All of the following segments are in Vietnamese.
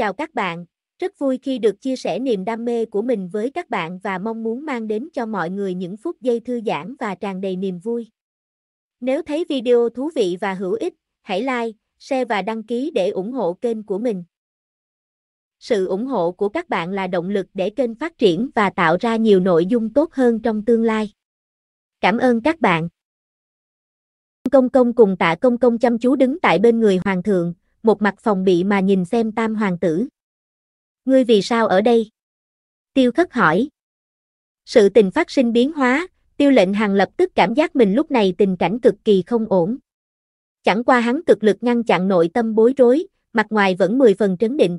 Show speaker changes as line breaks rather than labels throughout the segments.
Chào các bạn, rất vui khi được chia sẻ niềm đam mê của mình với các bạn và mong muốn mang đến cho mọi người những phút giây thư giãn và tràn đầy niềm vui. Nếu thấy video thú vị và hữu ích, hãy like, share và đăng ký để ủng hộ kênh của mình. Sự ủng hộ của các bạn là động lực để kênh phát triển và tạo ra nhiều nội dung tốt hơn trong tương lai. Cảm ơn các bạn. Công công cùng tạ công công chăm chú đứng tại bên người hoàng thượng, một mặt phòng bị mà nhìn xem tam hoàng tử. Ngươi vì sao ở đây? Tiêu khất hỏi. Sự tình phát sinh biến hóa, tiêu lệnh hàng lập tức cảm giác mình lúc này tình cảnh cực kỳ không ổn. Chẳng qua hắn cực lực ngăn chặn nội tâm bối rối, mặt ngoài vẫn mười phần trấn định.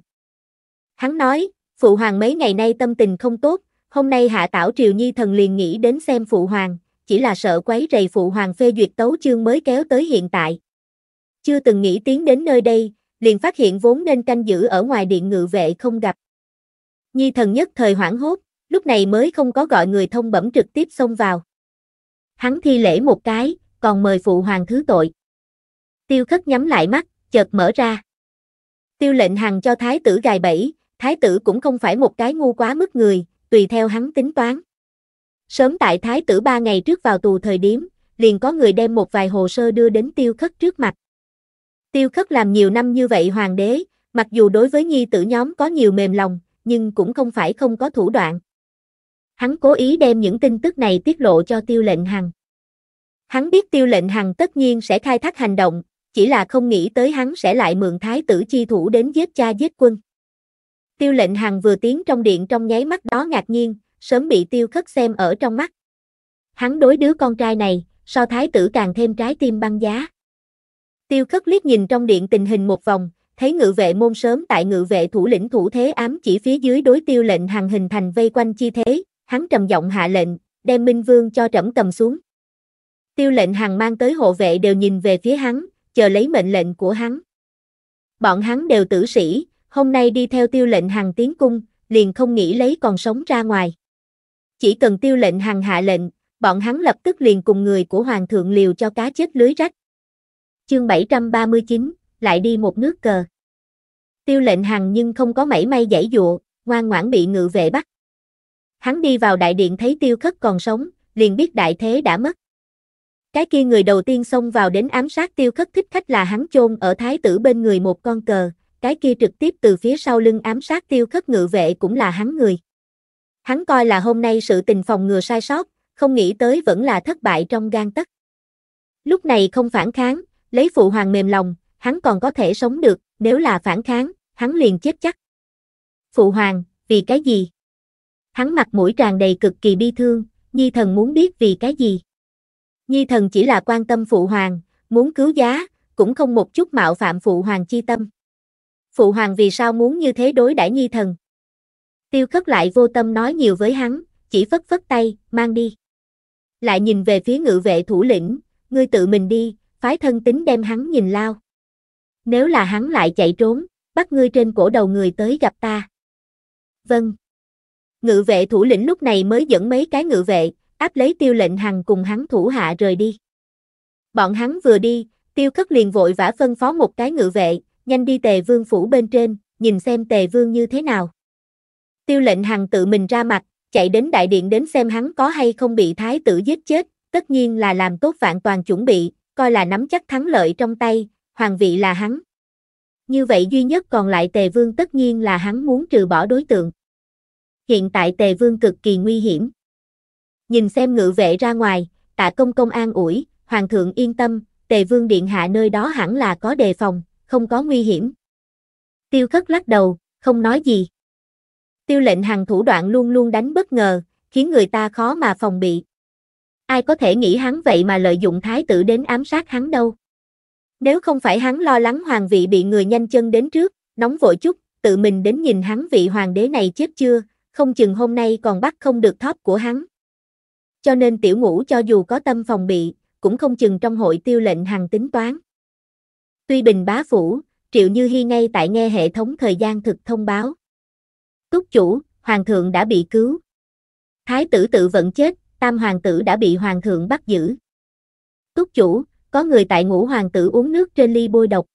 Hắn nói, phụ hoàng mấy ngày nay tâm tình không tốt, hôm nay hạ tảo triều nhi thần liền nghĩ đến xem phụ hoàng, chỉ là sợ quấy rầy phụ hoàng phê duyệt tấu chương mới kéo tới hiện tại. Chưa từng nghĩ tiến đến nơi đây, liền phát hiện vốn nên canh giữ ở ngoài điện ngự vệ không gặp. Nhi thần nhất thời hoảng hốt, lúc này mới không có gọi người thông bẩm trực tiếp xông vào. Hắn thi lễ một cái, còn mời phụ hoàng thứ tội. Tiêu khất nhắm lại mắt, chợt mở ra. Tiêu lệnh hằng cho thái tử gài bẫy, thái tử cũng không phải một cái ngu quá mức người, tùy theo hắn tính toán. Sớm tại thái tử ba ngày trước vào tù thời điểm, liền có người đem một vài hồ sơ đưa đến tiêu khất trước mặt. Tiêu khất làm nhiều năm như vậy hoàng đế, mặc dù đối với nhi tử nhóm có nhiều mềm lòng, nhưng cũng không phải không có thủ đoạn. Hắn cố ý đem những tin tức này tiết lộ cho tiêu lệnh hằng. Hắn biết tiêu lệnh hằng tất nhiên sẽ khai thác hành động, chỉ là không nghĩ tới hắn sẽ lại mượn thái tử chi thủ đến giết cha giết quân. Tiêu lệnh hằng vừa tiến trong điện trong nháy mắt đó ngạc nhiên, sớm bị tiêu khất xem ở trong mắt. Hắn đối đứa con trai này, so thái tử càng thêm trái tim băng giá. Tiêu khất liếc nhìn trong điện tình hình một vòng, thấy ngự vệ môn sớm tại ngự vệ thủ lĩnh thủ thế ám chỉ phía dưới đối tiêu lệnh hàng hình thành vây quanh chi thế, hắn trầm giọng hạ lệnh, đem Minh Vương cho trẫm cầm xuống. Tiêu lệnh hàng mang tới hộ vệ đều nhìn về phía hắn, chờ lấy mệnh lệnh của hắn. Bọn hắn đều tử sĩ, hôm nay đi theo tiêu lệnh hàng tiến cung, liền không nghĩ lấy còn sống ra ngoài. Chỉ cần tiêu lệnh hàng hạ lệnh, bọn hắn lập tức liền cùng người của hoàng thượng liều cho cá chết lưới rách. Chương 739, lại đi một nước cờ. Tiêu lệnh hằng nhưng không có mảy may giải dụa, ngoan ngoãn bị ngự vệ bắt. Hắn đi vào đại điện thấy tiêu khất còn sống, liền biết đại thế đã mất. Cái kia người đầu tiên xông vào đến ám sát tiêu khất thích khách là hắn chôn ở thái tử bên người một con cờ, cái kia trực tiếp từ phía sau lưng ám sát tiêu khất ngự vệ cũng là hắn người. Hắn coi là hôm nay sự tình phòng ngừa sai sót, không nghĩ tới vẫn là thất bại trong gan tất. Lúc này không phản kháng, Lấy phụ hoàng mềm lòng, hắn còn có thể sống được, nếu là phản kháng, hắn liền chết chắc. Phụ hoàng, vì cái gì? Hắn mặt mũi tràn đầy cực kỳ bi thương, Nhi thần muốn biết vì cái gì? Nhi thần chỉ là quan tâm phụ hoàng, muốn cứu giá, cũng không một chút mạo phạm phụ hoàng chi tâm. Phụ hoàng vì sao muốn như thế đối đãi Nhi thần? Tiêu khất lại vô tâm nói nhiều với hắn, chỉ phất phất tay, mang đi. Lại nhìn về phía ngự vệ thủ lĩnh, ngươi tự mình đi, phái thân tính đem hắn nhìn lao. Nếu là hắn lại chạy trốn, bắt ngươi trên cổ đầu người tới gặp ta. Vâng. Ngự vệ thủ lĩnh lúc này mới dẫn mấy cái ngự vệ, áp lấy tiêu lệnh hằng cùng hắn thủ hạ rời đi. Bọn hắn vừa đi, tiêu cất liền vội vã phân phó một cái ngự vệ, nhanh đi tề vương phủ bên trên, nhìn xem tề vương như thế nào. Tiêu lệnh hằng tự mình ra mặt, chạy đến đại điện đến xem hắn có hay không bị thái tử giết chết, tất nhiên là làm tốt vạn toàn chuẩn bị, coi là nắm chắc thắng lợi trong tay, hoàng vị là hắn. Như vậy duy nhất còn lại Tề Vương tất nhiên là hắn muốn trừ bỏ đối tượng. Hiện tại Tề Vương cực kỳ nguy hiểm. Nhìn xem ngự vệ ra ngoài, tạ công công an ủi, hoàng thượng yên tâm, Tề Vương điện hạ nơi đó hẳn là có đề phòng, không có nguy hiểm. Tiêu khất lắc đầu, không nói gì. Tiêu lệnh hàng thủ đoạn luôn luôn đánh bất ngờ, khiến người ta khó mà phòng bị ai có thể nghĩ hắn vậy mà lợi dụng thái tử đến ám sát hắn đâu. Nếu không phải hắn lo lắng hoàng vị bị người nhanh chân đến trước, nóng vội chút, tự mình đến nhìn hắn vị hoàng đế này chết chưa, không chừng hôm nay còn bắt không được thóp của hắn. Cho nên tiểu ngũ cho dù có tâm phòng bị, cũng không chừng trong hội tiêu lệnh hằng tính toán. Tuy bình bá phủ, Triệu Như hy ngay tại nghe hệ thống thời gian thực thông báo. Túc chủ, Hoàng thượng đã bị cứu. Thái tử tự vẫn chết, tam hoàng tử đã bị hoàng thượng bắt giữ. Túc chủ, có người tại ngũ hoàng tử uống nước trên ly bôi độc.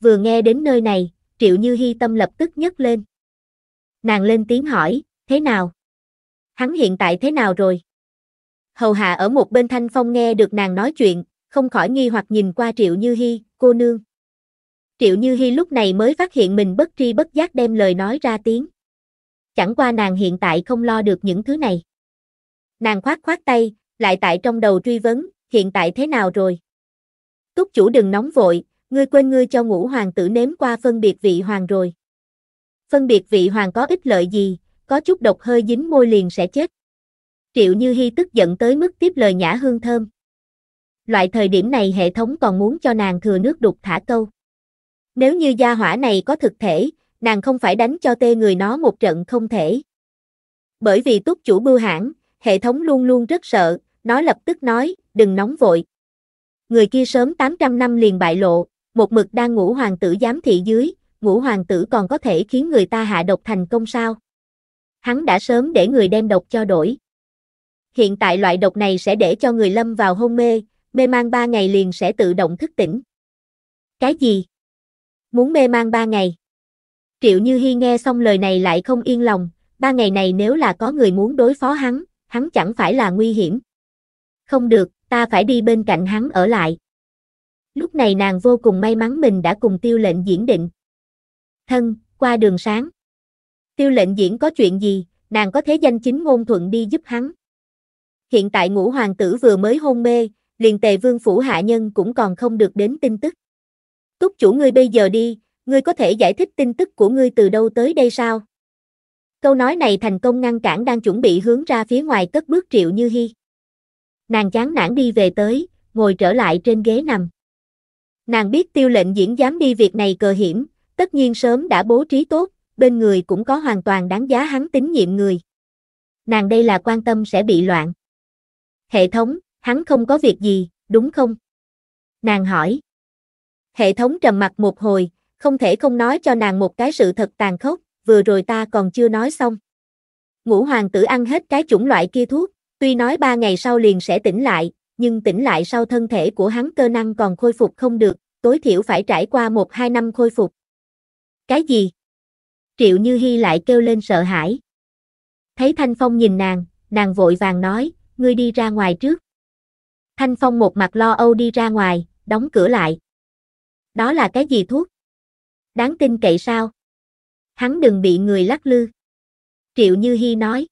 Vừa nghe đến nơi này, Triệu Như Hi tâm lập tức nhấc lên. Nàng lên tiếng hỏi, thế nào? Hắn hiện tại thế nào rồi? Hầu hạ ở một bên thanh phong nghe được nàng nói chuyện, không khỏi nghi hoặc nhìn qua Triệu Như Hi, cô nương. Triệu Như Hi lúc này mới phát hiện mình bất tri bất giác đem lời nói ra tiếng. Chẳng qua nàng hiện tại không lo được những thứ này. Nàng khoát khoát tay, lại tại trong đầu truy vấn, hiện tại thế nào rồi? Túc chủ đừng nóng vội, ngươi quên ngươi cho ngũ hoàng tử nếm qua phân biệt vị hoàng rồi. Phân biệt vị hoàng có ích lợi gì, có chút độc hơi dính môi liền sẽ chết. Triệu Như Hi tức giận tới mức tiếp lời nhã hương thơm. Loại thời điểm này hệ thống còn muốn cho nàng thừa nước đục thả câu. Nếu như gia hỏa này có thực thể, nàng không phải đánh cho tê người nó một trận không thể. Bởi vì túc chủ bưu hãng, hệ thống luôn luôn rất sợ, nó lập tức nói, đừng nóng vội. Người kia sớm 800 năm liền bại lộ, một mực đang ngủ hoàng tử giám thị dưới, ngũ hoàng tử còn có thể khiến người ta hạ độc thành công sao? Hắn đã sớm để người đem độc cho đổi. Hiện tại loại độc này sẽ để cho người lâm vào hôn mê, mê mang 3 ngày liền sẽ tự động thức tỉnh. Cái gì? Muốn mê mang 3 ngày? Triệu Như Hi nghe xong lời này lại không yên lòng, ba ngày này nếu là có người muốn đối phó hắn, hắn chẳng phải là nguy hiểm. Không được, ta phải đi bên cạnh hắn ở lại. Lúc này nàng vô cùng may mắn mình đã cùng tiêu lệnh diễn định. Thân, qua đường sáng. Tiêu lệnh diễn có chuyện gì, nàng có thế danh chính ngôn thuận đi giúp hắn. Hiện tại ngũ hoàng tử vừa mới hôn mê, liền tề vương phủ hạ nhân cũng còn không được đến tin tức. Túc chủ ngươi bây giờ đi, ngươi có thể giải thích tin tức của ngươi từ đâu tới đây sao? Câu nói này thành công ngăn cản đang chuẩn bị hướng ra phía ngoài cất bước Triệu Như Hi. Nàng chán nản đi về tới, ngồi trở lại trên ghế nằm. Nàng biết tiêu lệnh diễn dám đi việc này cờ hiểm, tất nhiên sớm đã bố trí tốt, bên người cũng có hoàn toàn đáng giá hắn tín nhiệm người. Nàng đây là quan tâm sẽ bị loạn. Hệ thống, hắn không có việc gì, đúng không? Nàng hỏi. Hệ thống trầm mặt một hồi, không thể không nói cho nàng một cái sự thật tàn khốc, vừa rồi ta còn chưa nói xong. Ngũ hoàng tử ăn hết cái chủng loại kia thuốc, tuy nói ba ngày sau liền sẽ tỉnh lại, nhưng tỉnh lại sau thân thể của hắn cơ năng còn khôi phục không được, tối thiểu phải trải qua một hai năm khôi phục. Cái gì? Triệu Như Hi lại kêu lên sợ hãi. Thấy Thanh Phong nhìn nàng, nàng vội vàng nói, ngươi đi ra ngoài trước. Thanh Phong một mặt lo âu đi ra ngoài, đóng cửa lại. Đó là cái gì thuốc? Đáng tin cậy sao? hắn đừng bị người lắc lư. Triệu Như Hi nói.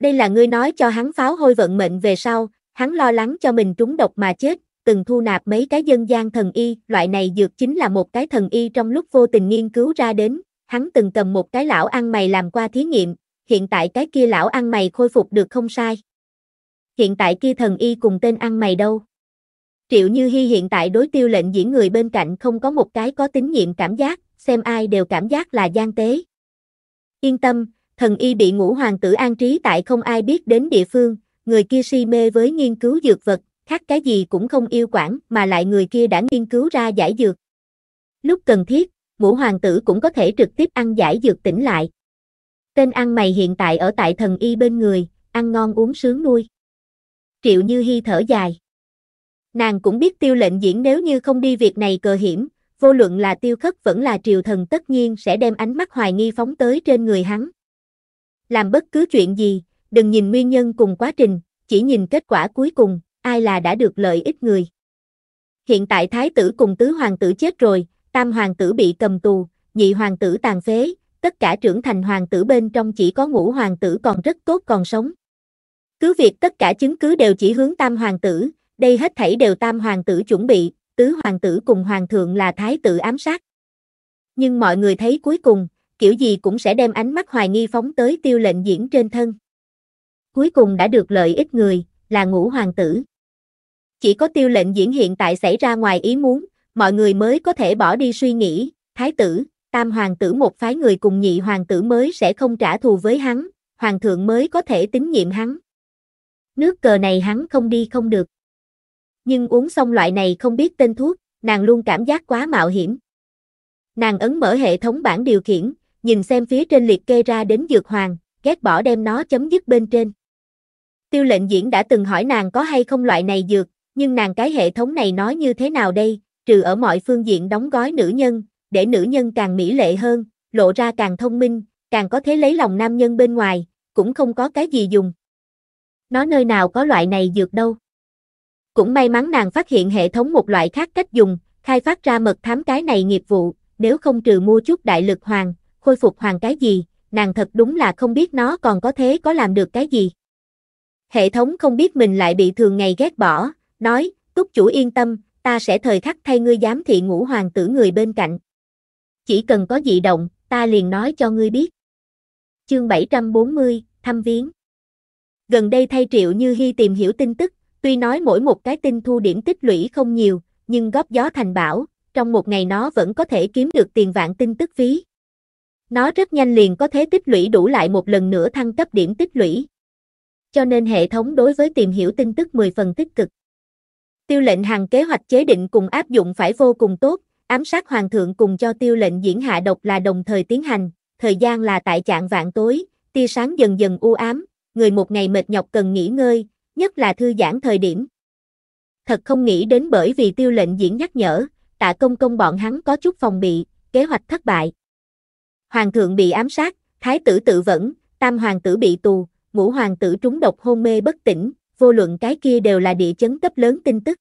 Đây là ngươi nói cho hắn pháo hôi vận mệnh về sau, hắn lo lắng cho mình trúng độc mà chết, từng thu nạp mấy cái dân gian thần y, loại này dược chính là một cái thần y trong lúc vô tình nghiên cứu ra đến, hắn từng cầm một cái lão ăn mày làm qua thí nghiệm, hiện tại cái kia lão ăn mày khôi phục được không sai. Hiện tại kia thần y cùng tên ăn mày đâu? Triệu Như Hi hiện tại đối tiêu lệnh diễn người bên cạnh không có một cái có tín nhiệm cảm giác, xem ai đều cảm giác là gian tế. Yên tâm, thần y bị ngũ hoàng tử an trí tại không ai biết đến địa phương, người kia si mê với nghiên cứu dược vật, khác cái gì cũng không yêu quản mà lại người kia đã nghiên cứu ra giải dược. Lúc cần thiết, ngũ hoàng tử cũng có thể trực tiếp ăn giải dược tỉnh lại. Tên ăn mày hiện tại ở tại thần y bên người, ăn ngon uống sướng nuôi. Triệu Như Hi thở dài. Nàng cũng biết tiêu lệnh diễn nếu như không đi việc này cờ hiểm, vô luận là tiêu khất vẫn là triều thần tất nhiên sẽ đem ánh mắt hoài nghi phóng tới trên người hắn. Làm bất cứ chuyện gì, đừng nhìn nguyên nhân cùng quá trình, chỉ nhìn kết quả cuối cùng, ai là đã được lợi ích người. Hiện tại thái tử cùng tứ hoàng tử chết rồi, tam hoàng tử bị cầm tù, nhị hoàng tử tàn phế, tất cả trưởng thành hoàng tử bên trong chỉ có ngũ hoàng tử còn rất tốt còn sống. Cứ việc tất cả chứng cứ đều chỉ hướng tam hoàng tử, đây hết thảy đều tam hoàng tử chuẩn bị, tứ hoàng tử cùng hoàng thượng là thái tử ám sát. Nhưng mọi người thấy cuối cùng, kiểu gì cũng sẽ đem ánh mắt hoài nghi phóng tới tiêu lệnh diễn trên thân. Cuối cùng đã được lợi ích người, là ngũ hoàng tử. Chỉ có tiêu lệnh diễn hiện tại xảy ra ngoài ý muốn, mọi người mới có thể bỏ đi suy nghĩ, thái tử, tam hoàng tử một phái người cùng nhị hoàng tử mới sẽ không trả thù với hắn, hoàng thượng mới có thể tín nhiệm hắn. Nước cờ này hắn không đi không được nhưng uống xong loại này không biết tên thuốc, nàng luôn cảm giác quá mạo hiểm. Nàng ấn mở hệ thống bảng điều khiển, nhìn xem phía trên liệt kê ra đến dược hoàng, ghét bỏ đem nó chấm dứt bên trên. Tiêu lệnh diễn đã từng hỏi nàng có hay không loại này dược, nhưng nàng cái hệ thống này nói như thế nào đây, trừ ở mọi phương diện đóng gói nữ nhân, để nữ nhân càng mỹ lệ hơn, lộ ra càng thông minh, càng có thế lấy lòng nam nhân bên ngoài, cũng không có cái gì dùng. Nó nơi nào có loại này dược đâu. Cũng may mắn nàng phát hiện hệ thống một loại khác cách dùng, khai phát ra mật thám cái này nghiệp vụ, nếu không trừ mua chút đại lực hoàng, khôi phục hoàng cái gì, nàng thật đúng là không biết nó còn có thế có làm được cái gì. Hệ thống không biết mình lại bị thường ngày ghét bỏ, nói, túc chủ yên tâm, ta sẽ thời khắc thay ngươi giám thị ngũ hoàng tử người bên cạnh. Chỉ cần có dị động, ta liền nói cho ngươi biết. Chương 740, Thăm Viếng Gần đây thay Triệu Như hy tìm hiểu tin tức, Tuy nói mỗi một cái tinh thu điểm tích lũy không nhiều, nhưng góp gió thành bão, trong một ngày nó vẫn có thể kiếm được tiền vạn tinh tức phí. Nó rất nhanh liền có thể tích lũy đủ lại một lần nữa thăng cấp điểm tích lũy. Cho nên hệ thống đối với tìm hiểu tin tức 10 phần tích cực. Tiêu lệnh hàng kế hoạch chế định cùng áp dụng phải vô cùng tốt, ám sát hoàng thượng cùng cho tiêu lệnh diễn hạ độc là đồng thời tiến hành, thời gian là tại trạng vạn tối, tia sáng dần dần u ám, người một ngày mệt nhọc cần nghỉ ngơi, nhất là thư giãn thời điểm. Thật không nghĩ đến bởi vì tiêu lệnh diễn nhắc nhở, tạ công công bọn hắn có chút phòng bị, kế hoạch thất bại. Hoàng thượng bị ám sát, thái tử tự vẫn, tam hoàng tử bị tù, ngũ hoàng tử trúng độc hôn mê bất tỉnh, vô luận cái kia đều là địa chấn cấp lớn tin tức.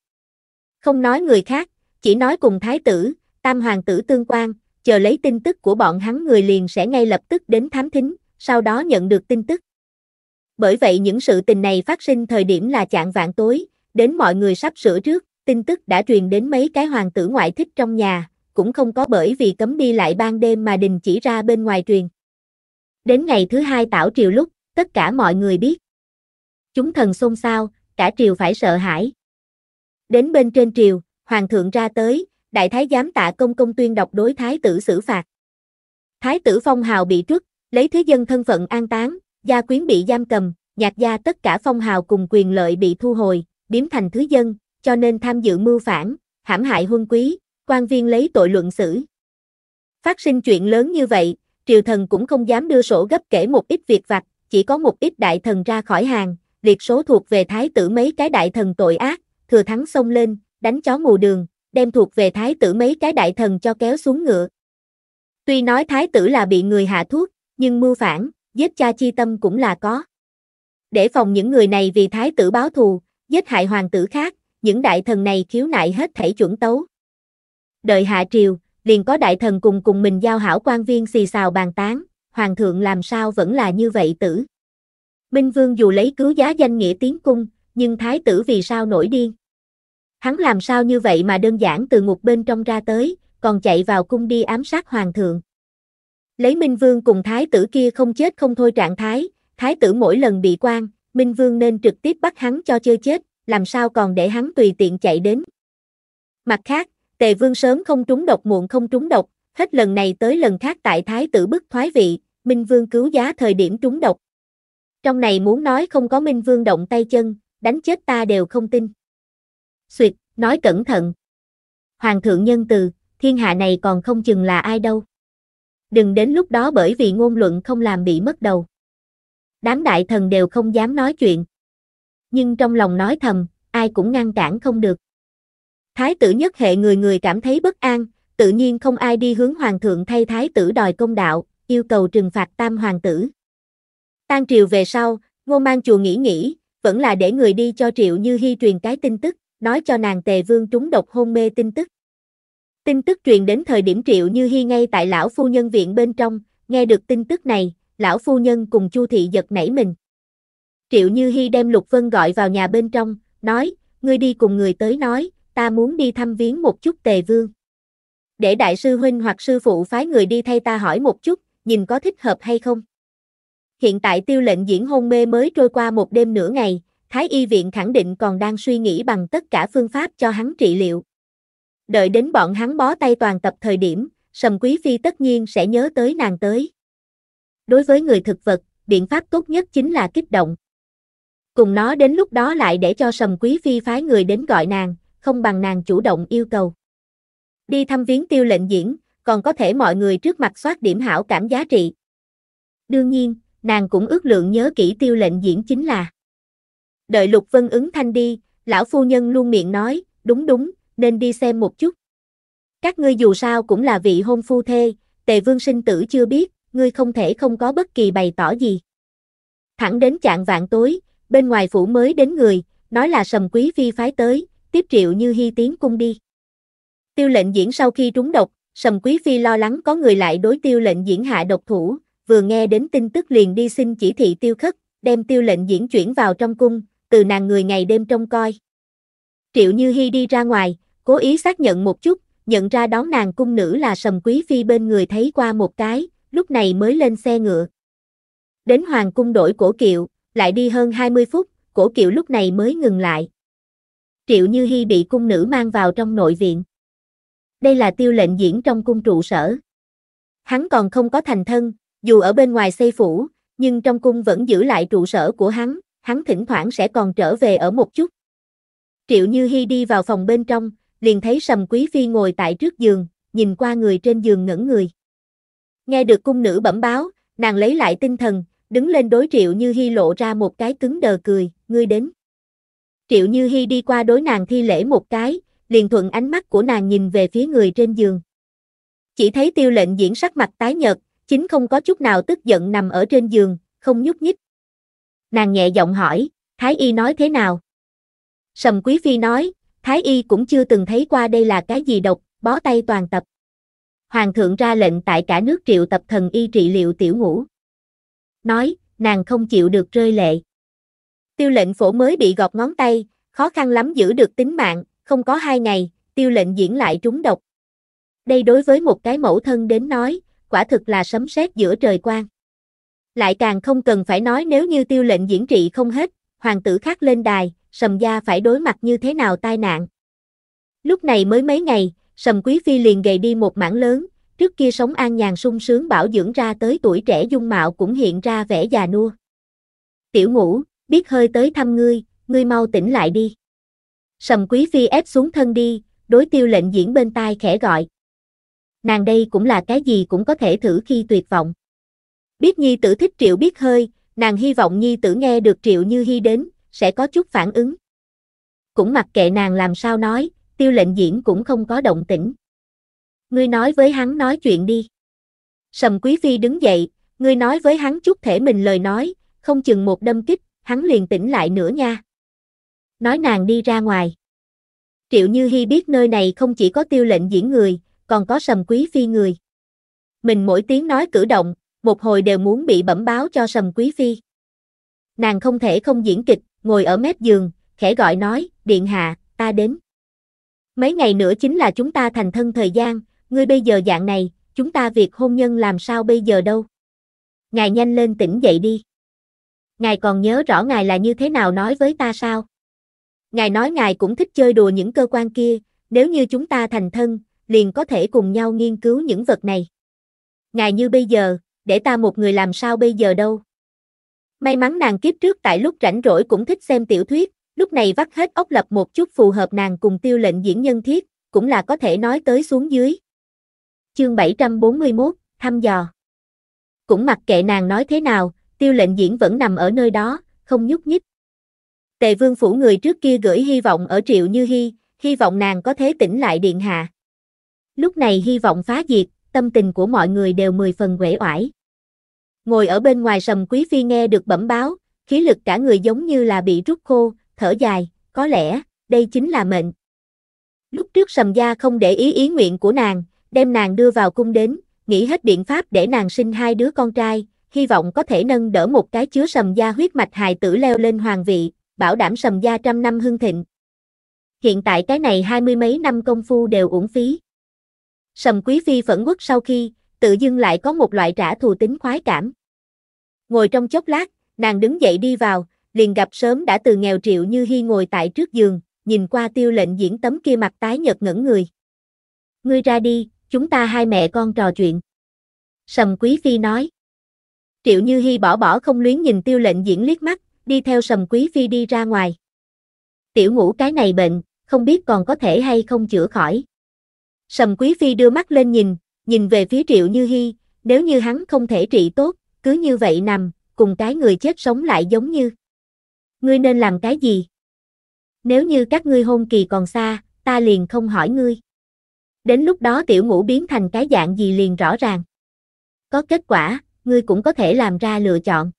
Không nói người khác, chỉ nói cùng thái tử, tam hoàng tử tương quan, chờ lấy tin tức của bọn hắn người liền sẽ ngay lập tức đến thám thính, sau đó nhận được tin tức. Bởi vậy những sự tình này phát sinh thời điểm là chạng vạn tối, đến mọi người sắp sửa trước, tin tức đã truyền đến mấy cái hoàng tử ngoại thích trong nhà, cũng không có bởi vì cấm đi lại ban đêm mà đình chỉ ra bên ngoài truyền. Đến ngày thứ hai tảo triều lúc, tất cả mọi người biết. Chúng thần xôn xao, cả triều phải sợ hãi. Đến bên trên triều, hoàng thượng ra tới, đại thái giám tạ công công tuyên đọc đối thái tử xử phạt. Thái tử phong hào bị trước lấy thế dân thân phận an táng, gia quyến bị giam cầm, nhạc gia tất cả phong hào cùng quyền lợi bị thu hồi, điếm thành thứ dân, cho nên tham dự mưu phản, hãm hại huân quý, quan viên lấy tội luận xử. Phát sinh chuyện lớn như vậy, triều thần cũng không dám đưa sổ gấp kể một ít việc vặt, chỉ có một ít đại thần ra khỏi hàng, liệt số thuộc về thái tử mấy cái đại thần tội ác, thừa thắng xông lên, đánh chó mù đường, đem thuộc về thái tử mấy cái đại thần cho kéo xuống ngựa. Tuy nói thái tử là bị người hạ thuốc, nhưng mưu phản, giết cha chi tâm cũng là có. Để phòng những người này vì thái tử báo thù, giết hại hoàng tử khác, những đại thần này khiếu nại hết thảy chuẩn tấu. Đợi hạ triều, liền có đại thần cùng cùng mình giao hảo quan viên xì xào bàn tán, hoàng thượng làm sao vẫn là như vậy tử. Minh Vương dù lấy cứu giá danh nghĩa tiến cung, nhưng thái tử vì sao nổi điên. Hắn làm sao như vậy mà đơn giản từ ngục bên trong ra tới, còn chạy vào cung đi ám sát hoàng thượng. Lấy Minh Vương cùng Thái tử kia không chết không thôi trạng thái, Thái tử mỗi lần bị quan, Minh Vương nên trực tiếp bắt hắn cho chơi chết, làm sao còn để hắn tùy tiện chạy đến. Mặt khác, Tề Vương sớm không trúng độc muộn không trúng độc, hết lần này tới lần khác tại Thái tử bức thoái vị, Minh Vương cứu giá thời điểm trúng độc. Trong này muốn nói không có Minh Vương động tay chân, đánh chết ta đều không tin. Xuyệt, nói cẩn thận. Hoàng thượng nhân từ, thiên hạ này còn không chừng là ai đâu đừng đến lúc đó bởi vì ngôn luận không làm bị mất đầu. Đám đại thần đều không dám nói chuyện. Nhưng trong lòng nói thầm, ai cũng ngăn cản không được. Thái tử nhất hệ người người cảm thấy bất an, tự nhiên không ai đi hướng hoàng thượng thay thái tử đòi công đạo, yêu cầu trừng phạt tam hoàng tử. Tan triều về sau, ngô mang chùa nghĩ nghĩ, vẫn là để người đi cho triệu như hy truyền cái tin tức, nói cho nàng tề vương trúng độc hôn mê tin tức. Tin tức truyền đến thời điểm Triệu Như Hi ngay tại lão phu nhân viện bên trong, nghe được tin tức này, lão phu nhân cùng Chu thị giật nảy mình. Triệu Như Hi đem Lục Vân gọi vào nhà bên trong, nói, ngươi đi cùng người tới nói, ta muốn đi thăm viếng một chút tề vương. Để đại sư huynh hoặc sư phụ phái người đi thay ta hỏi một chút, nhìn có thích hợp hay không. Hiện tại tiêu lệnh diễn hôn mê mới trôi qua một đêm nửa ngày, Thái y viện khẳng định còn đang suy nghĩ bằng tất cả phương pháp cho hắn trị liệu. Đợi đến bọn hắn bó tay toàn tập thời điểm, Sầm Quý Phi tất nhiên sẽ nhớ tới nàng tới. Đối với người thực vật, biện pháp tốt nhất chính là kích động. Cùng nó đến lúc đó lại để cho Sầm Quý Phi phái người đến gọi nàng, không bằng nàng chủ động yêu cầu. Đi thăm viếng tiêu lệnh diễn, còn có thể mọi người trước mặt soát điểm hảo cảm giá trị. Đương nhiên, nàng cũng ước lượng nhớ kỹ tiêu lệnh diễn chính là. Đợi Lục Vân ứng thanh đi, lão phu nhân luôn miệng nói, đúng đúng, nên đi xem một chút. Các ngươi dù sao cũng là vị hôn phu thê, tề vương sinh tử chưa biết, ngươi không thể không có bất kỳ bày tỏ gì. Thẳng đến trạng vạn tối, bên ngoài phủ mới đến người, nói là sầm quý phi phái tới, tiếp triệu như hy tiến cung đi. Tiêu lệnh diễn sau khi trúng độc, sầm quý phi lo lắng có người lại đối tiêu lệnh diễn hạ độc thủ, vừa nghe đến tin tức liền đi xin chỉ thị tiêu khất, đem tiêu lệnh diễn chuyển vào trong cung, từ nàng người ngày đêm trông coi. Triệu Như Hi đi ra ngoài, cố ý xác nhận một chút, nhận ra đón nàng cung nữ là sầm quý phi bên người thấy qua một cái, lúc này mới lên xe ngựa. Đến hoàng cung đổi cổ kiệu, lại đi hơn 20 phút, cổ kiệu lúc này mới ngừng lại. Triệu Như Hi bị cung nữ mang vào trong nội viện. Đây là tiêu lệnh diễn trong cung trụ sở. Hắn còn không có thành thân, dù ở bên ngoài xây phủ, nhưng trong cung vẫn giữ lại trụ sở của hắn, hắn thỉnh thoảng sẽ còn trở về ở một chút. Triệu Như Hi đi vào phòng bên trong, liền thấy sầm quý phi ngồi tại trước giường, nhìn qua người trên giường ngẩn người. Nghe được cung nữ bẩm báo, nàng lấy lại tinh thần, đứng lên đối triệu như hy lộ ra một cái cứng đờ cười, ngươi đến. Triệu như hy đi qua đối nàng thi lễ một cái, liền thuận ánh mắt của nàng nhìn về phía người trên giường. Chỉ thấy tiêu lệnh diễn sắc mặt tái nhợt, chính không có chút nào tức giận nằm ở trên giường, không nhúc nhích. Nàng nhẹ giọng hỏi, Thái Y nói thế nào? Sầm Quý Phi nói, Thái y cũng chưa từng thấy qua đây là cái gì độc, bó tay toàn tập. Hoàng thượng ra lệnh tại cả nước triệu tập thần y trị liệu tiểu ngũ. Nói, nàng không chịu được rơi lệ. Tiêu lệnh phổ mới bị gọt ngón tay, khó khăn lắm giữ được tính mạng, không có hai ngày, tiêu lệnh diễn lại trúng độc. Đây đối với một cái mẫu thân đến nói, quả thực là sấm sét giữa trời quang. Lại càng không cần phải nói nếu như tiêu lệnh diễn trị không hết, hoàng tử khác lên đài, Sầm gia phải đối mặt như thế nào tai nạn. Lúc này mới mấy ngày, Sầm Quý Phi liền gầy đi một mảng lớn, trước kia sống an nhàn sung sướng bảo dưỡng ra tới tuổi trẻ dung mạo cũng hiện ra vẻ già nua. Tiểu ngũ, biết hơi tới thăm ngươi, ngươi mau tỉnh lại đi. Sầm Quý Phi ép xuống thân đi, đối tiêu lệnh diễn bên tai khẽ gọi. Nàng đây cũng là cái gì cũng có thể thử khi tuyệt vọng. Biết nhi tử thích triệu biết hơi, nàng hy vọng nhi tử nghe được triệu như hy đến, sẽ có chút phản ứng. Cũng mặc kệ nàng làm sao nói, tiêu lệnh diễn cũng không có động tĩnh. Ngươi nói với hắn nói chuyện đi. Sầm Quý Phi đứng dậy, ngươi nói với hắn chút thể mình lời nói, không chừng một đâm kích, hắn liền tỉnh lại nữa nha. Nói nàng đi ra ngoài. Triệu Như Hi biết nơi này không chỉ có tiêu lệnh diễn người, còn có sầm quý phi người. Mình mỗi tiếng nói cử động, một hồi đều muốn bị bẩm báo cho sầm quý phi. Nàng không thể không diễn kịch, ngồi ở mép giường, khẽ gọi nói, điện hạ, ta đến. Mấy ngày nữa chính là chúng ta thành thân thời gian, ngươi bây giờ dạng này, chúng ta việc hôn nhân làm sao bây giờ đâu. Ngài nhanh lên tỉnh dậy đi. Ngài còn nhớ rõ ngài là như thế nào nói với ta sao? Ngài nói ngài cũng thích chơi đùa những cơ quan kia, nếu như chúng ta thành thân, liền có thể cùng nhau nghiên cứu những vật này. Ngài như bây giờ, để ta một người làm sao bây giờ đâu? May mắn nàng kiếp trước tại lúc rảnh rỗi cũng thích xem tiểu thuyết, lúc này vắt hết ốc lập một chút phù hợp nàng cùng tiêu lệnh diễn nhân thiết, cũng là có thể nói tới xuống dưới. Chương 741, thăm dò. Cũng mặc kệ nàng nói thế nào, tiêu lệnh diễn vẫn nằm ở nơi đó, không nhúc nhích. Tề vương phủ người trước kia gửi hy vọng ở triệu như hy, hy vọng nàng có thế tỉnh lại điện hạ. Lúc này hy vọng phá diệt, tâm tình của mọi người đều mười phần quể oải. Ngồi ở bên ngoài sầm quý phi nghe được bẩm báo, khí lực cả người giống như là bị rút khô, thở dài, có lẽ, đây chính là mệnh. Lúc trước sầm gia không để ý ý nguyện của nàng, đem nàng đưa vào cung đến, nghĩ hết biện pháp để nàng sinh hai đứa con trai, hy vọng có thể nâng đỡ một cái chứa sầm gia huyết mạch hài tử leo lên hoàng vị, bảo đảm sầm gia trăm năm hưng thịnh. Hiện tại cái này hai mươi mấy năm công phu đều uổng phí. Sầm Quý Phi phẫn quốc sau khi, tự dưng lại có một loại trả thù tính khoái cảm. Ngồi trong chốc lát, nàng đứng dậy đi vào, liền gặp sớm đã từ nghèo triệu như hy ngồi tại trước giường, nhìn qua tiêu lệnh diễn tấm kia mặt tái nhợt ngẩn người. Ngươi ra đi, chúng ta hai mẹ con trò chuyện. Sầm Quý Phi nói. Triệu Như Hi bỏ bỏ không luyến nhìn tiêu lệnh diễn liếc mắt, đi theo Sầm Quý Phi đi ra ngoài. Tiểu ngủ cái này bệnh, không biết còn có thể hay không chữa khỏi. Sầm Quý Phi đưa mắt lên nhìn, nhìn về phía Triệu Như Hi, nếu như hắn không thể trị tốt, cứ như vậy nằm, cùng cái người chết sống lại giống như. Ngươi nên làm cái gì? Nếu như các ngươi hôn kỳ còn xa, ta liền không hỏi ngươi. Đến lúc đó tiểu ngũ biến thành cái dạng gì liền rõ ràng. Có kết quả, ngươi cũng có thể làm ra lựa chọn.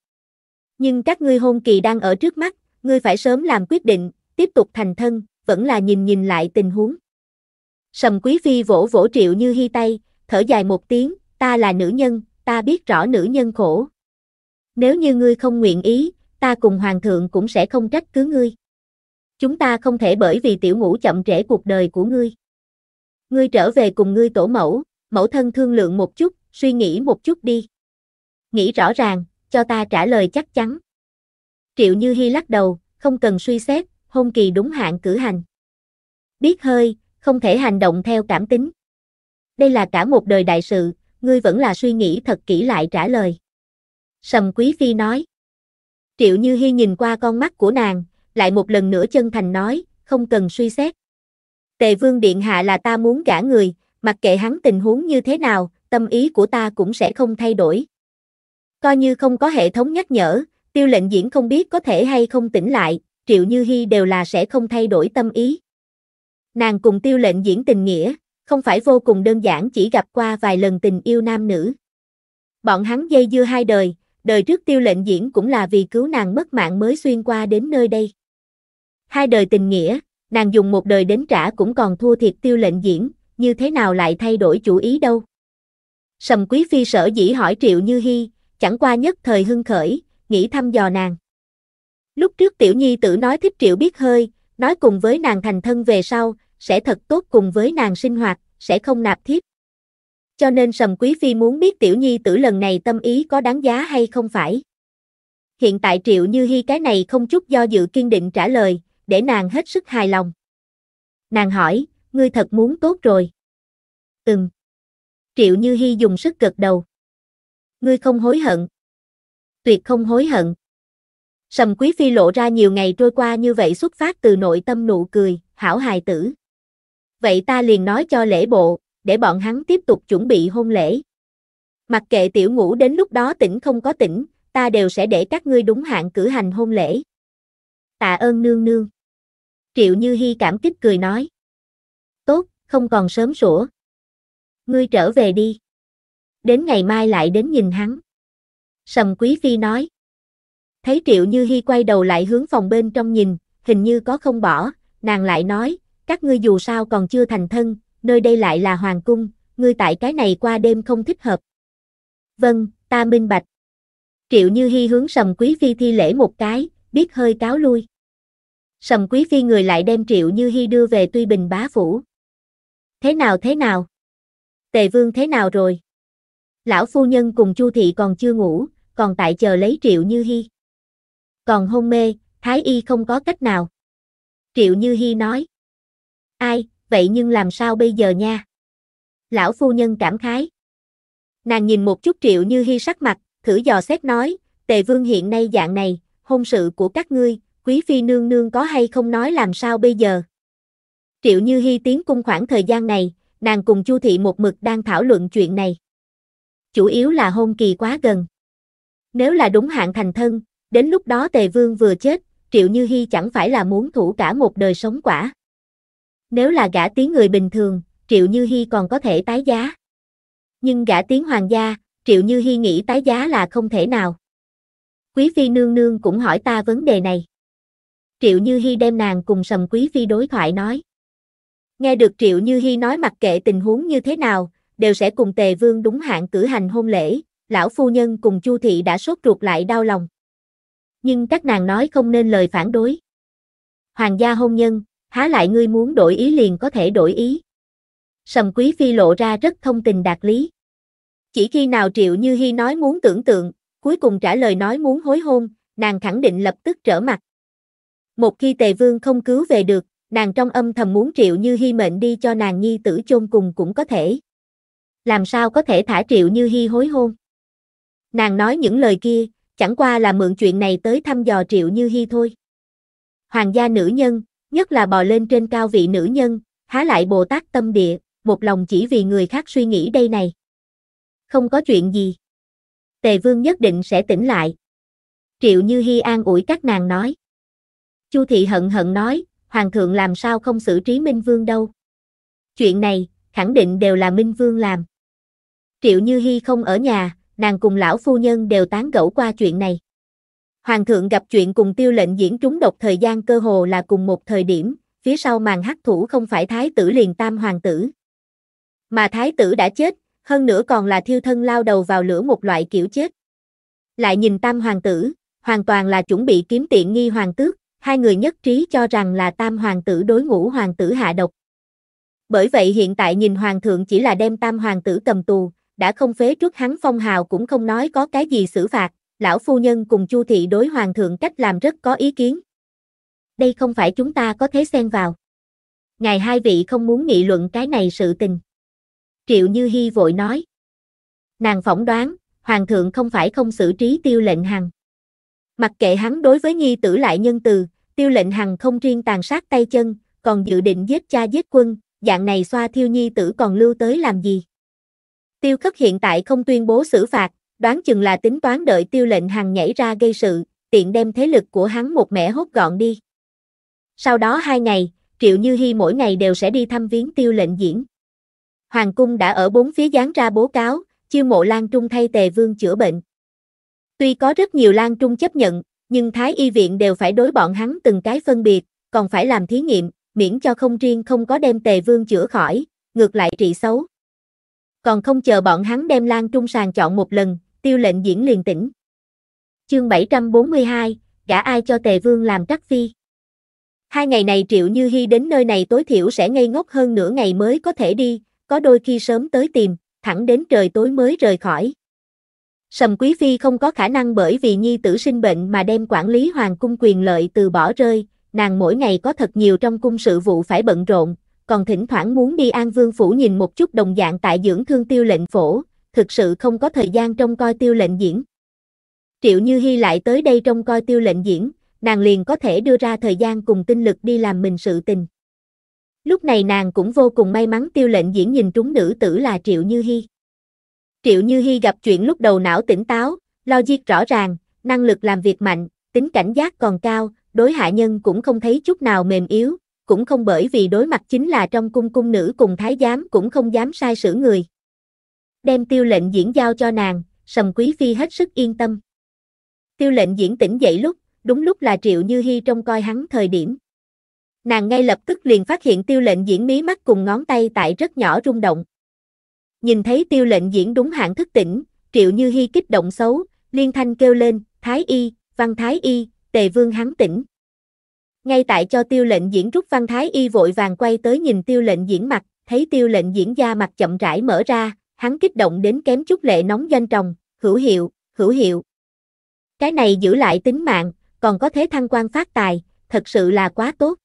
Nhưng các ngươi hôn kỳ đang ở trước mắt, ngươi phải sớm làm quyết định, tiếp tục thành thân, vẫn là nhìn nhìn lại tình huống. Sầm Quý Phi vỗ vỗ Triệu Như hy tay, thở dài một tiếng, ta là nữ nhân, ta biết rõ nữ nhân khổ. Nếu như ngươi không nguyện ý, ta cùng hoàng thượng cũng sẽ không trách cứ ngươi. Chúng ta không thể bởi vì tiểu ngũ chậm trễ cuộc đời của ngươi. Ngươi trở về cùng ngươi tổ mẫu, mẫu thân thương lượng một chút, suy nghĩ một chút đi. Nghĩ rõ ràng, cho ta trả lời chắc chắn. Triệu Như Hi lắc đầu, không cần suy xét, hôn kỳ đúng hạn cử hành. Biết hơi, không thể hành động theo cảm tính đây là cả một đời đại sự, ngươi vẫn là suy nghĩ thật kỹ lại trả lời. Sầm Quý Phi nói. Triệu Như Hi nhìn qua con mắt của nàng, lại một lần nữa chân thành nói, không cần suy xét. Tề Vương Điện Hạ là ta muốn gả người, mặc kệ hắn tình huống như thế nào, tâm ý của ta cũng sẽ không thay đổi. Coi như không có hệ thống nhắc nhở, tiêu lệnh diễn không biết có thể hay không tỉnh lại, Triệu Như Hi đều là sẽ không thay đổi tâm ý. Nàng cùng tiêu lệnh diễn tình nghĩa, không phải vô cùng đơn giản chỉ gặp qua vài lần tình yêu nam nữ. Bọn hắn dây dưa hai đời, đời trước tiêu lệnh diễn cũng là vì cứu nàng mất mạng mới xuyên qua đến nơi đây. Hai đời tình nghĩa, nàng dùng một đời đến trả cũng còn thua thiệt tiêu lệnh diễn, như thế nào lại thay đổi chủ ý đâu. Sầm quý phi sở dĩ hỏi triệu như hy, chẳng qua nhất thời hưng khởi, nghĩ thăm dò nàng. Lúc trước tiểu nhi tử nói thích triệu biết hơi, nói cùng với nàng thành thân về sau, sẽ thật tốt cùng với nàng sinh hoạt, sẽ không nạp thiếp. Cho nên Sầm Quý Phi muốn biết Tiểu Nhi tử lần này tâm ý có đáng giá hay không phải. Hiện tại Triệu Như Hi cái này không chút do dự kiên định trả lời, để nàng hết sức hài lòng. Nàng hỏi, ngươi thật muốn tốt rồi. Ừm. Triệu Như Hi dùng sức gật đầu. Ngươi không hối hận. Tuyệt không hối hận. Sầm Quý Phi lộ ra nhiều ngày trôi qua như vậy xuất phát từ nội tâm nụ cười, hảo hài tử vậy ta liền nói cho lễ bộ, để bọn hắn tiếp tục chuẩn bị hôn lễ. Mặc kệ tiểu ngũ đến lúc đó tỉnh không có tỉnh, ta đều sẽ để các ngươi đúng hạn cử hành hôn lễ. Tạ ơn nương nương. Triệu Như Hi cảm kích cười nói. Tốt, không còn sớm sủa. Ngươi trở về đi. Đến ngày mai lại đến nhìn hắn. Sầm Quý Phi nói. Thấy Triệu Như Hi quay đầu lại hướng phòng bên trong nhìn, hình như có không bỏ, nàng lại nói, các ngươi dù sao còn chưa thành thân, nơi đây lại là hoàng cung, ngươi tại cái này qua đêm không thích hợp. Vâng, ta minh bạch. Triệu Như Hi hướng Sầm Quý Phi thi lễ một cái, biết hơi cáo lui. Sầm Quý Phi người lại đem Triệu Như Hi đưa về Tuy Bình Bá Phủ. Thế nào thế nào? Tề Vương thế nào rồi? Lão phu nhân cùng Chu Thị còn chưa ngủ, còn tại chờ lấy Triệu Như Hi. Còn hôn mê, Thái Y không có cách nào. Triệu Như Hi nói. Ai, vậy nhưng làm sao bây giờ nha? Lão phu nhân cảm khái. Nàng nhìn một chút triệu như hy sắc mặt, thử dò xét nói, tề vương hiện nay dạng này, hôn sự của các ngươi, quý phi nương nương có hay không nói làm sao bây giờ? Triệu như hy tiến cung khoảng thời gian này, nàng cùng chu thị một mực đang thảo luận chuyện này. Chủ yếu là hôn kỳ quá gần. Nếu là đúng hạn thành thân, đến lúc đó tề vương vừa chết, triệu như hy chẳng phải là muốn thủ cả một đời sống quả. Nếu là gã tiếng người bình thường, Triệu Như Hi còn có thể tái giá. Nhưng gã tiếng hoàng gia, Triệu Như Hi nghĩ tái giá là không thể nào. Quý Phi nương nương cũng hỏi ta vấn đề này. Triệu Như Hi đem nàng cùng Sầm Quý Phi đối thoại nói. Nghe được Triệu Như Hi nói mặc kệ tình huống như thế nào, đều sẽ cùng Tề Vương đúng hạn cử hành hôn lễ, lão phu nhân cùng Chu Thị đã sốt ruột lại đau lòng. Nhưng các nàng nói không nên lời phản đối. Hoàng gia hôn nhân, há lại ngươi muốn đổi ý liền có thể đổi ý. Sầm Quý Phi lộ ra rất thông tình đạt lý. Chỉ khi nào Triệu Như Hi nói muốn tưởng tượng, cuối cùng trả lời nói muốn hối hôn, nàng khẳng định lập tức trở mặt. Một khi Tề Vương không cứu về được, nàng trong âm thầm muốn Triệu Như Hi mệnh đi cho nàng nhi tử chôn cùng cũng có thể. Làm sao có thể thả Triệu Như Hi hối hôn? Nàng nói những lời kia, chẳng qua là mượn chuyện này tới thăm dò Triệu Như Hi thôi. Hoàng gia nữ nhân, nhất là bò lên trên cao vị nữ nhân, há lại Bồ Tát tâm địa, một lòng chỉ vì người khác suy nghĩ đây này. Không có chuyện gì. Tề Vương nhất định sẽ tỉnh lại. Triệu Như Hi an ủi các nàng nói. Chu Thị hận hận nói, Hoàng thượng làm sao không xử trí Minh Vương đâu. Chuyện này, khẳng định đều là Minh Vương làm. Triệu Như Hi không ở nhà, nàng cùng lão phu nhân đều tán gẫu qua chuyện này. Hoàng thượng gặp chuyện cùng tiêu lệnh diễn trúng độc thời gian cơ hồ là cùng một thời điểm, phía sau màn hắc thủ không phải thái tử liền tam hoàng tử. Mà thái tử đã chết, hơn nữa còn là thiêu thân lao đầu vào lửa một loại kiểu chết. Lại nhìn tam hoàng tử, hoàn toàn là chuẩn bị kiếm tiện nghi hoàng tước, hai người nhất trí cho rằng là tam hoàng tử đối ngũ hoàng tử hạ độc. Bởi vậy hiện tại nhìn hoàng thượng chỉ là đem tam hoàng tử cầm tù, đã không phế trước hắn phong hào cũng không nói có cái gì xử phạt, lão phu nhân cùng Chu thị đối hoàng thượng cách làm rất có ý kiến. Đây không phải chúng ta có thế xen vào. Ngài hai vị không muốn nghị luận cái này sự tình. Triệu Như Hi vội nói. Nàng phỏng đoán, hoàng thượng không phải không xử trí tiêu lệnh hằng. Mặc kệ hắn đối với nhi tử lại nhân từ, tiêu lệnh hằng không riêng tàn sát tay chân, còn dự định giết cha giết quân, dạng này xoa thiêu nhi tử còn lưu tới làm gì. Tiêu khất hiện tại không tuyên bố xử phạt, đoán chừng là tính toán đợi tiêu lệnh hằng nhảy ra gây sự, tiện đem thế lực của hắn một mẻ hốt gọn đi. Sau đó hai ngày, Triệu Như Hi mỗi ngày đều sẽ đi thăm viếng tiêu lệnh diễn. Hoàng cung đã ở bốn phía dán ra bố cáo, chiêu mộ Lan Trung thay tề vương chữa bệnh. Tuy có rất nhiều Lan Trung chấp nhận, nhưng Thái Y Viện đều phải đối bọn hắn từng cái phân biệt, còn phải làm thí nghiệm, miễn cho không riêng không có đem tề vương chữa khỏi, ngược lại trị xấu. Còn không chờ bọn hắn đem Lan Trung sàng chọn một lần, tiêu lệnh diễn liền tỉnh. Chương 742, gã ai cho tề vương làm trắc phi. Hai ngày này Triệu Như Hi đến nơi này tối thiểu sẽ ngây ngốc hơn nửa ngày mới có thể đi, có đôi khi sớm tới tìm, thẳng đến trời tối mới rời khỏi. Sầm Quý Phi không có khả năng bởi vì nhi tử sinh bệnh mà đem quản lý hoàng cung quyền lợi từ bỏ rơi, nàng mỗi ngày có thật nhiều trong cung sự vụ phải bận rộn, còn thỉnh thoảng muốn đi An Vương Phủ nhìn một chút đồng dạng tại dưỡng thương tiêu lệnh phổ, thực sự không có thời gian trông coi tiêu lệnh diễn. Triệu Như Hi lại tới đây trông coi tiêu lệnh diễn, nàng liền có thể đưa ra thời gian cùng tinh lực đi làm mình sự tình. Lúc này nàng cũng vô cùng may mắn tiêu lệnh diễn nhìn trúng nữ tử là Triệu Như Hi. Triệu Như Hi gặp chuyện lúc đầu não tỉnh táo, logic rõ ràng, năng lực làm việc mạnh, tính cảnh giác còn cao, đối hạ nhân cũng không thấy chút nào mềm yếu, cũng không bởi vì đối mặt chính là trong cung cung nữ cùng thái giám cũng không dám sai sử người đem tiêu lệnh diễn giao cho nàng, sầm quý phi hết sức yên tâm. Tiêu lệnh diễn tỉnh dậy lúc, đúng lúc là Triệu Như Hi trong coi hắn thời điểm. Nàng ngay lập tức liền phát hiện tiêu lệnh diễn mí mắt cùng ngón tay tại rất nhỏ rung động. Nhìn thấy tiêu lệnh diễn đúng hạn thức tỉnh, Triệu Như Hi kích động xấu, liên thanh kêu lên, Thái Y, Văn Thái Y, Tề Vương hắn tỉnh. Ngay tại cho tiêu lệnh diễn rút Văn Thái Y vội vàng quay tới nhìn tiêu lệnh diễn mặt, thấy tiêu lệnh diễn da mặt chậm rãi mở ra, hắn kích động đến kém chút lệ nóng danh tròng, hữu hiệu, hữu hiệu. Cái này giữ lại tính mạng, còn có thế thăng quan phát tài, thật sự là quá tốt.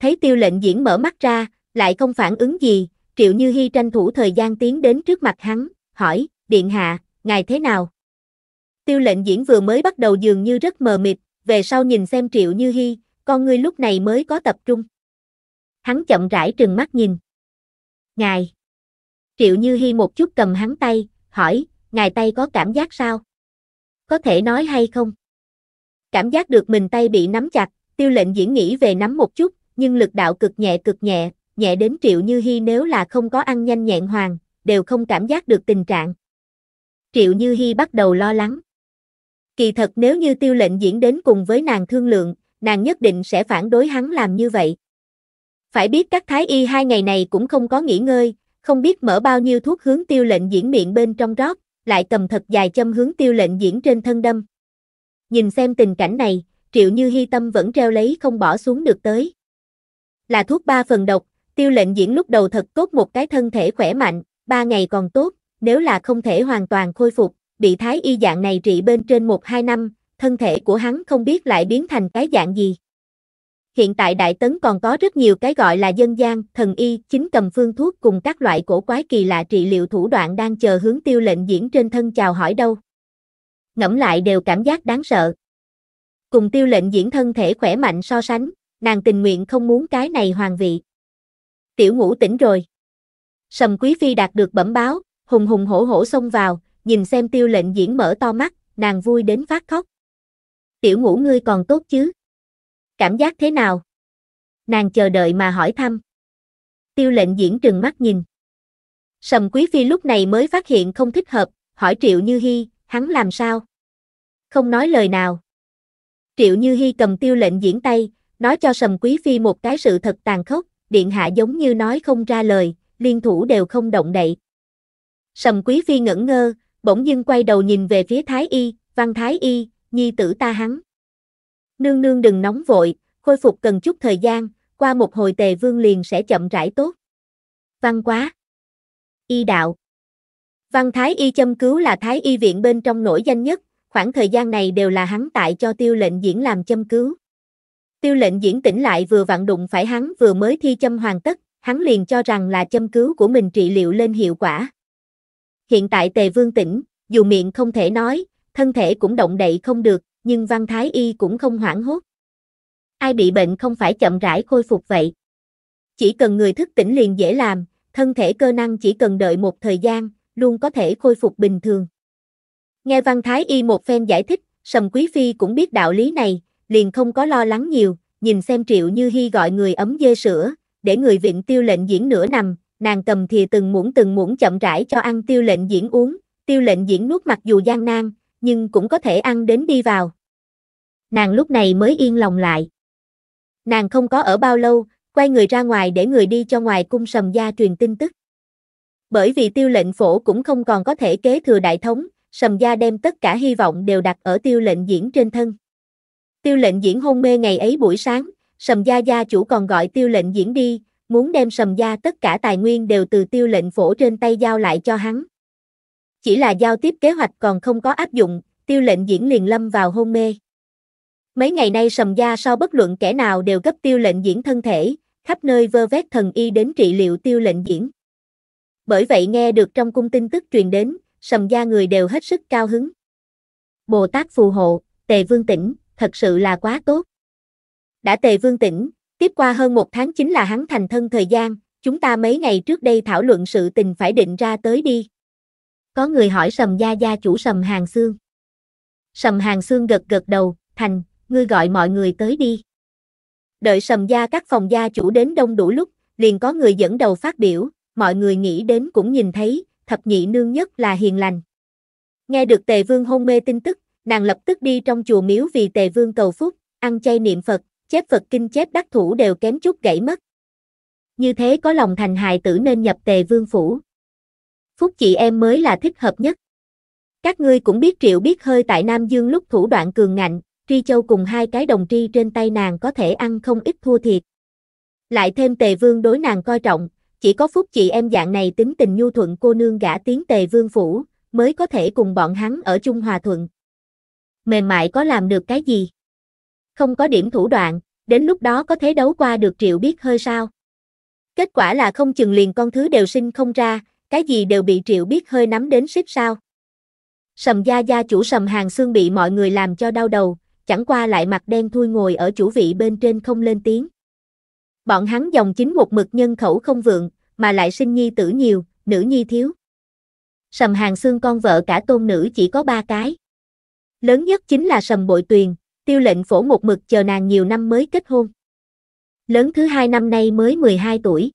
Thấy tiêu lệnh diễn mở mắt ra, lại không phản ứng gì, Triệu Như hy tranh thủ thời gian tiến đến trước mặt hắn, hỏi, Điện Hạ, ngài thế nào? Tiêu lệnh diễn vừa mới bắt đầu dường như rất mờ mịt, về sau nhìn xem Triệu Như hy con ngươi lúc này mới có tập trung. Hắn chậm rãi trừng mắt nhìn. Ngài! Triệu Như Hi một chút cầm hắn tay, hỏi, ngài tay có cảm giác sao? Có thể nói hay không? Cảm giác được mình tay bị nắm chặt, tiêu lệnh diễn nghĩ về nắm một chút, nhưng lực đạo cực nhẹ cực nhẹ, nhẹ đến Triệu Như Hi nếu là không có ăn nhanh nhẹn hoàng, đều không cảm giác được tình trạng. Triệu Như Hi bắt đầu lo lắng. Kỳ thật nếu như tiêu lệnh diễn đến cùng với nàng thương lượng, nàng nhất định sẽ phản đối hắn làm như vậy. Phải biết các thái y hai ngày này cũng không có nghỉ ngơi, không biết mở bao nhiêu thuốc hướng tiêu lệnh diễn miệng bên trong rót, lại cầm thật dài châm hướng tiêu lệnh diễn trên thân đâm. Nhìn xem tình cảnh này, triệu như hy tâm vẫn treo lấy không bỏ xuống được tới. Là thuốc ba phần độc, tiêu lệnh diễn lúc đầu thật tốt một cái thân thể khỏe mạnh, ba ngày còn tốt, nếu là không thể hoàn toàn khôi phục, bị thái y dạng này trị bên trên một hai năm, thân thể của hắn không biết lại biến thành cái dạng gì hiện tại Đại Tấn còn có rất nhiều cái gọi là dân gian, thần y, chính cầm phương thuốc cùng các loại cổ quái kỳ lạ trị liệu thủ đoạn đang chờ hướng tiêu lệnh diễn trên thân chào hỏi đâu. Ngẫm lại đều cảm giác đáng sợ. Cùng tiêu lệnh diễn thân thể khỏe mạnh so sánh, nàng tình nguyện không muốn cái này hoàng vị. Tiểu ngũ tỉnh rồi. Sầm Quý Phi đạt được bẩm báo, hùng hùng hổ hổ xông vào, nhìn xem tiêu lệnh diễn mở to mắt, nàng vui đến phát khóc. Tiểu ngũ ngươi còn tốt chứ? Cảm giác thế nào? Nàng chờ đợi mà hỏi thăm. Tiêu lệnh diễn trừng mắt nhìn. Sầm Quý Phi lúc này mới phát hiện không thích hợp, hỏi Triệu Như Hi, hắn làm sao? Không nói lời nào. Triệu Như Hi cầm tiêu lệnh diễn tay, nói cho Sầm Quý Phi một cái sự thật tàn khốc, điện hạ giống như nói không ra lời, liên thủ đều không động đậy. Sầm Quý Phi ngẩn ngơ, bỗng dưng quay đầu nhìn về phía Thái Y, Văn Thái Y, nhi tử ta hắn. Nương nương đừng nóng vội, khôi phục cần chút thời gian, qua một hồi tề vương liền sẽ chậm rãi tốt. Văn quá. Y đạo. Văn Thái Y châm cứu là Thái Y viện bên trong nổi danh nhất, khoảng thời gian này đều là hắn tại cho tiêu lệnh diễn làm châm cứu. Tiêu lệnh diễn tỉnh lại vừa vặn đụng phải hắn vừa mới thi châm hoàn tất, hắn liền cho rằng là châm cứu của mình trị liệu lên hiệu quả. Hiện tại tề vương tỉnh, dù miệng không thể nói, thân thể cũng động đậy không được, nhưng Văn Thái Y cũng không hoảng hốt. Ai bị bệnh không phải chậm rãi khôi phục vậy. Chỉ cần người thức tỉnh liền dễ làm, thân thể cơ năng chỉ cần đợi một thời gian, luôn có thể khôi phục bình thường. Nghe Văn Thái Y một phen giải thích, Sầm Quý Phi cũng biết đạo lý này, liền không có lo lắng nhiều, nhìn xem Triệu Như hy gọi người ấm dê sữa, để người viện tiêu lệnh diễn nửa nằm, nàng cầm thìa từng muỗng từng muỗng chậm rãi cho ăn tiêu lệnh diễn uống, tiêu lệnh diễn nuốt mặc dù gian nan, nhưng cũng có thể ăn đến đi vào. Nàng lúc này mới yên lòng lại. Nàng không có ở bao lâu, quay người ra ngoài để người đi cho ngoài cung sầm gia truyền tin tức. Bởi vì tiêu lệnh phổ cũng không còn có thể kế thừa đại thống, sầm gia đem tất cả hy vọng đều đặt ở tiêu lệnh diễn trên thân. Tiêu lệnh diễn hôn mê ngày ấy buổi sáng, sầm gia gia chủ còn gọi tiêu lệnh diễn đi, muốn đem sầm gia tất cả tài nguyên đều từ tiêu lệnh phổ trên tay giao lại cho hắn. Chỉ là giao tiếp kế hoạch còn không có áp dụng, tiêu lệnh diễn liền lâm vào hôn mê. Mấy ngày nay sầm gia sau bất luận kẻ nào đều gấp tiêu lệnh diễn thân thể, khắp nơi vơ vét thần y đến trị liệu tiêu lệnh diễn. Bởi vậy nghe được trong cung tin tức truyền đến, sầm gia người đều hết sức cao hứng. Bồ Tát phù hộ, Tề Vương tỉnh thật sự là quá tốt. Đã Tề Vương tỉnh tiếp qua hơn một tháng chính là hắn thành thân thời gian, chúng ta mấy ngày trước đây thảo luận sự tình phải định ra tới đi, có người hỏi sầm gia gia chủ sầm hàng xương. Sầm hàng xương gật gật đầu, thành, ngươi gọi mọi người tới đi. Đợi sầm gia các phòng gia chủ đến đông đủ lúc, liền có người dẫn đầu phát biểu, mọi người nghĩ đến cũng nhìn thấy, thập nhị nương nhất là hiền lành. Nghe được tề vương hôn mê tin tức, nàng lập tức đi trong chùa miếu vì tề vương cầu phúc, ăn chay niệm Phật, chép Phật kinh chép đắc thủ đều kém chút gãy mất. Như thế có lòng thành hài tử nên nhập tề vương phủ. Phúc chị em mới là thích hợp nhất. Các ngươi cũng biết triệu biết hơi tại Nam Dương lúc thủ đoạn cường ngạnh, Tri Châu cùng hai cái đồng tri trên tay nàng có thể ăn không ít thua thiệt. Lại thêm tề vương đối nàng coi trọng, chỉ có phúc chị em dạng này tính tình nhu thuận cô nương gã tiếng tề vương phủ, mới có thể cùng bọn hắn ở chung hòa thuận. Mềm mại có làm được cái gì? Không có điểm thủ đoạn, đến lúc đó có thế đấu qua được triệu biết hơi sao? Kết quả là không chừng liền con thứ đều sinh không ra, cái gì đều bị triệu biết hơi nắm đến xếp sao. Sầm gia gia chủ sầm hàng xương bị mọi người làm cho đau đầu, chẳng qua lại mặt đen thui ngồi ở chủ vị bên trên không lên tiếng. Bọn hắn dòng chính một mực nhân khẩu không vượng, mà lại sinh nhi tử nhiều, nữ nhi thiếu. Sầm hàng xương con vợ cả tôn nữ chỉ có ba cái. Lớn nhất chính là sầm bội tuyền, tiêu lệnh phổ một mực chờ nàng nhiều năm mới kết hôn. Lớn thứ hai năm nay mới 12 tuổi.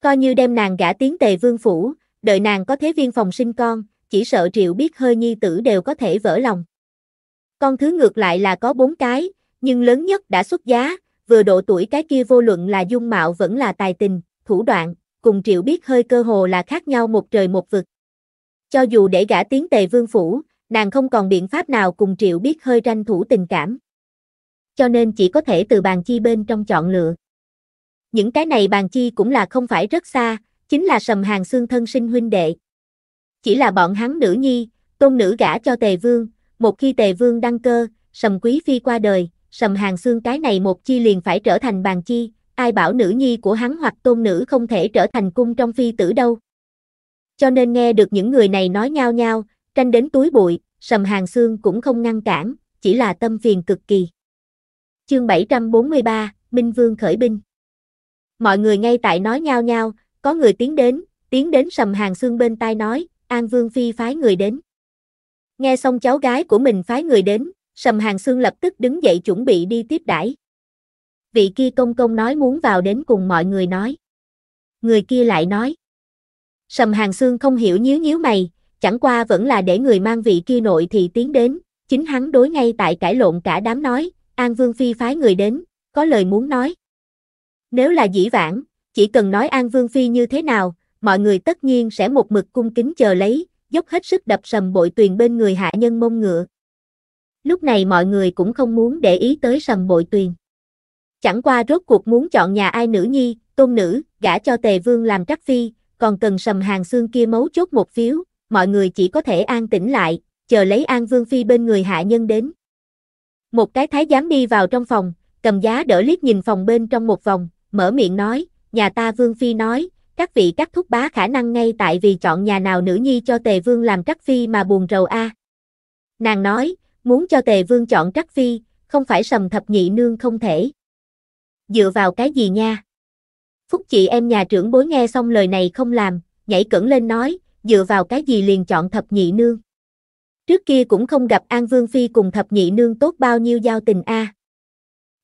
Coi như đem nàng gả tiến tề vương phủ, đợi nàng có thế viên phòng sinh con, chỉ sợ triệu biết hơi nhi tử đều có thể vỡ lòng. Con thứ ngược lại là có bốn cái, nhưng lớn nhất đã xuất giá, vừa độ tuổi cái kia vô luận là dung mạo vẫn là tài tình, thủ đoạn, cùng triệu biết hơi cơ hồ là khác nhau một trời một vực. Cho dù để gả tiến tề vương phủ, nàng không còn biện pháp nào cùng triệu biết hơi tranh thủ tình cảm. Cho nên chỉ có thể từ bàn chi bên trong chọn lựa những cái này bàn chi cũng là không phải rất xa, chính là sầm hàng xương thân sinh huynh đệ. Chỉ là bọn hắn nữ nhi, tôn nữ gả cho tề vương, một khi tề vương đăng cơ, sầm quý phi qua đời, sầm hàng xương cái này một chi liền phải trở thành bàn chi, ai bảo nữ nhi của hắn hoặc tôn nữ không thể trở thành cung trong phi tử đâu. Cho nên nghe được những người này nói nhau nhau, tranh đến túi bụi, sầm hàng xương cũng không ngăn cản, chỉ là tâm phiền cực kỳ. Chương 743, Minh Vương khởi binh mọi người ngay tại nói nhau nhau, có người tiến đến, tiến đến sầm hàng xương bên tai nói, An Vương Phi phái người đến. Nghe xong cháu gái của mình phái người đến, sầm hàng xương lập tức đứng dậy chuẩn bị đi tiếp đãi. Vị kia công công nói muốn vào đến cùng mọi người nói. Người kia lại nói. Sầm hàng xương không hiểu nhíu nhíu mày, chẳng qua vẫn là để người mang vị kia nội thì tiến đến, chính hắn đối ngay tại cãi lộn cả đám nói, An Vương Phi phái người đến, có lời muốn nói. Nếu là dĩ vãng, chỉ cần nói An Vương Phi như thế nào, mọi người tất nhiên sẽ một mực cung kính chờ lấy, dốc hết sức đập sầm bội tuyền bên người hạ nhân mông ngựa. Lúc này mọi người cũng không muốn để ý tới sầm bội tuyền. Chẳng qua rốt cuộc muốn chọn nhà ai nữ nhi, tôn nữ, gả cho tề vương làm trắc phi, còn cần sầm hàng xương kia mấu chốt một phiếu, mọi người chỉ có thể an tĩnh lại, chờ lấy an vương phi bên người hạ nhân đến. Một cái thái giám đi vào trong phòng, cầm giá đỡ liếc nhìn phòng bên trong một vòng, mở miệng nói, nhà ta Vương Phi nói, các vị các thúc bá khả năng ngay tại vì chọn nhà nào nữ nhi cho Tề Vương làm trắc phi mà buồn rầu a. Nàng nói, muốn cho Tề Vương chọn trắc phi, không phải sầm thập nhị nương không thể. Dựa vào cái gì nha? Phúc chị em nhà trưởng bối nghe xong lời này không làm, nhảy cẩn lên nói, dựa vào cái gì liền chọn thập nhị nương. Trước kia cũng không gặp An Vương Phi cùng thập nhị nương tốt bao nhiêu giao tình a. À.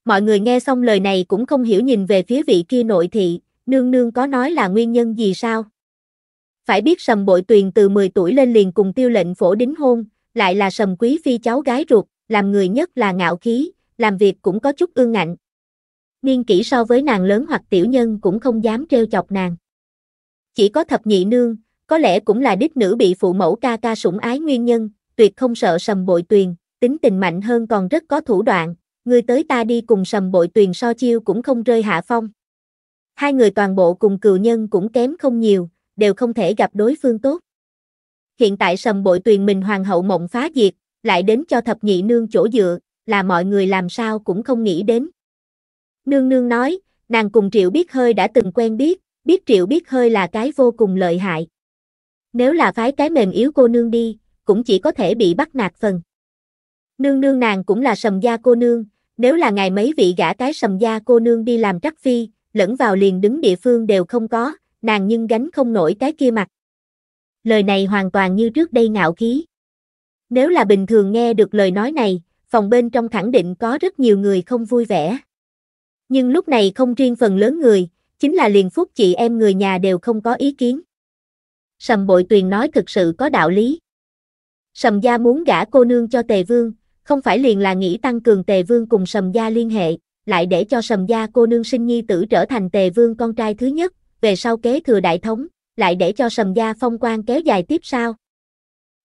Mọi người nghe xong lời này cũng không hiểu nhìn về phía vị kia nội thị, nương nương có nói là nguyên nhân gì sao? Phải biết sầm bội tuyền từ 10 tuổi lên liền cùng tiêu lệnh phổ đính hôn, lại là sầm quý phi cháu gái ruột, làm người nhất là ngạo khí, làm việc cũng có chút ương ngạnh. Niên kỷ so với nàng lớn hoặc tiểu nhân cũng không dám trêu chọc nàng. Chỉ có thập nhị nương, có lẽ cũng là đích nữ bị phụ mẫu ca ca sủng ái nguyên nhân, tuyệt không sợ sầm bội tuyền, tính tình mạnh hơn còn rất có thủ đoạn, ngươi tới ta đi cùng sầm bội tuyền so chiêu cũng không rơi hạ phong. Hai người toàn bộ cùng cựu nhân cũng kém không nhiều, đều không thể gặp đối phương tốt. Hiện tại sầm bội tuyền mình hoàng hậu mộng phá diệt, lại đến cho thập nhị nương chỗ dựa, là mọi người làm sao cũng không nghĩ đến. Nương nương nói, nàng cùng Triệu Biết Hơi đã từng quen biết, biết Triệu Biết Hơi là cái vô cùng lợi hại. Nếu là phái cái mềm yếu cô nương đi, cũng chỉ có thể bị bắt nạt phần. Nương nương nàng cũng là sầm gia cô nương, nếu là ngày mấy vị gã cái sầm gia cô nương đi làm trắc phi, lẫn vào liền đứng địa phương đều không có, nàng nhưng gánh không nổi cái kia mặt. Lời này hoàn toàn như trước đây ngạo khí. Nếu là bình thường nghe được lời nói này, phòng bên trong khẳng định có rất nhiều người không vui vẻ. Nhưng lúc này không riêng phần lớn người, chính là liền phúc chị em người nhà đều không có ý kiến. Sầm bội tuyền nói thực sự có đạo lý. Sầm gia muốn gả cô nương cho tề vương, không phải liền là nghĩ tăng cường tề vương cùng sầm gia liên hệ, lại để cho sầm gia cô nương sinh nhi tử trở thành tề vương con trai thứ nhất, về sau kế thừa đại thống, lại để cho sầm gia phong quan kéo dài tiếp sao.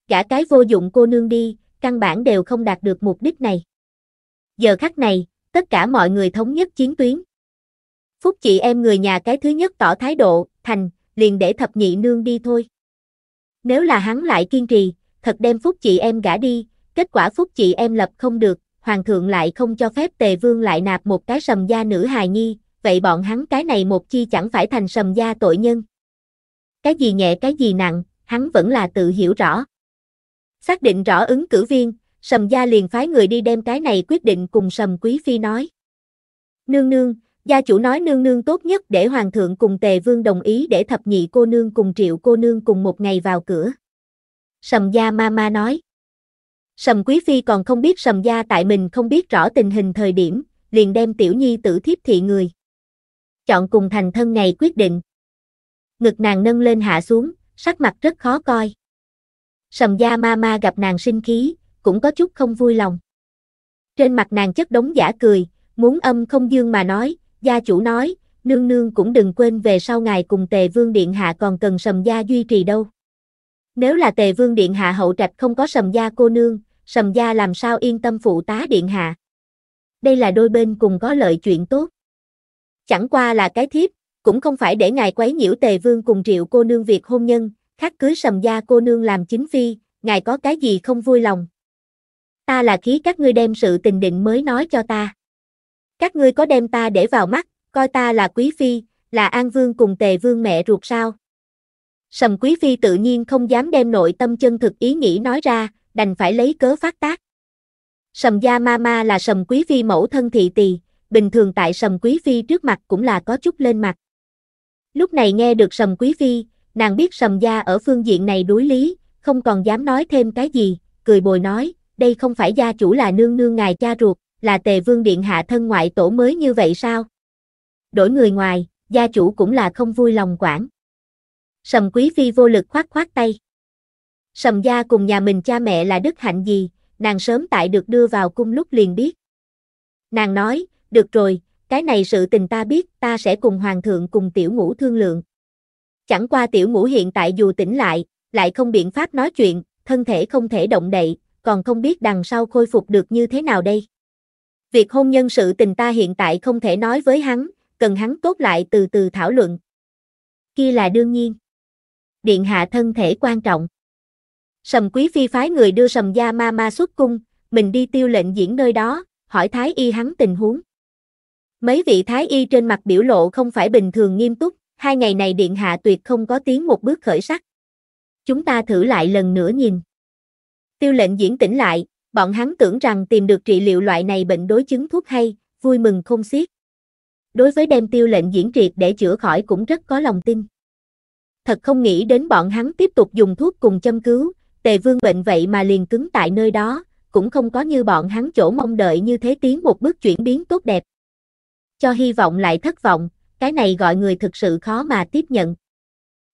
Cả cái vô dụng cô nương đi, căn bản đều không đạt được mục đích này. Giờ khắc này, tất cả mọi người thống nhất chiến tuyến. Phúc chị em người nhà cái thứ nhất tỏ thái độ, thành, liền để thập nhị nương đi thôi. Nếu là hắn lại kiên trì, thật đem phúc chị em gả đi, Kết quả phúc chị em lập không được, hoàng thượng lại không cho phép tề vương lại nạp một cái sầm gia nữ hài nhi, vậy bọn hắn cái này một chi chẳng phải thành sầm gia tội nhân. Cái gì nhẹ cái gì nặng, hắn vẫn là tự hiểu rõ. Xác định rõ ứng cử viên, sầm gia liền phái người đi đem cái này quyết định cùng sầm quý phi nói. Nương nương, gia chủ nói nương nương tốt nhất để hoàng thượng cùng tề vương đồng ý để thập nhị cô nương cùng triệu cô nương cùng một ngày vào cửa. Sầm gia ma ma nói. Sầm Quý Phi còn không biết Sầm gia tại mình không biết rõ tình hình thời điểm, liền đem tiểu nhi tử thiếp thị người. Chọn cùng thành thân ngày quyết định. Ngực nàng nâng lên hạ xuống, sắc mặt rất khó coi. Sầm gia ma ma gặp nàng sinh khí, cũng có chút không vui lòng. Trên mặt nàng chất đống giả cười, muốn âm không dương mà nói, gia chủ nói, nương nương cũng đừng quên về sau ngài cùng tề vương điện hạ còn cần sầm gia duy trì đâu. Nếu là tề vương điện hạ hậu trạch không có sầm gia cô nương, sầm gia làm sao yên tâm phụ tá điện hạ. Đây là đôi bên cùng có lợi chuyện tốt. Chẳng qua là cái thiếp, cũng không phải để ngài quấy nhiễu tề vương cùng triệu cô nương việc hôn nhân, khác cưới sầm gia cô nương làm chính phi, ngài có cái gì không vui lòng. Ta là khí các ngươi đem sự tình định mới nói cho ta. Các ngươi có đem ta để vào mắt, coi ta là quý phi, là an vương cùng tề vương mẹ ruột sao. Sầm quý phi tự nhiên không dám đem nội tâm chân thực ý nghĩ nói ra, đành phải lấy cớ phát tác. Sầm gia mama là sầm quý phi mẫu thân thị tỳ, bình thường tại sầm quý phi trước mặt cũng là có chút lên mặt. Lúc này nghe được sầm quý phi, nàng biết sầm gia ở phương diện này đối lý, không còn dám nói thêm cái gì, cười bồi nói, đây không phải gia chủ là nương nương ngài cha ruột, là tề vương điện hạ thân ngoại tổ mới như vậy sao? Đổi người ngoài, gia chủ cũng là không vui lòng quản. Sầm quý phi vô lực khoát khoát tay. Sầm gia cùng nhà mình cha mẹ là đức hạnh gì, nàng sớm tại được đưa vào cung lúc liền biết. Nàng nói, được rồi, cái này sự tình ta biết, ta sẽ cùng hoàng thượng cùng tiểu ngũ thương lượng. Chẳng qua tiểu ngũ hiện tại dù tỉnh lại, lại không biện pháp nói chuyện, thân thể không thể động đậy, còn không biết đằng sau khôi phục được như thế nào đây. Việc hôn nhân sự tình ta hiện tại không thể nói với hắn, cần hắn tốt lại từ từ thảo luận. Kia là đương nhiên. Điện hạ thân thể quan trọng. Sầm quý phi phái người đưa sầm gia ma ma xuất cung, mình đi tiêu lệnh diễn nơi đó, hỏi thái y hắn tình huống. Mấy vị thái y trên mặt biểu lộ không phải bình thường nghiêm túc, hai ngày này điện hạ tuyệt không có tiếng một bước khởi sắc. Chúng ta thử lại lần nữa nhìn. Tiêu lệnh diễn tỉnh lại, bọn hắn tưởng rằng tìm được trị liệu loại này bệnh đối chứng thuốc hay, vui mừng không xiết. Đối với đem tiêu lệnh diễn triệt để chữa khỏi cũng rất có lòng tin. Thật không nghĩ đến bọn hắn tiếp tục dùng thuốc cùng châm cứu, tề vương bệnh vậy mà liền cứng tại nơi đó, cũng không có như bọn hắn chỗ mong đợi như thế tiến một bước chuyển biến tốt đẹp. Cho hy vọng lại thất vọng, cái này gọi người thực sự khó mà tiếp nhận.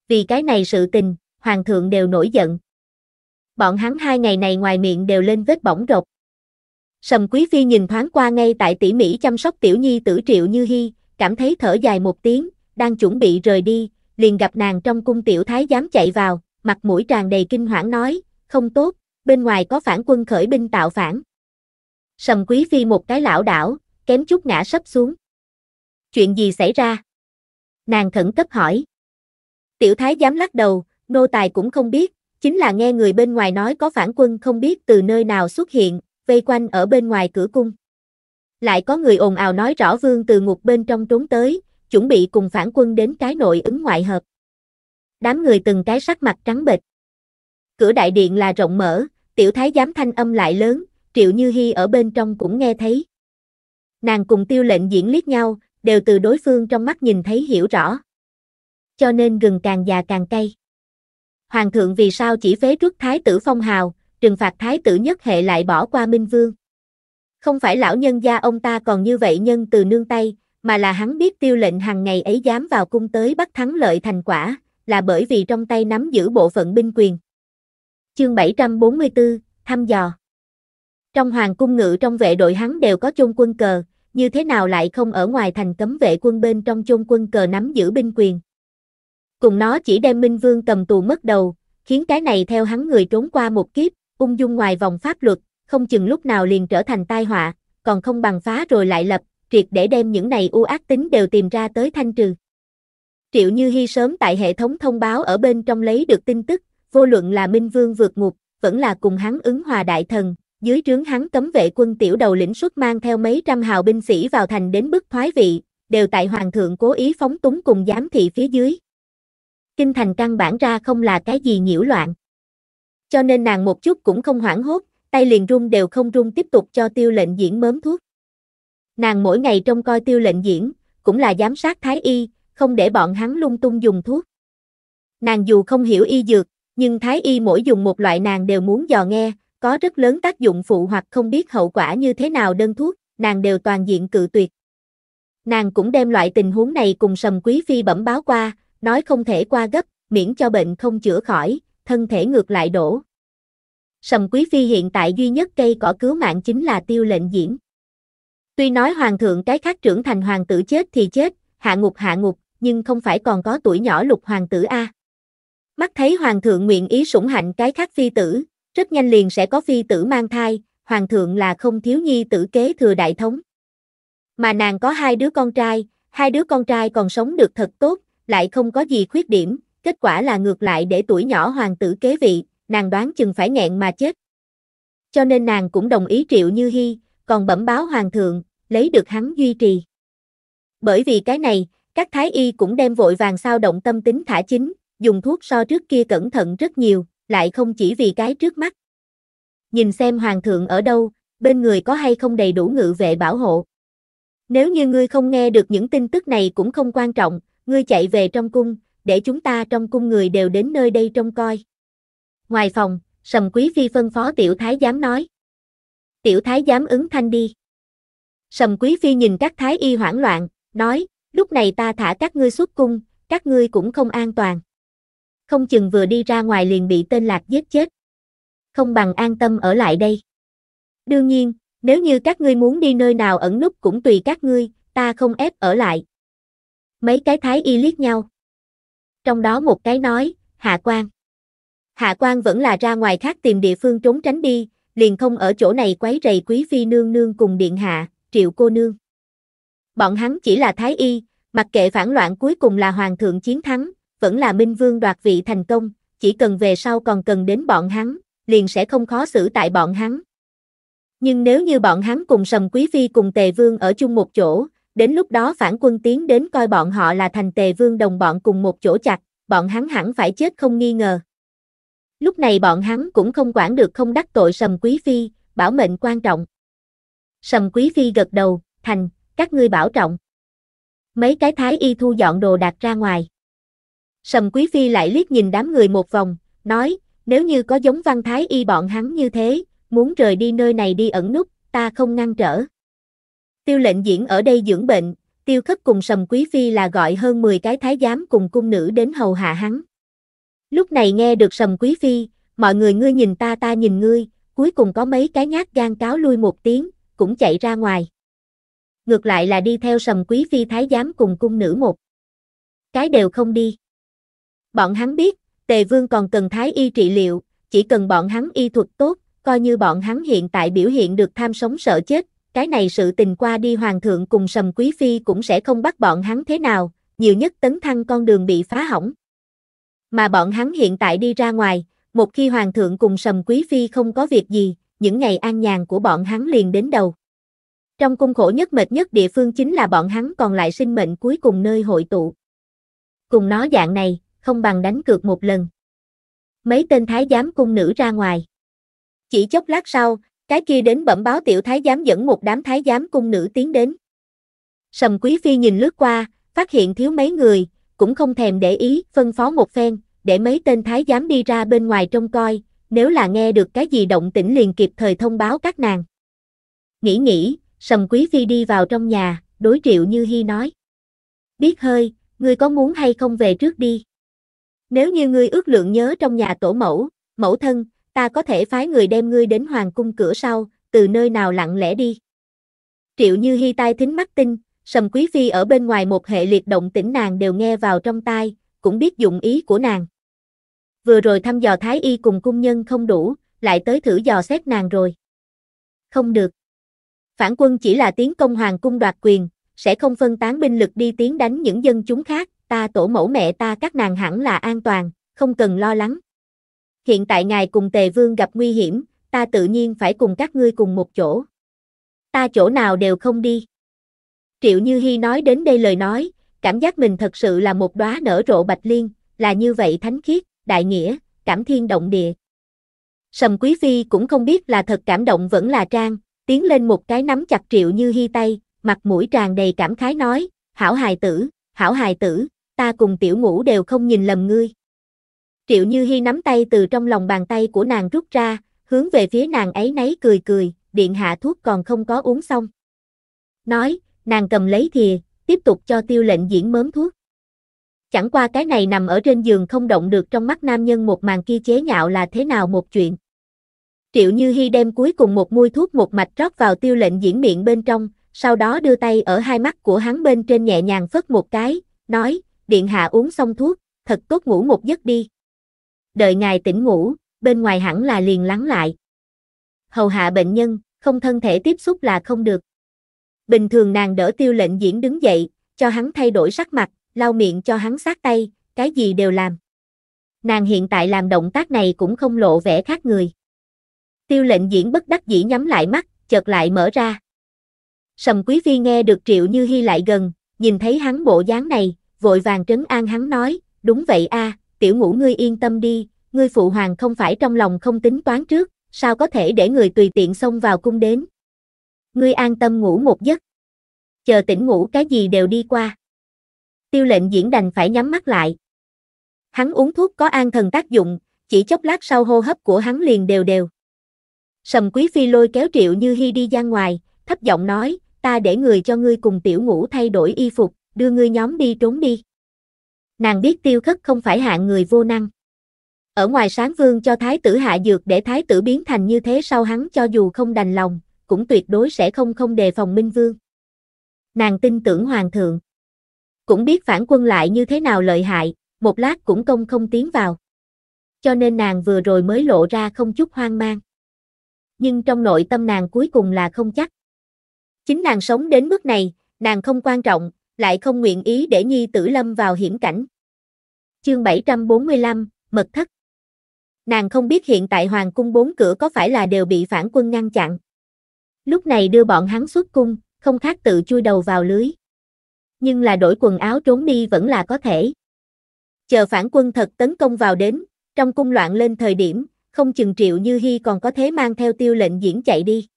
Vì cái này sự tình, hoàng thượng đều nổi giận. Bọn hắn hai ngày này ngoài miệng đều lên vết bỏng rột. Sầm Quý Phi nhìn thoáng qua ngay tại tỉ mỉ chăm sóc tiểu nhi tử triệu như hy, cảm thấy thở dài một tiếng, đang chuẩn bị rời đi, liền gặp nàng trong cung tiểu thái dám chạy vào mặt mũi tràn đầy kinh hoảng nói, không tốt, bên ngoài có phản quân khởi binh tạo phản. Sầm quý phi một cái lão đảo, kém chút ngã sấp xuống. Chuyện gì xảy ra? Nàng khẩn cấp hỏi. Tiểu thái dám lắc đầu, nô tài cũng không biết, chính là nghe người bên ngoài nói có phản quân không biết từ nơi nào xuất hiện, vây quanh ở bên ngoài cửa cung. Lại có người ồn ào nói rõ vương từ ngục bên trong trốn tới, chuẩn bị cùng phản quân đến cái nội ứng ngoại hợp đám người từng cái sắc mặt trắng bệch. Cửa đại điện là rộng mở, tiểu thái giám thanh âm lại lớn, Triệu Như Hi ở bên trong cũng nghe thấy. Nàng cùng tiêu lệnh diễn liếc nhau, đều từ đối phương trong mắt nhìn thấy hiểu rõ. Cho nên gừng càng già càng cay. Hoàng thượng vì sao chỉ phế trước thái tử phong hào, trừng phạt thái tử nhất hệ lại bỏ qua minh vương. Không phải lão nhân gia ông ta còn như vậy nhân từ nương tay, mà là hắn biết tiêu lệnh hàng ngày ấy dám vào cung tới bắt thắng lợi thành quả, là bởi vì trong tay nắm giữ bộ phận binh quyền. Chương 744, thăm dò. Trong hoàng cung ngự trong vệ đội hắn đều có chôn quân cờ, như thế nào lại không ở ngoài thành cấm vệ quân bên trong chôn quân cờ nắm giữ binh quyền. Cùng nó chỉ đem Minh Vương cầm tù mất đầu, khiến cái này theo hắn người trốn qua một kiếp, ung dung ngoài vòng pháp luật, không chừng lúc nào liền trở thành tai họa, còn không bằng phá rồi lại lập, triệt để đem những này u ác tính đều tìm ra tới thanh trừ. Triệu Như Hi sớm tại hệ thống thông báo ở bên trong lấy được tin tức, vô luận là Minh Vương vượt ngục, vẫn là cùng hắn ứng hòa đại thần, dưới trướng hắn cấm vệ quân tiểu đầu lĩnh xuất mang theo mấy trăm hào binh sĩ vào thành đến bức thoái vị, đều tại hoàng thượng cố ý phóng túng cùng giám thị phía dưới. Kinh thành căn bản ra không là cái gì nhiễu loạn. Cho nên nàng một chút cũng không hoảng hốt, tay liền run đều không run tiếp tục cho tiêu lệnh diễn mớm thuốc. Nàng mỗi ngày trông coi tiêu lệnh diễn, cũng là giám sát thái y, không để bọn hắn lung tung dùng thuốc. Nàng dù không hiểu y dược, nhưng thái y mỗi dùng một loại nàng đều muốn dò nghe, có rất lớn tác dụng phụ hoặc không biết hậu quả như thế nào đơn thuốc, nàng đều toàn diện cự tuyệt. Nàng cũng đem loại tình huống này cùng Sầm Quý Phi bẩm báo qua, nói không thể qua gấp, miễn cho bệnh không chữa khỏi, thân thể ngược lại đổ. Sầm Quý Phi hiện tại duy nhất cây cỏ cứu mạng chính là tiêu lệnh diễn. Tuy nói hoàng thượng cái khác trưởng thành hoàng tử chết thì chết, hạ ngục hạ ngục, nhưng không phải còn có tuổi nhỏ lục hoàng tử A. Mắt thấy hoàng thượng nguyện ý sủng hạnh cái khác phi tử, rất nhanh liền sẽ có phi tử mang thai, hoàng thượng là không thiếu nhi tử kế thừa đại thống. Mà nàng có hai đứa con trai, hai đứa con trai còn sống được thật tốt, lại không có gì khuyết điểm, kết quả là ngược lại để tuổi nhỏ hoàng tử kế vị, nàng đoán chừng phải nghẹn mà chết. Cho nên nàng cũng đồng ý Triệu Như hy còn bẩm báo hoàng thượng, lấy được hắn duy trì. Bởi vì cái này, các thái y cũng đem vội vàng sao động tâm tính thả chính, dùng thuốc so trước kia cẩn thận rất nhiều, lại không chỉ vì cái trước mắt. Nhìn xem hoàng thượng ở đâu, bên người có hay không đầy đủ ngự vệ bảo hộ. Nếu như ngươi không nghe được những tin tức này cũng không quan trọng, ngươi chạy về trong cung, để chúng ta trong cung người đều đến nơi đây trông coi. Ngoài phòng, Sầm Quý Phi phân phó tiểu thái giám nói. Tiểu thái giám ứng thanh đi. Sầm Quý Phi nhìn các thái y hoảng loạn, nói, lúc này ta thả các ngươi xuất cung, các ngươi cũng không an toàn. Không chừng vừa đi ra ngoài liền bị tên lạc giết chết. Không bằng an tâm ở lại đây. Đương nhiên, nếu như các ngươi muốn đi nơi nào ẩn núp cũng tùy các ngươi, ta không ép ở lại. Mấy cái thái y liếc nhau. Trong đó một cái nói, hạ quan. Hạ quan vẫn là ra ngoài khác tìm địa phương trốn tránh đi, liền không ở chỗ này quấy rầy quý phi nương nương cùng điện hạ, triệu cô nương bọn hắn chỉ là thái y, mặc kệ phản loạn cuối cùng là hoàng thượng chiến thắng, vẫn là minh vương đoạt vị thành công, chỉ cần về sau còn cần đến bọn hắn, liền sẽ không khó xử tại bọn hắn. Nhưng nếu như bọn hắn cùng Sầm Quý Phi cùng Tề Vương ở chung một chỗ, đến lúc đó phản quân tiến đến coi bọn họ là thành Tề Vương đồng bọn cùng một chỗ chặt, bọn hắn hẳn phải chết không nghi ngờ. Lúc này bọn hắn cũng không quản được không đắc tội Sầm Quý Phi, bảo mệnh quan trọng. Sầm Quý Phi gật đầu, thành, các ngươi bảo trọng. Mấy cái thái y thu dọn đồ đạc ra ngoài. Sầm Quý Phi lại liếc nhìn đám người một vòng, nói, nếu như có giống văn thái y bọn hắn như thế, muốn rời đi nơi này đi ẩn nút, ta không ngăn trở. Tiêu lệnh diễn ở đây dưỡng bệnh, tiêu khất cùng sầm quý phi là gọi hơn 10 cái thái giám cùng cung nữ đến hầu hạ hắn. Lúc này nghe được sầm quý phi, mọi người ngươi nhìn ta ta nhìn ngươi, cuối cùng có mấy cái nhát gan cáo lui một tiếng, cũng chạy ra ngoài ngược lại là đi theo sầm quý phi thái giám cùng cung nữ một. Cái đều không đi. Bọn hắn biết, tề vương còn cần thái y trị liệu, chỉ cần bọn hắn y thuật tốt, coi như bọn hắn hiện tại biểu hiện được tham sống sợ chết, cái này sự tình qua đi hoàng thượng cùng sầm quý phi cũng sẽ không bắt bọn hắn thế nào, nhiều nhất tấn thăng con đường bị phá hỏng. Mà bọn hắn hiện tại đi ra ngoài, một khi hoàng thượng cùng sầm quý phi không có việc gì, những ngày an nhàn của bọn hắn liền đến đầu. Trong cung khổ nhất mệt nhất địa phương chính là bọn hắn còn lại sinh mệnh cuối cùng nơi hội tụ. Cùng nó dạng này, không bằng đánh cược một lần. Mấy tên thái giám cung nữ ra ngoài. Chỉ chốc lát sau, cái kia đến bẩm báo tiểu thái giám dẫn một đám thái giám cung nữ tiến đến. Sầm quý phi nhìn lướt qua, phát hiện thiếu mấy người, cũng không thèm để ý, phân phó một phen, để mấy tên thái giám đi ra bên ngoài trông coi, nếu là nghe được cái gì động tĩnh liền kịp thời thông báo các nàng. Nghĩ nghĩ, Sầm Quý Phi đi vào trong nhà, đối Triệu Như Hi nói. Biết hơi, ngươi có muốn hay không về trước đi? Nếu như ngươi ước lượng nhớ trong nhà tổ mẫu, mẫu thân, ta có thể phái người đem ngươi đến hoàng cung cửa sau, từ nơi nào lặng lẽ đi. Triệu Như Hi tai thính mắt tinh, Sầm Quý Phi ở bên ngoài một hệ liệt động tĩnh nàng đều nghe vào trong tai, cũng biết dụng ý của nàng. Vừa rồi thăm dò Thái Y cùng cung nhân không đủ, lại tới thử dò xét nàng rồi. Không được. Phản quân chỉ là tiến công hoàng cung đoạt quyền, sẽ không phân tán binh lực đi tiến đánh những dân chúng khác, ta tổ mẫu mẹ ta các nàng hẳn là an toàn, không cần lo lắng. Hiện tại ngài cùng tề vương gặp nguy hiểm, ta tự nhiên phải cùng các ngươi cùng một chỗ. Ta chỗ nào đều không đi. Triệu Như Hi nói đến đây lời nói, cảm giác mình thật sự là một đóa nở rộ bạch liên, là như vậy thánh khiết, đại nghĩa, cảm thiên động địa. Sầm Quý Phi cũng không biết là thật cảm động vẫn là trang, tiến lên một cái nắm chặt Triệu Như hy tay, mặt mũi tràn đầy cảm khái nói, hảo hài tử, hảo hài tử, ta cùng tiểu ngũ đều không nhìn lầm ngươi. Triệu Như hy nắm tay từ trong lòng bàn tay của nàng rút ra, hướng về phía nàng ấy nấy cười cười, điện hạ thuốc còn không có uống xong. Nói, nàng cầm lấy thìa, tiếp tục cho tiêu lệnh diễn mớm thuốc. Chẳng qua cái này nằm ở trên giường không động được trong mắt nam nhân một màn kia chế nhạo là thế nào một chuyện. Triệu Như Hi đem cuối cùng một muôi thuốc một mạch rót vào tiêu lệnh diễn miệng bên trong, sau đó đưa tay ở hai mắt của hắn bên trên nhẹ nhàng phất một cái, nói, điện hạ uống xong thuốc, thật tốt ngủ một giấc đi. Đợi ngài tỉnh ngủ, bên ngoài hẳn là liền lắng lại. Hầu hạ bệnh nhân, không thân thể tiếp xúc là không được. Bình thường nàng đỡ tiêu lệnh diễn đứng dậy, cho hắn thay đổi sắc mặt, lau miệng cho hắn sát tay, cái gì đều làm. Nàng hiện tại làm động tác này cũng không lộ vẻ khác người. Tiêu lệnh diễn bất đắc dĩ nhắm lại mắt, chợt lại mở ra. Sầm quý phi nghe được triệu như hy lại gần, nhìn thấy hắn bộ dáng này, vội vàng trấn an hắn nói, đúng vậy a, tiểu ngũ ngươi yên tâm đi, ngươi phụ hoàng không phải trong lòng không tính toán trước, sao có thể để người tùy tiện xông vào cung đến. Ngươi an tâm ngủ một giấc. Chờ tỉnh ngủ cái gì đều đi qua. Tiêu lệnh diễn đành phải nhắm mắt lại. Hắn uống thuốc có an thần tác dụng, chỉ chốc lát sau hô hấp của hắn liền đều đều. Sầm Quý Phi lôi kéo Triệu Như Hi đi ra ngoài, thấp giọng nói, ta để người cho ngươi cùng tiểu ngũ thay đổi y phục, đưa ngươi nhóm đi trốn đi. Nàng biết tiêu khất không phải hạng người vô năng. Ở ngoài sáng vương cho thái tử hạ dược để thái tử biến thành như thế sau hắn cho dù không đành lòng, cũng tuyệt đối sẽ không không đề phòng minh vương. Nàng tin tưởng hoàng thượng. Cũng biết phản quân lại như thế nào lợi hại, một lát cũng công không tiến vào. Cho nên nàng vừa rồi mới lộ ra không chút hoang mang nhưng trong nội tâm nàng cuối cùng là không chắc. Chính nàng sống đến mức này, nàng không quan trọng, lại không nguyện ý để Nhi Tử Lâm vào hiểm cảnh. Chương 745, Mật Thất Nàng không biết hiện tại Hoàng cung bốn cửa có phải là đều bị phản quân ngăn chặn. Lúc này đưa bọn hắn xuất cung, không khác tự chui đầu vào lưới. Nhưng là đổi quần áo trốn đi vẫn là có thể. Chờ phản quân thật tấn công vào đến, trong cung loạn lên thời điểm, không chừng triệu như hy còn có thế mang theo tiêu lệnh diễn chạy đi.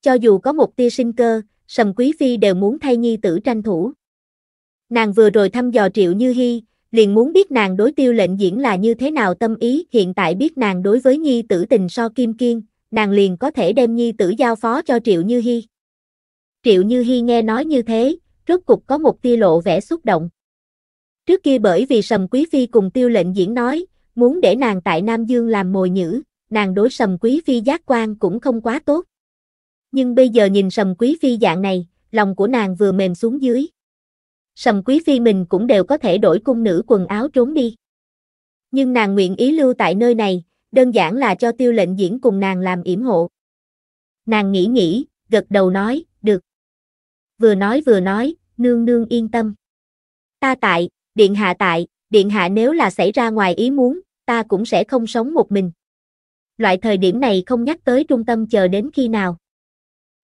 Cho dù có một tia sinh cơ, sầm quý phi đều muốn thay nhi tử tranh thủ. Nàng vừa rồi thăm dò triệu như hy, liền muốn biết nàng đối tiêu lệnh diễn là như thế nào tâm ý, hiện tại biết nàng đối với nhi tử tình so kim kiên, nàng liền có thể đem nhi tử giao phó cho triệu như hy. Triệu Như hy nghe nói như thế, rốt cục có một tia lộ vẻ xúc động. Trước kia bởi vì Sầm Quý Phi cùng tiêu lệnh diễn nói, muốn để nàng tại Nam Dương làm mồi nhữ, nàng đối sầm quý phi giác quan cũng không quá tốt. Nhưng bây giờ nhìn sầm quý phi dạng này, lòng của nàng vừa mềm xuống dưới. Sầm quý phi mình cũng đều có thể đổi cung nữ quần áo trốn đi. Nhưng nàng nguyện ý lưu tại nơi này, đơn giản là cho tiêu lệnh diễn cùng nàng làm yểm hộ. Nàng nghĩ nghĩ, gật đầu nói, được. Vừa nói vừa nói, nương nương yên tâm. Ta tại, điện hạ tại điện hạ nếu là xảy ra ngoài ý muốn, ta cũng sẽ không sống một mình. Loại thời điểm này không nhắc tới trung tâm chờ đến khi nào.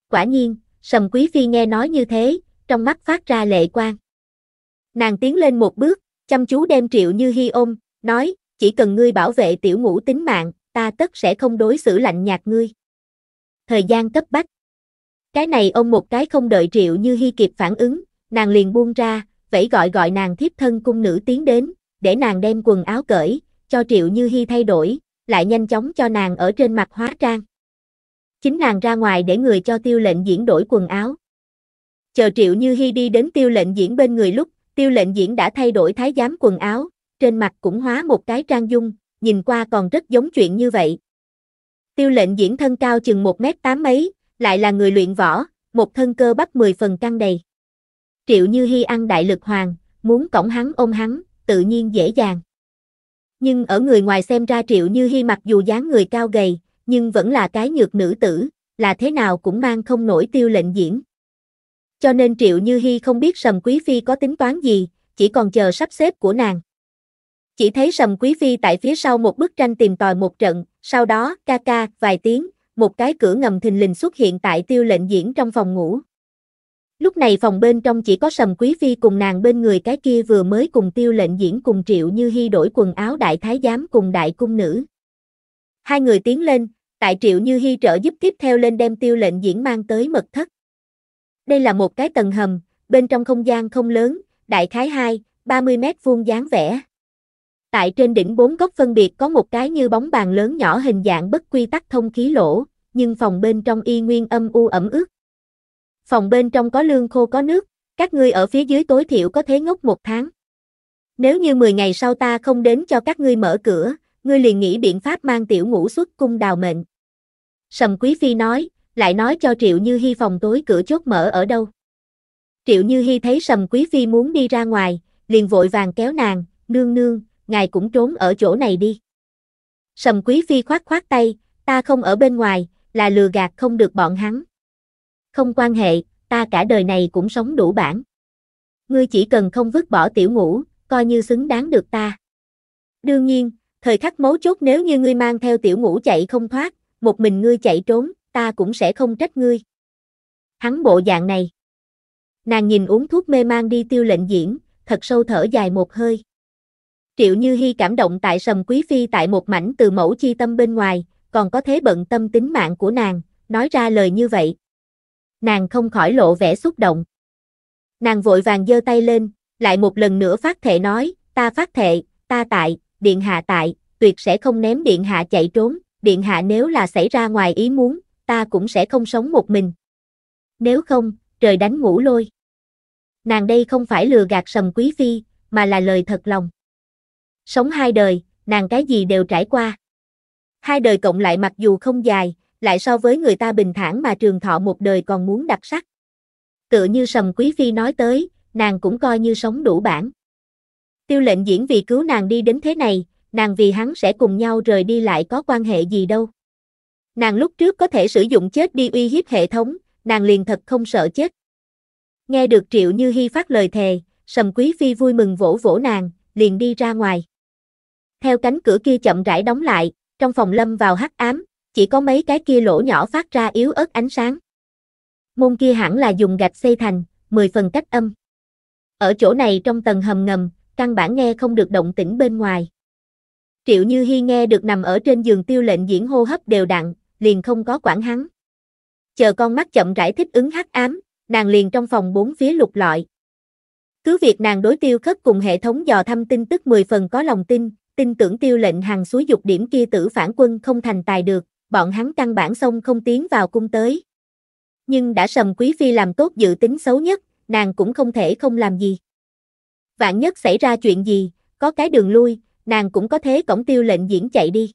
Quả nhiên, Sầm Quý Phi nghe nói như thế, trong mắt phát ra lệ quang. Nàng tiến lên một bước, chăm chú đem Triệu Như Hi ôm, nói, chỉ cần ngươi bảo vệ tiểu ngũ tính mạng, ta tất sẽ không đối xử lạnh nhạt ngươi. Thời gian cấp bách. Cái này ông một cái không đợi Triệu Như Hi kịp phản ứng, nàng liền buông ra, vẫy gọi gọi nàng thiếp thân cung nữ tiến đến, để nàng đem quần áo cởi, cho Triệu Như Hi thay đổi, lại nhanh chóng cho nàng ở trên mặt hóa trang. Chính nàng ra ngoài để người cho tiêu lệnh diễn đổi quần áo. Chờ Triệu Như Hi đi đến tiêu lệnh diễn bên người lúc, tiêu lệnh diễn đã thay đổi thái giám quần áo, trên mặt cũng hóa một cái trang dung, nhìn qua còn rất giống chuyện như vậy. Tiêu lệnh diễn thân cao chừng 1m8 mấy, lại là người luyện võ, một thân cơ bắp 10 phần căng đầy. Triệu Như Hi ăn đại lực hoàng, muốn cổng hắn ôm hắn, tự nhiên dễ dàng. Nhưng ở người ngoài xem ra Triệu Như Hi mặc dù dáng người cao gầy, nhưng vẫn là cái nhược nữ tử, là thế nào cũng mang không nổi tiêu lệnh diễn. Cho nên Triệu Như Hi không biết Sầm Quý Phi có tính toán gì, chỉ còn chờ sắp xếp của nàng. Chỉ thấy Sầm Quý Phi tại phía sau một bức tranh tìm tòi một trận, sau đó ca ca vài tiếng, một cái cửa ngầm thình lình xuất hiện tại tiêu lệnh diễn trong phòng ngủ. Lúc này phòng bên trong chỉ có sầm quý phi cùng nàng bên người cái kia vừa mới cùng tiêu lệnh diễn cùng triệu như hy đổi quần áo đại thái giám cùng đại cung nữ. Hai người tiến lên, tại triệu như hy trợ giúp tiếp theo lên đem tiêu lệnh diễn mang tới mật thất. Đây là một cái tầng hầm, bên trong không gian không lớn, đại khái 2, 30 mét vuông dáng vẻ. Tại trên đỉnh bốn góc phân biệt có một cái như bóng bàn lớn nhỏ hình dạng bất quy tắc thông khí lỗ, nhưng phòng bên trong y nguyên âm u ẩm ướt phòng bên trong có lương khô có nước, các ngươi ở phía dưới tối thiểu có thế ngốc một tháng. Nếu như 10 ngày sau ta không đến cho các ngươi mở cửa, ngươi liền nghĩ biện pháp mang tiểu ngũ xuất cung đào mệnh. Sầm Quý Phi nói, lại nói cho Triệu Như Hi phòng tối cửa chốt mở ở đâu. Triệu Như Hi thấy Sầm Quý Phi muốn đi ra ngoài, liền vội vàng kéo nàng, nương nương, ngài cũng trốn ở chỗ này đi. Sầm Quý Phi khoát khoát tay, ta không ở bên ngoài, là lừa gạt không được bọn hắn không quan hệ, ta cả đời này cũng sống đủ bản. Ngươi chỉ cần không vứt bỏ tiểu ngũ, coi như xứng đáng được ta. Đương nhiên, thời khắc mấu chốt nếu như ngươi mang theo tiểu ngũ chạy không thoát, một mình ngươi chạy trốn, ta cũng sẽ không trách ngươi. Hắn bộ dạng này. Nàng nhìn uống thuốc mê mang đi tiêu lệnh diễn, thật sâu thở dài một hơi. Triệu Như Hi cảm động tại sầm quý phi tại một mảnh từ mẫu chi tâm bên ngoài, còn có thế bận tâm tính mạng của nàng, nói ra lời như vậy, nàng không khỏi lộ vẻ xúc động. Nàng vội vàng giơ tay lên, lại một lần nữa phát thệ nói, ta phát thệ, ta tại, điện hạ tại, tuyệt sẽ không ném điện hạ chạy trốn, điện hạ nếu là xảy ra ngoài ý muốn, ta cũng sẽ không sống một mình. Nếu không, trời đánh ngủ lôi. Nàng đây không phải lừa gạt sầm quý phi, mà là lời thật lòng. Sống hai đời, nàng cái gì đều trải qua. Hai đời cộng lại mặc dù không dài, lại so với người ta bình thản mà trường thọ một đời còn muốn đặc sắc. Tựa như Sầm Quý Phi nói tới, nàng cũng coi như sống đủ bản. Tiêu lệnh diễn vì cứu nàng đi đến thế này, nàng vì hắn sẽ cùng nhau rời đi lại có quan hệ gì đâu. Nàng lúc trước có thể sử dụng chết đi uy hiếp hệ thống, nàng liền thật không sợ chết. Nghe được Triệu Như hy phát lời thề, Sầm Quý Phi vui mừng vỗ vỗ nàng, liền đi ra ngoài. Theo cánh cửa kia chậm rãi đóng lại, trong phòng lâm vào hắc ám, chỉ có mấy cái kia lỗ nhỏ phát ra yếu ớt ánh sáng. Môn kia hẳn là dùng gạch xây thành, 10 phần cách âm. Ở chỗ này trong tầng hầm ngầm, căn bản nghe không được động tĩnh bên ngoài. Triệu Như Hi nghe được nằm ở trên giường tiêu lệnh diễn hô hấp đều đặn, liền không có quản hắn. Chờ con mắt chậm rãi thích ứng hắc ám, nàng liền trong phòng bốn phía lục lọi. Cứ việc nàng đối tiêu khất cùng hệ thống dò thăm tin tức 10 phần có lòng tin, tin tưởng tiêu lệnh hàng suối dục điểm kia tử phản quân không thành tài được, bọn hắn căn bản xông không tiến vào cung tới. Nhưng đã sầm quý phi làm tốt dự tính xấu nhất, nàng cũng không thể không làm gì. Vạn nhất xảy ra chuyện gì, có cái đường lui, nàng cũng có thế cổng tiêu lệnh diễn chạy đi.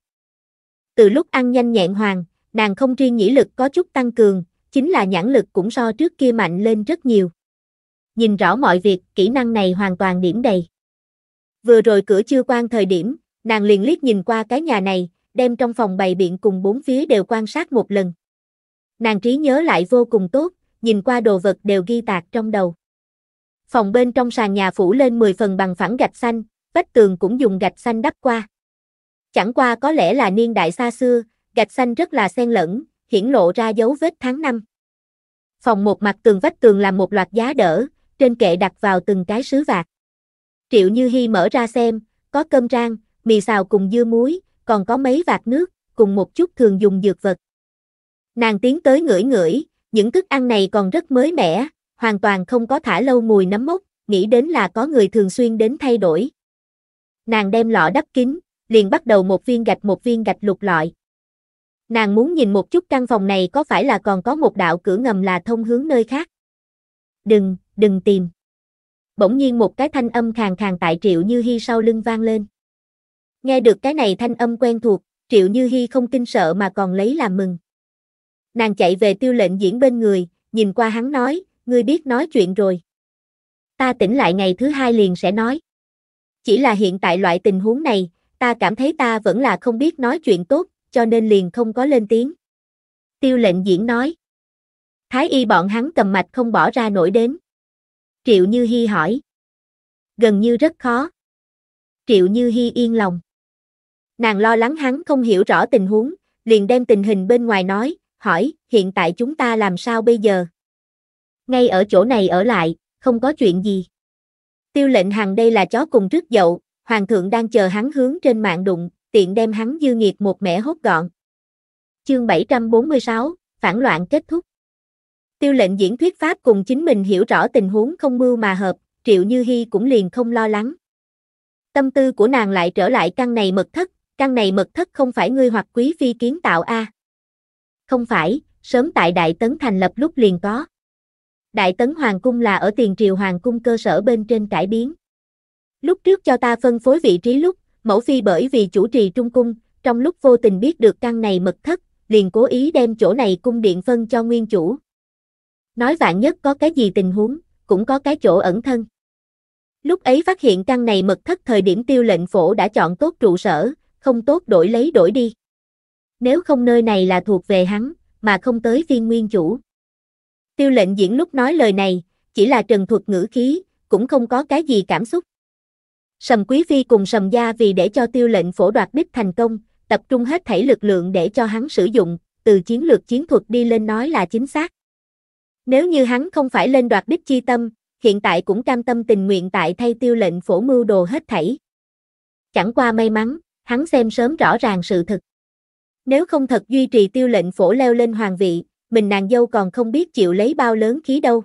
Từ lúc ăn nhanh nhẹn hoàng, nàng không riêng nhĩ lực có chút tăng cường, chính là nhãn lực cũng so trước kia mạnh lên rất nhiều. Nhìn rõ mọi việc, kỹ năng này hoàn toàn điểm đầy. Vừa rồi cửa chưa quan thời điểm, nàng liền liếc nhìn qua cái nhà này, đem trong phòng bày biện cùng bốn phía đều quan sát một lần. Nàng trí nhớ lại vô cùng tốt, nhìn qua đồ vật đều ghi tạc trong đầu. Phòng bên trong sàn nhà phủ lên 10 phần bằng phẳng gạch xanh, vách tường cũng dùng gạch xanh đắp qua. Chẳng qua có lẽ là niên đại xa xưa, gạch xanh rất là xen lẫn, hiển lộ ra dấu vết tháng năm. Phòng một mặt tường vách tường làm một loạt giá đỡ, trên kệ đặt vào từng cái sứ vạt. Triệu Như Hi mở ra xem, có cơm rang, mì xào cùng dưa muối, còn có mấy vạt nước, cùng một chút thường dùng dược vật. Nàng tiến tới ngửi ngửi, những thức ăn này còn rất mới mẻ, hoàn toàn không có thả lâu mùi nấm mốc, nghĩ đến là có người thường xuyên đến thay đổi. Nàng đem lọ đắp kín, liền bắt đầu một viên gạch một viên gạch lục lọi. Nàng muốn nhìn một chút căn phòng này có phải là còn có một đạo cửa ngầm là thông hướng nơi khác. Đừng, đừng tìm. Bỗng nhiên một cái thanh âm khàn khàn tại Triệu Như Hi sau lưng vang lên. Nghe được cái này thanh âm quen thuộc, Triệu Như Hi không kinh sợ mà còn lấy làm mừng. Nàng chạy về tiêu lệnh diễn bên người, nhìn qua hắn nói, ngươi biết nói chuyện rồi. Ta tỉnh lại ngày thứ hai liền sẽ nói. Chỉ là hiện tại loại tình huống này, ta cảm thấy ta vẫn là không biết nói chuyện tốt, cho nên liền không có lên tiếng. Tiêu lệnh diễn nói. Thái y bọn hắn cầm mạch không bỏ ra nổi đến. Triệu Như Hi hỏi. Gần như rất khó. Triệu Như Hi yên lòng. Nàng lo lắng hắn không hiểu rõ tình huống, liền đem tình hình bên ngoài nói, hỏi, hiện tại chúng ta làm sao bây giờ? Ngay ở chỗ này ở lại, không có chuyện gì. Tiêu lệnh hằng đây là chó cùng rước dậu, hoàng thượng đang chờ hắn hướng trên mạng đụng, tiện đem hắn dư nghiệt một mẻ hốt gọn. Chương 746, phản loạn kết thúc. Tiêu lệnh diễn thuyết pháp cùng chính mình hiểu rõ tình huống không mưu mà hợp, Triệu Như hy cũng liền không lo lắng. Tâm tư của nàng lại trở lại căn này mật thất, Căn này mật thất không phải ngươi hoặc quý phi kiến tạo a? À? Không phải, sớm tại Đại Tấn thành lập lúc liền có. Đại Tấn Hoàng cung là ở tiền triều Hoàng cung cơ sở bên trên cải biến. Lúc trước cho ta phân phối vị trí lúc, mẫu phi bởi vì chủ trì trung cung, trong lúc vô tình biết được căn này mật thất, liền cố ý đem chỗ này cung điện phân cho nguyên chủ. Nói vạn nhất có cái gì tình huống, cũng có cái chỗ ẩn thân. Lúc ấy phát hiện căn này mật thất thời điểm tiêu lệnh phổ đã chọn tốt trụ sở, không tốt đổi lấy đổi đi. Nếu không nơi này là thuộc về hắn, mà không tới phiên nguyên chủ. Tiêu lệnh diễn lúc nói lời này, chỉ là trần thuật ngữ khí, cũng không có cái gì cảm xúc. Sầm Quý Phi cùng Sầm Gia vì để cho tiêu lệnh phổ đoạt đích thành công, tập trung hết thảy lực lượng để cho hắn sử dụng, từ chiến lược chiến thuật đi lên nói là chính xác. Nếu như hắn không phải lên đoạt đích chi tâm, hiện tại cũng cam tâm tình nguyện tại thay tiêu lệnh phổ mưu đồ hết thảy. Chẳng qua may mắn, hắn xem sớm rõ ràng sự thực. Nếu không thật duy trì tiêu lệnh phổ leo lên hoàng vị, mình nàng dâu còn không biết chịu lấy bao lớn khí đâu.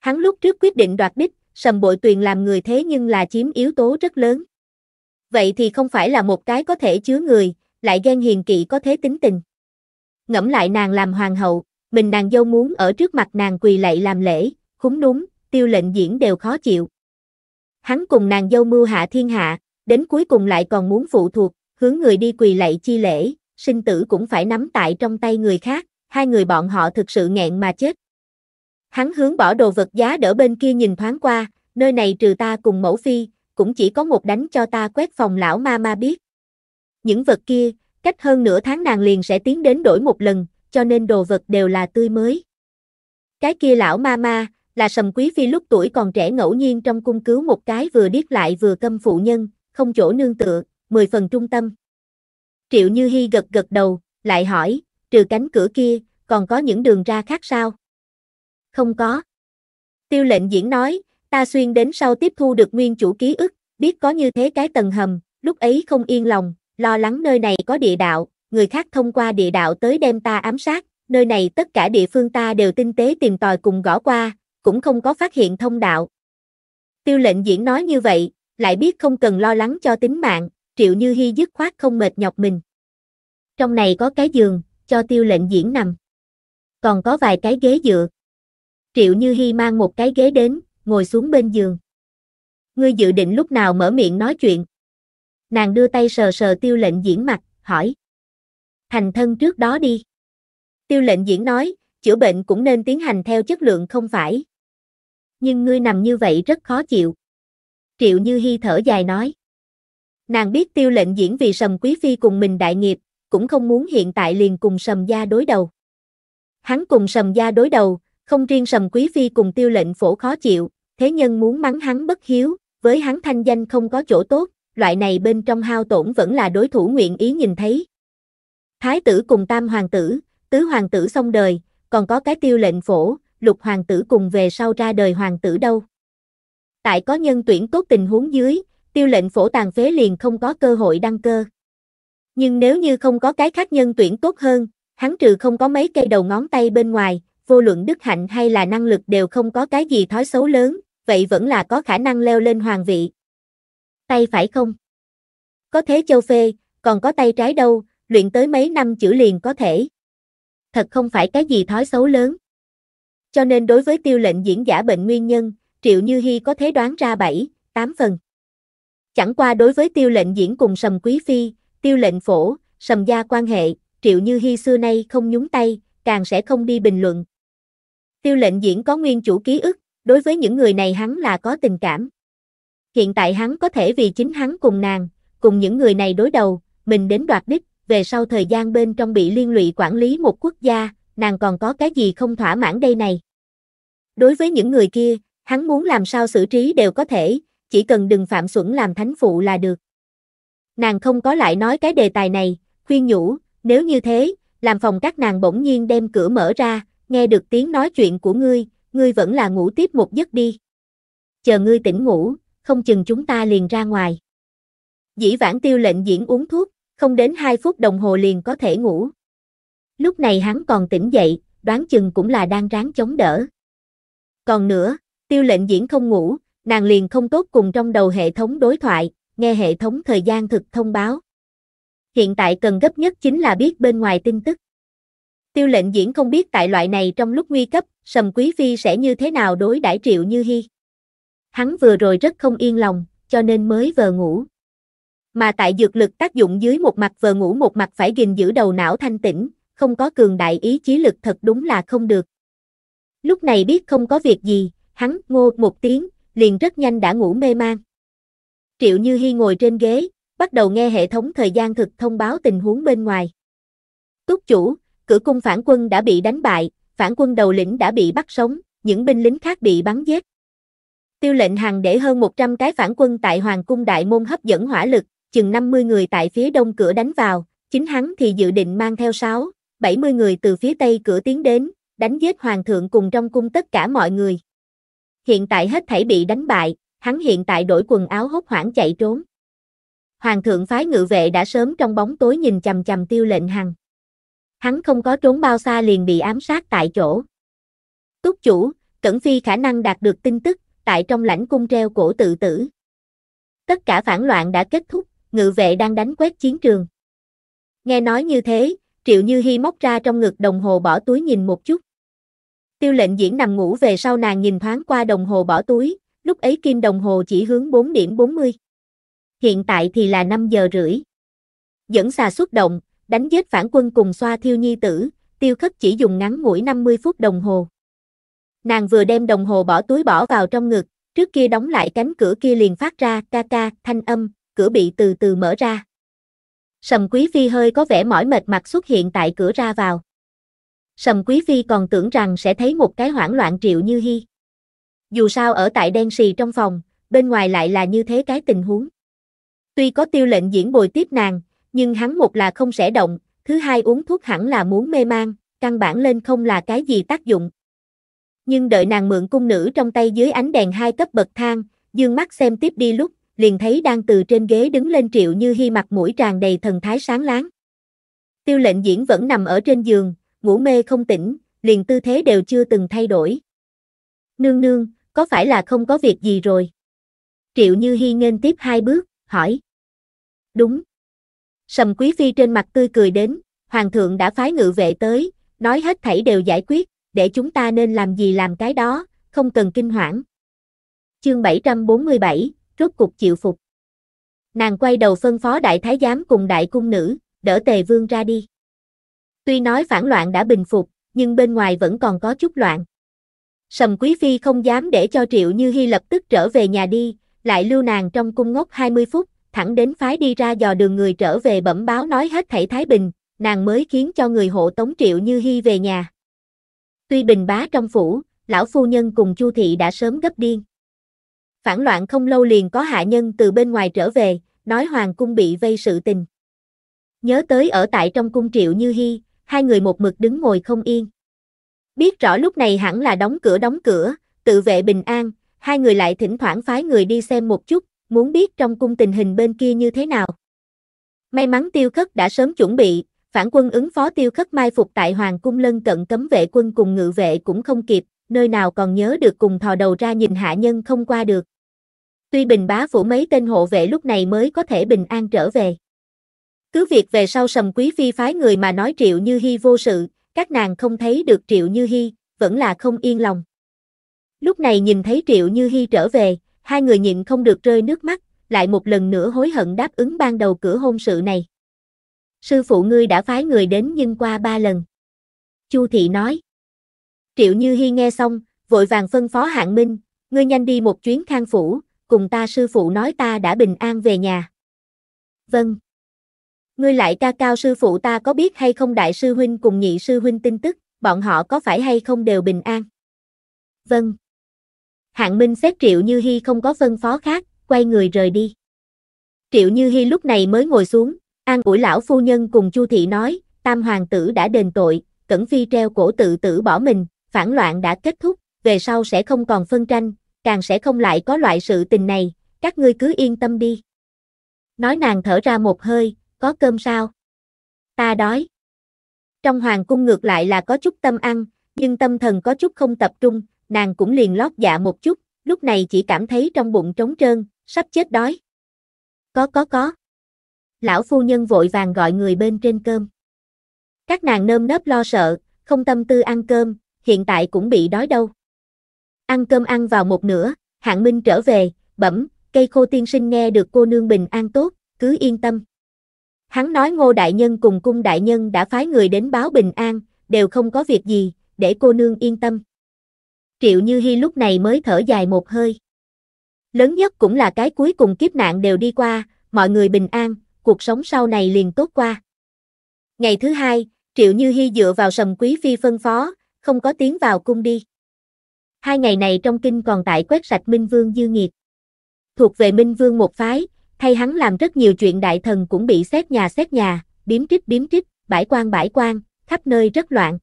Hắn lúc trước quyết định đoạt đích, sầm bội tuyền làm người thế nhưng là chiếm yếu tố rất lớn. Vậy thì không phải là một cái có thể chứa người, lại ghen hiền kỵ có thế tính tình. Ngẫm lại nàng làm hoàng hậu, mình nàng dâu muốn ở trước mặt nàng quỳ lạy làm lễ, khúng đúng, tiêu lệnh diễn đều khó chịu. Hắn cùng nàng dâu mưu hạ thiên hạ, đến cuối cùng lại còn muốn phụ thuộc, hướng người đi quỳ lạy chi lễ, sinh tử cũng phải nắm tại trong tay người khác, hai người bọn họ thực sự nghẹn mà chết. Hắn hướng bỏ đồ vật giá đỡ bên kia nhìn thoáng qua, nơi này trừ ta cùng mẫu phi, cũng chỉ có một đánh cho ta quét phòng lão ma ma biết. Những vật kia, cách hơn nửa tháng nàng liền sẽ tiến đến đổi một lần, cho nên đồ vật đều là tươi mới. Cái kia lão ma ma, là sầm quý phi lúc tuổi còn trẻ ngẫu nhiên trong cung cứu một cái vừa điếc lại vừa câm phụ nhân, không chỗ nương tựa, mười phần trung tâm. Triệu Như Hi gật gật đầu, lại hỏi, trừ cánh cửa kia, còn có những đường ra khác sao? Không có. Tiêu lệnh diễn nói, ta xuyên đến sau tiếp thu được nguyên chủ ký ức, biết có như thế cái tầng hầm, lúc ấy không yên lòng, lo lắng nơi này có địa đạo, người khác thông qua địa đạo tới đem ta ám sát, nơi này tất cả địa phương ta đều tinh tế tìm tòi cùng gõ qua, cũng không có phát hiện thông đạo. Tiêu lệnh diễn nói như vậy, lại biết không cần lo lắng cho tính mạng, Triệu Như Hi dứt khoát không mệt nhọc mình. Trong này có cái giường, cho tiêu lệnh diễn nằm. Còn có vài cái ghế dựa. Triệu Như Hi mang một cái ghế đến, ngồi xuống bên giường. Ngươi dự định lúc nào mở miệng nói chuyện. Nàng đưa tay sờ sờ tiêu lệnh diễn mặt, hỏi. thành thân trước đó đi. Tiêu lệnh diễn nói, chữa bệnh cũng nên tiến hành theo chất lượng không phải. Nhưng ngươi nằm như vậy rất khó chịu. Triệu Như Hi thở dài nói. Nàng biết tiêu lệnh diễn vì sầm quý phi cùng mình đại nghiệp, cũng không muốn hiện tại liền cùng sầm gia đối đầu. Hắn cùng sầm gia đối đầu, không riêng sầm quý phi cùng tiêu lệnh phổ khó chịu, thế nhân muốn mắng hắn bất hiếu, với hắn thanh danh không có chỗ tốt, loại này bên trong hao tổn vẫn là đối thủ nguyện ý nhìn thấy. Thái tử cùng tam hoàng tử, tứ hoàng tử xong đời, còn có cái tiêu lệnh phổ, lục hoàng tử cùng về sau ra đời hoàng tử đâu tại có nhân tuyển tốt tình huống dưới, tiêu lệnh phổ tàn phế liền không có cơ hội đăng cơ. Nhưng nếu như không có cái khác nhân tuyển tốt hơn, hắn trừ không có mấy cây đầu ngón tay bên ngoài, vô luận đức hạnh hay là năng lực đều không có cái gì thói xấu lớn, vậy vẫn là có khả năng leo lên hoàng vị. Tay phải không? Có thế châu phê, còn có tay trái đâu, luyện tới mấy năm chữ liền có thể. Thật không phải cái gì thói xấu lớn. Cho nên đối với tiêu lệnh diễn giả bệnh nguyên nhân, Triệu Như Hi có thể đoán ra 7, 8 phần. Chẳng qua đối với tiêu lệnh diễn cùng sầm quý phi, tiêu lệnh phổ, sầm gia quan hệ, Triệu Như Hi xưa nay không nhúng tay, càng sẽ không đi bình luận. Tiêu lệnh diễn có nguyên chủ ký ức, đối với những người này hắn là có tình cảm. Hiện tại hắn có thể vì chính hắn cùng nàng, cùng những người này đối đầu, mình đến đoạt đích, về sau thời gian bên trong bị liên lụy quản lý một quốc gia, nàng còn có cái gì không thỏa mãn đây này. Đối với những người kia, Hắn muốn làm sao xử trí đều có thể, chỉ cần đừng phạm xuẩn làm thánh phụ là được. Nàng không có lại nói cái đề tài này, khuyên nhủ, nếu như thế, làm phòng các nàng bỗng nhiên đem cửa mở ra, nghe được tiếng nói chuyện của ngươi, ngươi vẫn là ngủ tiếp một giấc đi. Chờ ngươi tỉnh ngủ, không chừng chúng ta liền ra ngoài. Dĩ vãn tiêu lệnh diễn uống thuốc, không đến 2 phút đồng hồ liền có thể ngủ. Lúc này hắn còn tỉnh dậy, đoán chừng cũng là đang ráng chống đỡ. Còn nữa, Tiêu lệnh diễn không ngủ, nàng liền không tốt cùng trong đầu hệ thống đối thoại, nghe hệ thống thời gian thực thông báo. Hiện tại cần gấp nhất chính là biết bên ngoài tin tức. Tiêu lệnh diễn không biết tại loại này trong lúc nguy cấp, Sầm Quý Phi sẽ như thế nào đối đãi Triệu Như hy, Hắn vừa rồi rất không yên lòng, cho nên mới vờ ngủ. Mà tại dược lực tác dụng dưới một mặt vờ ngủ một mặt phải gìn giữ đầu não thanh tĩnh, không có cường đại ý chí lực thật đúng là không được. Lúc này biết không có việc gì, hắn ngô một tiếng, liền rất nhanh đã ngủ mê man. Triệu Như Hi ngồi trên ghế, bắt đầu nghe hệ thống thời gian thực thông báo tình huống bên ngoài. Túc chủ, cử cung phản quân đã bị đánh bại, phản quân đầu lĩnh đã bị bắt sống, những binh lính khác bị bắn giết. Tiêu lệnh hàng để hơn 100 cái phản quân tại Hoàng cung Đại Môn hấp dẫn hỏa lực, chừng 50 người tại phía đông cửa đánh vào, chính hắn thì dự định mang theo 6, 70 người từ phía tây cửa tiến đến, đánh giết hoàng thượng cùng trong cung tất cả mọi người hiện tại hết thảy bị đánh bại, hắn hiện tại đổi quần áo hốt hoảng chạy trốn. Hoàng thượng phái ngự vệ đã sớm trong bóng tối nhìn chằm chằm tiêu lệnh hằng. Hắn không có trốn bao xa liền bị ám sát tại chỗ. Túc chủ, Cẩn Phi khả năng đạt được tin tức, tại trong lãnh cung treo cổ tự tử. Tất cả phản loạn đã kết thúc, ngự vệ đang đánh quét chiến trường. Nghe nói như thế, Triệu Như Hi móc ra trong ngực đồng hồ bỏ túi nhìn một chút. Tiêu lệnh diễn nằm ngủ về sau nàng nhìn thoáng qua đồng hồ bỏ túi, lúc ấy kim đồng hồ chỉ hướng 4 điểm 40. Hiện tại thì là 5 giờ rưỡi. Dẫn xà xuất động, đánh giết phản quân cùng xoa thiêu nhi tử, tiêu khất chỉ dùng ngắn ngủi 50 phút đồng hồ. Nàng vừa đem đồng hồ bỏ túi bỏ vào trong ngực, trước kia đóng lại cánh cửa kia liền phát ra ca ca thanh âm, cửa bị từ từ mở ra. Sầm quý phi hơi có vẻ mỏi mệt mặt xuất hiện tại cửa ra vào. Sầm Quý Phi còn tưởng rằng sẽ thấy một cái hoảng loạn Triệu Như hy. Dù sao ở tại đen xì trong phòng, bên ngoài lại là như thế cái tình huống. Tuy có tiêu lệnh diễn bồi tiếp nàng, nhưng hắn một là không sẽ động, thứ hai uống thuốc hẳn là muốn mê man, căn bản lên không là cái gì tác dụng. Nhưng đợi nàng mượn cung nữ trong tay dưới ánh đèn hai cấp bậc thang, dương mắt xem tiếp đi lúc, liền thấy đang từ trên ghế đứng lên triệu như hy mặt mũi tràn đầy thần thái sáng láng. Tiêu lệnh diễn vẫn nằm ở trên giường, ngủ mê không tỉnh, liền tư thế đều chưa từng thay đổi. Nương nương, có phải là không có việc gì rồi? Triệu Như Hi nghênh tiếp hai bước, hỏi. Đúng. Sầm Quý Phi trên mặt tươi cười đến, Hoàng thượng đã phái ngự vệ tới, nói hết thảy đều giải quyết, để chúng ta nên làm gì làm cái đó, không cần kinh hoảng. Chương 747, rốt cục chịu phục. Nàng quay đầu phân phó đại thái giám cùng đại cung nữ, đỡ tề vương ra đi. Tuy nói phản loạn đã bình phục, nhưng bên ngoài vẫn còn có chút loạn. Sầm Quý Phi không dám để cho Triệu Như hy lập tức trở về nhà đi, lại lưu nàng trong cung ngốc 20 phút, thẳng đến phái đi ra dò đường người trở về bẩm báo nói hết thảy Thái Bình, nàng mới khiến cho người hộ tống Triệu Như hy về nhà. Tuy bình bá trong phủ, lão phu nhân cùng Chu Thị đã sớm gấp điên. Phản loạn không lâu liền có hạ nhân từ bên ngoài trở về, nói hoàng cung bị vây sự tình. Nhớ tới ở tại trong cung Triệu Như hy hai người một mực đứng ngồi không yên. Biết rõ lúc này hẳn là đóng cửa đóng cửa, tự vệ bình an, hai người lại thỉnh thoảng phái người đi xem một chút, muốn biết trong cung tình hình bên kia như thế nào. May mắn tiêu khất đã sớm chuẩn bị, phản quân ứng phó tiêu khất mai phục tại hoàng cung lân cận cấm vệ quân cùng ngự vệ cũng không kịp, nơi nào còn nhớ được cùng thò đầu ra nhìn hạ nhân không qua được. Tuy bình bá phủ mấy tên hộ vệ lúc này mới có thể bình an trở về. Cứ việc về sau sầm quý phi phái người mà nói Triệu Như Hi vô sự, các nàng không thấy được Triệu Như Hi, vẫn là không yên lòng. Lúc này nhìn thấy Triệu Như Hi trở về, hai người nhịn không được rơi nước mắt, lại một lần nữa hối hận đáp ứng ban đầu cửa hôn sự này. Sư phụ ngươi đã phái người đến nhưng qua ba lần. Chu Thị nói. Triệu Như Hi nghe xong, vội vàng phân phó hạng minh, ngươi nhanh đi một chuyến khang phủ, cùng ta sư phụ nói ta đã bình an về nhà. Vâng. Ngươi lại ca cao sư phụ ta có biết hay không đại sư huynh cùng nhị sư huynh tin tức, bọn họ có phải hay không đều bình an? Vâng. Hạng Minh xét Triệu Như Hi không có phân phó khác, quay người rời đi. Triệu Như Hi lúc này mới ngồi xuống, an ủi lão phu nhân cùng Chu thị nói, tam hoàng tử đã đền tội, Cẩn Phi treo cổ tự tử bỏ mình, phản loạn đã kết thúc, về sau sẽ không còn phân tranh, càng sẽ không lại có loại sự tình này, các ngươi cứ yên tâm đi. Nói nàng thở ra một hơi, có cơm sao? Ta đói. Trong hoàng cung ngược lại là có chút tâm ăn, nhưng tâm thần có chút không tập trung, nàng cũng liền lót dạ một chút, lúc này chỉ cảm thấy trong bụng trống trơn, sắp chết đói. Có có có. Lão phu nhân vội vàng gọi người bên trên cơm. Các nàng nơm nớp lo sợ, không tâm tư ăn cơm, hiện tại cũng bị đói đâu. Ăn cơm ăn vào một nửa, hạng minh trở về, bẩm, cây khô tiên sinh nghe được cô nương bình an tốt, cứ yên tâm. Hắn nói ngô đại nhân cùng cung đại nhân đã phái người đến báo bình an, đều không có việc gì, để cô nương yên tâm. Triệu Như Hi lúc này mới thở dài một hơi. Lớn nhất cũng là cái cuối cùng kiếp nạn đều đi qua, mọi người bình an, cuộc sống sau này liền tốt qua. Ngày thứ hai, Triệu Như Hi dựa vào sầm quý phi phân phó, không có tiến vào cung đi. Hai ngày này trong kinh còn tại quét sạch Minh Vương dư nghiệt. Thuộc về Minh Vương một phái, thay hắn làm rất nhiều chuyện đại thần cũng bị xét nhà xét nhà, biếm trích biếm trích, bãi quan bãi quan, khắp nơi rất loạn.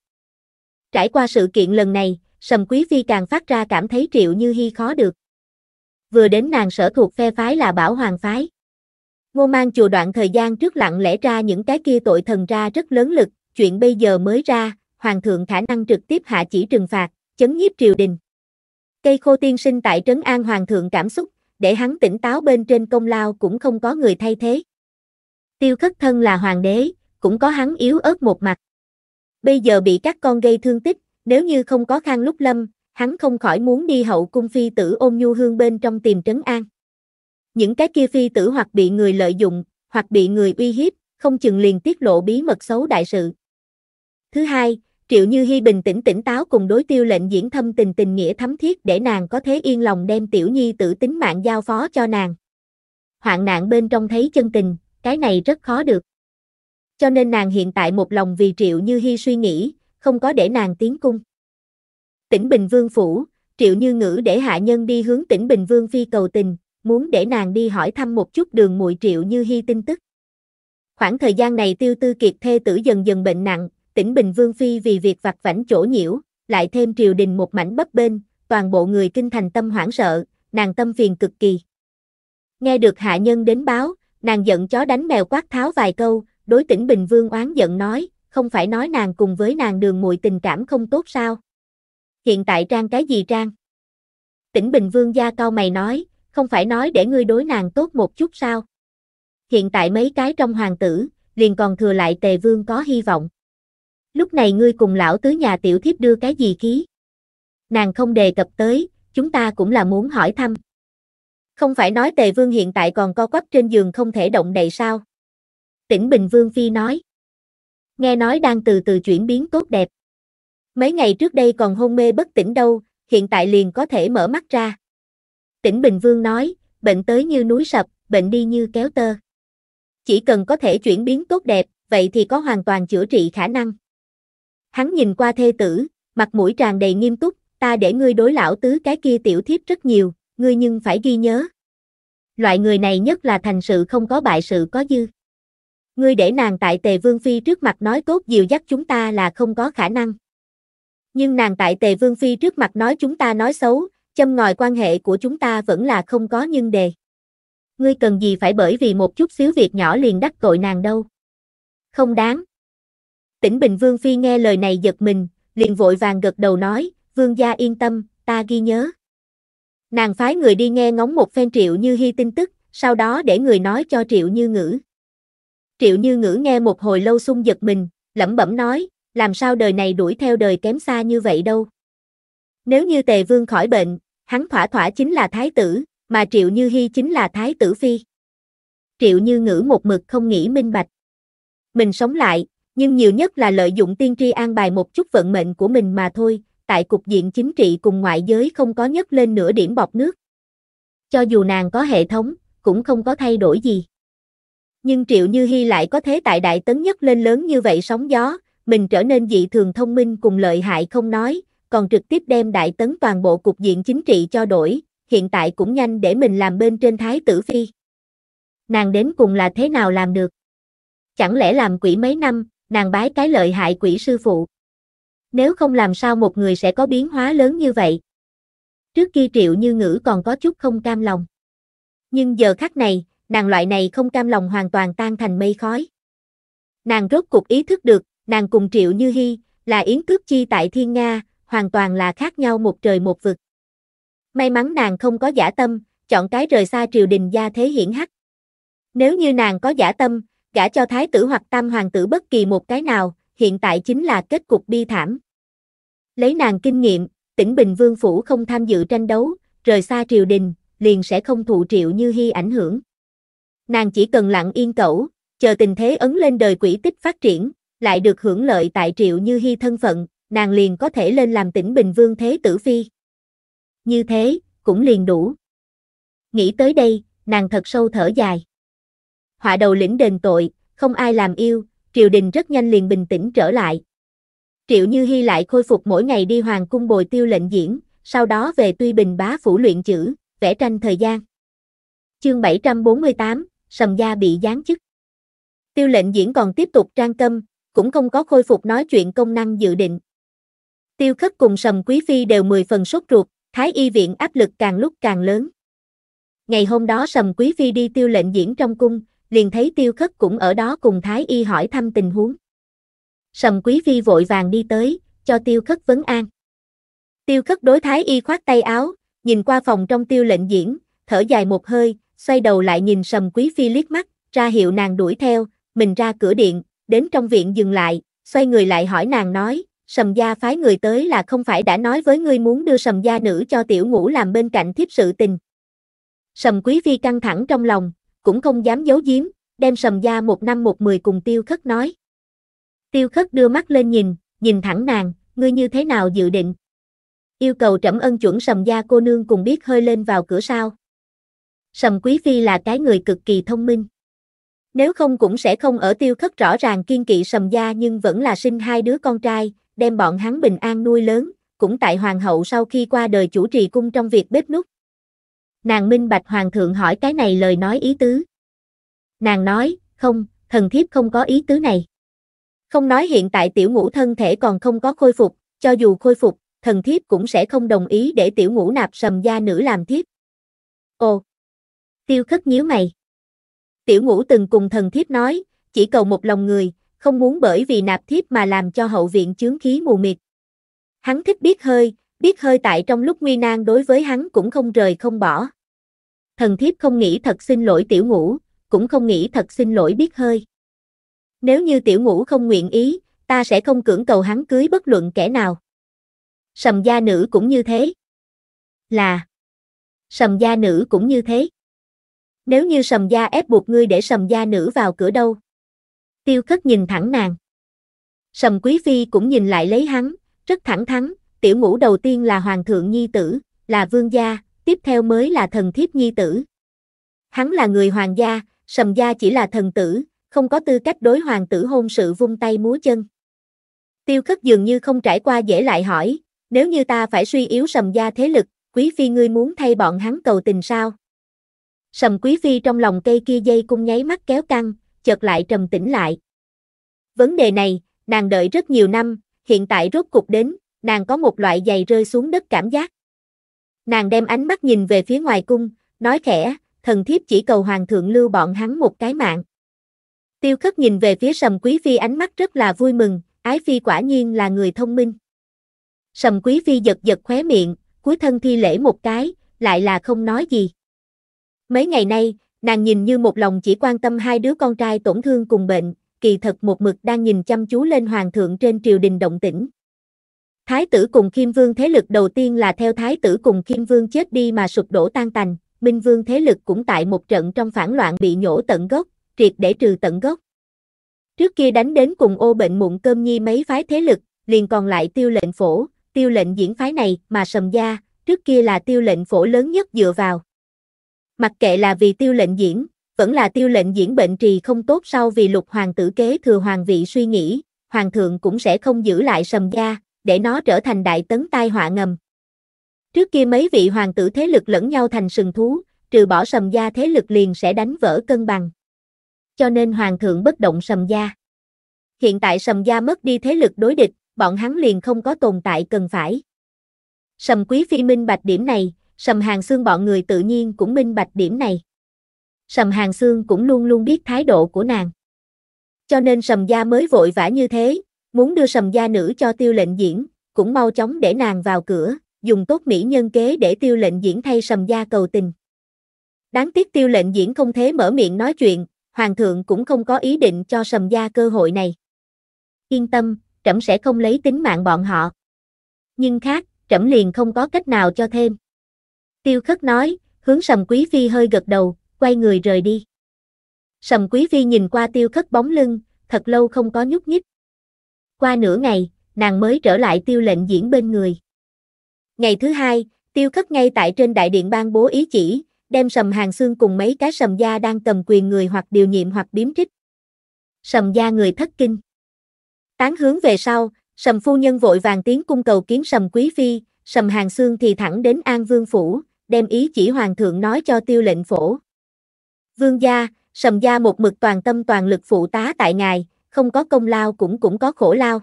Trải qua sự kiện lần này, Sầm Quý Phi càng phát ra cảm thấy Triệu Như Hi khó được. Vừa đến nàng sở thuộc phe phái là Bảo Hoàng Phái. Ngô Mang Chùa đoạn thời gian trước lặng lẽ ra những cái kia tội thần ra rất lớn lực, chuyện bây giờ mới ra, Hoàng thượng khả năng trực tiếp hạ chỉ trừng phạt, chấn nhiếp triều đình. Cây khô tiên sinh tại Trấn An Hoàng thượng cảm xúc, để hắn tỉnh táo bên trên công lao cũng không có người thay thế. Tiêu khất thân là hoàng đế, cũng có hắn yếu ớt một mặt. Bây giờ bị các con gây thương tích, nếu như không có khang lúc lâm, hắn không khỏi muốn đi hậu cung phi tử ôm nhu hương bên trong tìm trấn an. Những cái kia phi tử hoặc bị người lợi dụng, hoặc bị người uy hiếp, không chừng liền tiết lộ bí mật xấu đại sự. Thứ hai, Triệu Như Hi bình tĩnh tỉnh táo cùng đối tiêu lệnh diễn thâm tình tình nghĩa thấm thiết để nàng có thế yên lòng đem tiểu nhi tử tính mạng giao phó cho nàng. Hoạn nạn bên trong thấy chân tình, cái này rất khó được. Cho nên nàng hiện tại một lòng vì Triệu Như Hi suy nghĩ, không có để nàng tiến cung. Tỉnh Bình Vương Phủ, Triệu Như Ngữ để hạ nhân đi hướng tỉnh Bình Vương Phi cầu tình, muốn để nàng đi hỏi thăm một chút đường muội Triệu Như Hi tin tức. Khoảng thời gian này tiêu tư kiệt thê tử dần dần bệnh nặng, tỉnh Bình Vương Phi vì việc vặt vảnh chỗ nhiễu, lại thêm triều đình một mảnh bấp bênh, toàn bộ người kinh thành tâm hoảng sợ, nàng tâm phiền cực kỳ. Nghe được hạ nhân đến báo, nàng giận chó đánh mèo quát tháo vài câu, đối tỉnh Bình Vương oán giận nói, không phải nói nàng cùng với nàng đường muội tình cảm không tốt sao. Hiện tại trang cái gì trang? Tỉnh Bình Vương gia cao mày nói, không phải nói để ngươi đối nàng tốt một chút sao? Hiện tại mấy cái trong hoàng tử, liền còn thừa lại tề vương có hy vọng lúc này ngươi cùng lão tứ nhà tiểu thiếp đưa cái gì khí? Nàng không đề cập tới, chúng ta cũng là muốn hỏi thăm. Không phải nói tề vương hiện tại còn co quắp trên giường không thể động đậy sao? Tỉnh Bình Vương Phi nói. Nghe nói đang từ từ chuyển biến tốt đẹp. Mấy ngày trước đây còn hôn mê bất tỉnh đâu, hiện tại liền có thể mở mắt ra. Tỉnh Bình Vương nói, bệnh tới như núi sập, bệnh đi như kéo tơ. Chỉ cần có thể chuyển biến tốt đẹp, vậy thì có hoàn toàn chữa trị khả năng. Hắn nhìn qua thê tử, mặt mũi tràn đầy nghiêm túc, ta để ngươi đối lão tứ cái kia tiểu thiếp rất nhiều, ngươi nhưng phải ghi nhớ. Loại người này nhất là thành sự không có bại sự có dư. Ngươi để nàng tại tề vương phi trước mặt nói tốt dìu dắt chúng ta là không có khả năng. Nhưng nàng tại tề vương phi trước mặt nói chúng ta nói xấu, châm ngòi quan hệ của chúng ta vẫn là không có nhưng đề. Ngươi cần gì phải bởi vì một chút xíu việc nhỏ liền đắc tội nàng đâu. Không đáng. Tỉnh Bình Vương Phi nghe lời này giật mình, liền vội vàng gật đầu nói, Vương gia yên tâm, ta ghi nhớ. Nàng phái người đi nghe ngóng một phen Triệu Như Hi tin tức, sau đó để người nói cho Triệu Như Ngữ. Triệu Như Ngữ nghe một hồi lâu sung giật mình, lẩm bẩm nói, làm sao đời này đuổi theo đời kém xa như vậy đâu. Nếu như Tề Vương khỏi bệnh, hắn thỏa thỏa chính là Thái tử, mà Triệu Như Hi chính là Thái tử Phi. Triệu Như Ngữ một mực không nghĩ minh bạch. Mình sống lại, nhưng nhiều nhất là lợi dụng tiên tri an bài một chút vận mệnh của mình mà thôi, tại cục diện chính trị cùng ngoại giới không có nhấc lên nửa điểm bọt nước. Cho dù nàng có hệ thống, cũng không có thay đổi gì. Nhưng Triệu Như Hi lại có thế tại đại tấn nhất lên lớn như vậy sóng gió, mình trở nên dị thường thông minh cùng lợi hại không nói, còn trực tiếp đem đại tấn toàn bộ cục diện chính trị cho đổi, hiện tại cũng nhanh để mình làm bên trên thái tử phi. Nàng đến cùng là thế nào làm được? Chẳng lẽ làm quỷ mấy năm, nàng bái cái lợi hại quỷ sư phụ. Nếu không làm sao một người sẽ có biến hóa lớn như vậy. Trước kia triệu như ngữ còn có chút không cam lòng. Nhưng giờ khắc này, nàng loại này không cam lòng hoàn toàn tan thành mây khói. Nàng rốt cục ý thức được, nàng cùng triệu như hy, là yến cướp chi tại thiên Nga, hoàn toàn là khác nhau một trời một vực. May mắn nàng không có giả tâm, chọn cái rời xa triều đình gia thế hiển hách. Nếu như nàng có giả tâm, gả cho thái tử hoặc tam hoàng tử bất kỳ một cái nào, hiện tại chính là kết cục bi thảm. Lấy nàng kinh nghiệm, tỉnh Bình Vương Phủ không tham dự tranh đấu, rời xa triều đình, liền sẽ không thụ triệu như hy ảnh hưởng. Nàng chỉ cần lặng yên cẩu, chờ tình thế ấn lên đời quỷ tích phát triển, lại được hưởng lợi tại triệu như hy thân phận, nàng liền có thể lên làm tỉnh Bình Vương Thế Tử Phi. Như thế, cũng liền đủ. Nghĩ tới đây, nàng thật sâu thở dài họa đầu lĩnh đền tội, không ai làm yêu, triều đình rất nhanh liền bình tĩnh trở lại. Triệu Như Hy lại khôi phục mỗi ngày đi hoàng cung bồi tiêu lệnh diễn, sau đó về tuy bình bá phủ luyện chữ, vẽ tranh thời gian. Chương 748, Sầm Gia bị giáng chức. Tiêu lệnh diễn còn tiếp tục trang tâm cũng không có khôi phục nói chuyện công năng dự định. Tiêu khất cùng Sầm Quý Phi đều 10 phần sốt ruột, Thái y viện áp lực càng lúc càng lớn. Ngày hôm đó Sầm Quý Phi đi tiêu lệnh diễn trong cung, liền thấy tiêu khất cũng ở đó cùng Thái Y hỏi thăm tình huống. Sầm quý phi vội vàng đi tới, cho tiêu khất vấn an. Tiêu khất đối Thái Y khoát tay áo, nhìn qua phòng trong tiêu lệnh diễn, thở dài một hơi, xoay đầu lại nhìn sầm quý phi liếc mắt, ra hiệu nàng đuổi theo, mình ra cửa điện, đến trong viện dừng lại, xoay người lại hỏi nàng nói, sầm gia phái người tới là không phải đã nói với ngươi muốn đưa sầm gia nữ cho tiểu ngũ làm bên cạnh thiếp sự tình. Sầm quý phi căng thẳng trong lòng, cũng không dám giấu giếm, đem sầm gia một năm một mười cùng tiêu khất nói. Tiêu khất đưa mắt lên nhìn, nhìn thẳng nàng, ngươi như thế nào dự định? Yêu cầu trẫm ân chuẩn sầm gia cô nương cùng biết hơi lên vào cửa sau. Sầm Quý Phi là cái người cực kỳ thông minh. Nếu không cũng sẽ không ở tiêu khất rõ ràng kiên kỵ sầm gia nhưng vẫn là sinh hai đứa con trai, đem bọn hắn bình an nuôi lớn, cũng tại hoàng hậu sau khi qua đời chủ trì cung trong việc bếp nút, Nàng minh bạch hoàng thượng hỏi cái này lời nói ý tứ. Nàng nói, không, thần thiếp không có ý tứ này. Không nói hiện tại tiểu ngũ thân thể còn không có khôi phục, cho dù khôi phục, thần thiếp cũng sẽ không đồng ý để tiểu ngũ nạp sầm gia nữ làm thiếp. Ồ! Tiêu khất nhíu mày. Tiểu ngũ từng cùng thần thiếp nói, chỉ cầu một lòng người, không muốn bởi vì nạp thiếp mà làm cho hậu viện chướng khí mù mịt. Hắn thích biết hơi, biết hơi tại trong lúc nguy nan đối với hắn cũng không rời không bỏ. Thần thiếp không nghĩ thật xin lỗi tiểu ngũ, cũng không nghĩ thật xin lỗi biết hơi. Nếu như tiểu ngũ không nguyện ý, ta sẽ không cưỡng cầu hắn cưới bất luận kẻ nào. Sầm gia nữ cũng như thế. Là. Sầm gia nữ cũng như thế. Nếu như sầm gia ép buộc ngươi để sầm gia nữ vào cửa đâu. Tiêu khất nhìn thẳng nàng. Sầm quý phi cũng nhìn lại lấy hắn, rất thẳng thắn, tiểu ngũ đầu tiên là hoàng thượng nhi tử, là vương gia, tiếp theo mới là thần thiếp nhi tử. Hắn là người hoàng gia, sầm gia chỉ là thần tử, không có tư cách đối hoàng tử hôn sự vung tay múa chân. Tiêu khất dường như không trải qua dễ lại hỏi, nếu như ta phải suy yếu sầm gia thế lực, quý phi ngươi muốn thay bọn hắn cầu tình sao? Sầm quý phi trong lòng cây kia dây cung nháy mắt kéo căng, chợt lại trầm tĩnh lại. Vấn đề này, nàng đợi rất nhiều năm, hiện tại rốt cục đến, nàng có một loại giày rơi xuống đất cảm giác. Nàng đem ánh mắt nhìn về phía ngoài cung, nói khẽ, thần thiếp chỉ cầu hoàng thượng lưu bọn hắn một cái mạng. Tiêu khất nhìn về phía sầm quý phi ánh mắt rất là vui mừng, ái phi quả nhiên là người thông minh. Sầm quý phi giật giật khóe miệng, cuối thân thi lễ một cái, lại là không nói gì. Mấy ngày nay, nàng nhìn như một lòng chỉ quan tâm hai đứa con trai tổn thương cùng bệnh, kỳ thật một mực đang nhìn chăm chú lên hoàng thượng trên triều đình động tĩnh. Thái tử cùng Kim Vương thế lực đầu tiên là theo Thái tử cùng Kim Vương chết đi mà sụp đổ tan tành, Minh Vương thế lực cũng tại một trận trong phản loạn bị nhổ tận gốc, triệt để trừ tận gốc. Trước kia đánh đến cùng ô bệnh mụn cơm nhi mấy phái thế lực, liền còn lại tiêu lệnh phổ, tiêu lệnh diễn phái này mà sầm gia, trước kia là tiêu lệnh phổ lớn nhất dựa vào. Mặc kệ là vì tiêu lệnh diễn, vẫn là tiêu lệnh diễn bệnh trì không tốt sau vì lục hoàng tử kế thừa hoàng vị suy nghĩ, hoàng thượng cũng sẽ không giữ lại sầm gia, để nó trở thành đại tấn tai họa ngầm. Trước kia mấy vị hoàng tử thế lực lẫn nhau thành sừng thú, trừ bỏ sầm gia thế lực liền sẽ đánh vỡ cân bằng. Cho nên hoàng thượng bất động sầm gia. Hiện tại sầm gia mất đi thế lực đối địch, bọn hắn liền không có tồn tại cần phải. Sầm quý phi minh bạch điểm này, sầm hàng xương bọn người tự nhiên cũng minh bạch điểm này. Sầm hàng xương cũng luôn luôn biết thái độ của nàng. Cho nên sầm gia mới vội vã như thế, Muốn đưa sầm gia nữ cho tiêu lệnh diễn, cũng mau chóng để nàng vào cửa, dùng tốt mỹ nhân kế để tiêu lệnh diễn thay sầm gia cầu tình. Đáng tiếc tiêu lệnh diễn không thế mở miệng nói chuyện, hoàng thượng cũng không có ý định cho sầm gia cơ hội này. Yên tâm, trẫm sẽ không lấy tính mạng bọn họ. Nhưng khác, trẫm liền không có cách nào cho thêm. Tiêu khất nói, hướng sầm quý phi hơi gật đầu, quay người rời đi. Sầm quý phi nhìn qua tiêu khất bóng lưng, thật lâu không có nhúc nhích qua nửa ngày, nàng mới trở lại tiêu lệnh diễn bên người. Ngày thứ hai, tiêu khất ngay tại trên đại điện ban bố ý chỉ, đem sầm hàng xương cùng mấy cái sầm gia đang cầm quyền người hoặc điều nhiệm hoặc biếm trích. Sầm gia người thất kinh. Tán hướng về sau, sầm phu nhân vội vàng tiến cung cầu kiến sầm quý phi, sầm hàng xương thì thẳng đến an vương phủ, đem ý chỉ hoàng thượng nói cho tiêu lệnh phổ. Vương gia, sầm gia một mực toàn tâm toàn lực phụ tá tại ngài, không có công lao cũng cũng có khổ lao.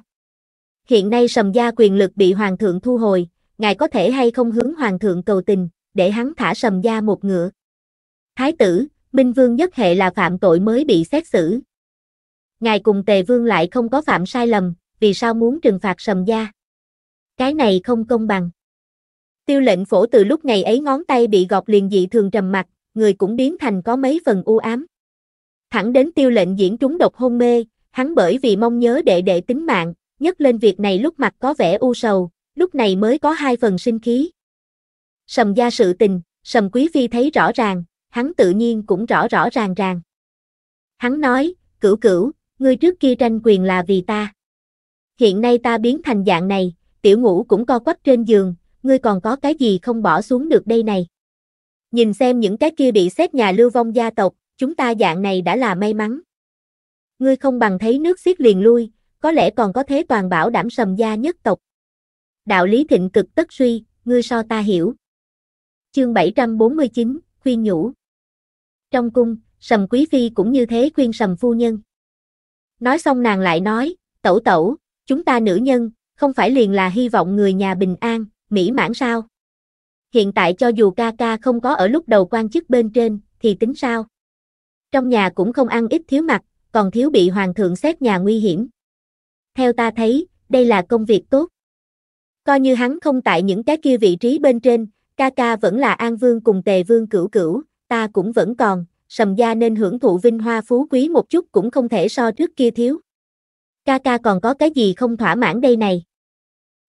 Hiện nay sầm gia quyền lực bị hoàng thượng thu hồi, ngài có thể hay không hướng hoàng thượng cầu tình, để hắn thả sầm gia một ngựa. Thái tử, Minh Vương nhất hệ là phạm tội mới bị xét xử. Ngài cùng Tề Vương lại không có phạm sai lầm, vì sao muốn trừng phạt sầm gia? Cái này không công bằng. Tiêu lệnh phổ từ lúc ngày ấy ngón tay bị gọt liền dị thường trầm mặt, người cũng biến thành có mấy phần u ám. Thẳng đến tiêu lệnh diễn trúng độc hôn mê, Hắn bởi vì mong nhớ đệ đệ tính mạng, nhất lên việc này lúc mặt có vẻ u sầu, lúc này mới có hai phần sinh khí. Sầm gia sự tình, Sầm Quý Phi thấy rõ ràng, hắn tự nhiên cũng rõ rõ ràng ràng. Hắn nói, cửu cửu, ngươi trước kia tranh quyền là vì ta. Hiện nay ta biến thành dạng này, tiểu ngũ cũng co quắp trên giường, ngươi còn có cái gì không bỏ xuống được đây này. Nhìn xem những cái kia bị xét nhà lưu vong gia tộc, chúng ta dạng này đã là may mắn ngươi không bằng thấy nước xiết liền lui, có lẽ còn có thế toàn bảo đảm sầm gia nhất tộc. Đạo lý thịnh cực tất suy, ngươi so ta hiểu. Chương 749, khuyên nhủ. Trong cung, sầm quý phi cũng như thế khuyên sầm phu nhân. Nói xong nàng lại nói, tẩu tẩu, chúng ta nữ nhân, không phải liền là hy vọng người nhà bình an, mỹ mãn sao? Hiện tại cho dù ca ca không có ở lúc đầu quan chức bên trên, thì tính sao? Trong nhà cũng không ăn ít thiếu mặt, còn thiếu bị hoàng thượng xét nhà nguy hiểm. Theo ta thấy, đây là công việc tốt. Coi như hắn không tại những cái kia vị trí bên trên, ca ca vẫn là An Vương cùng Tề Vương cửu cửu, ta cũng vẫn còn, sầm gia nên hưởng thụ vinh hoa phú quý một chút cũng không thể so trước kia thiếu. Ca ca còn có cái gì không thỏa mãn đây này?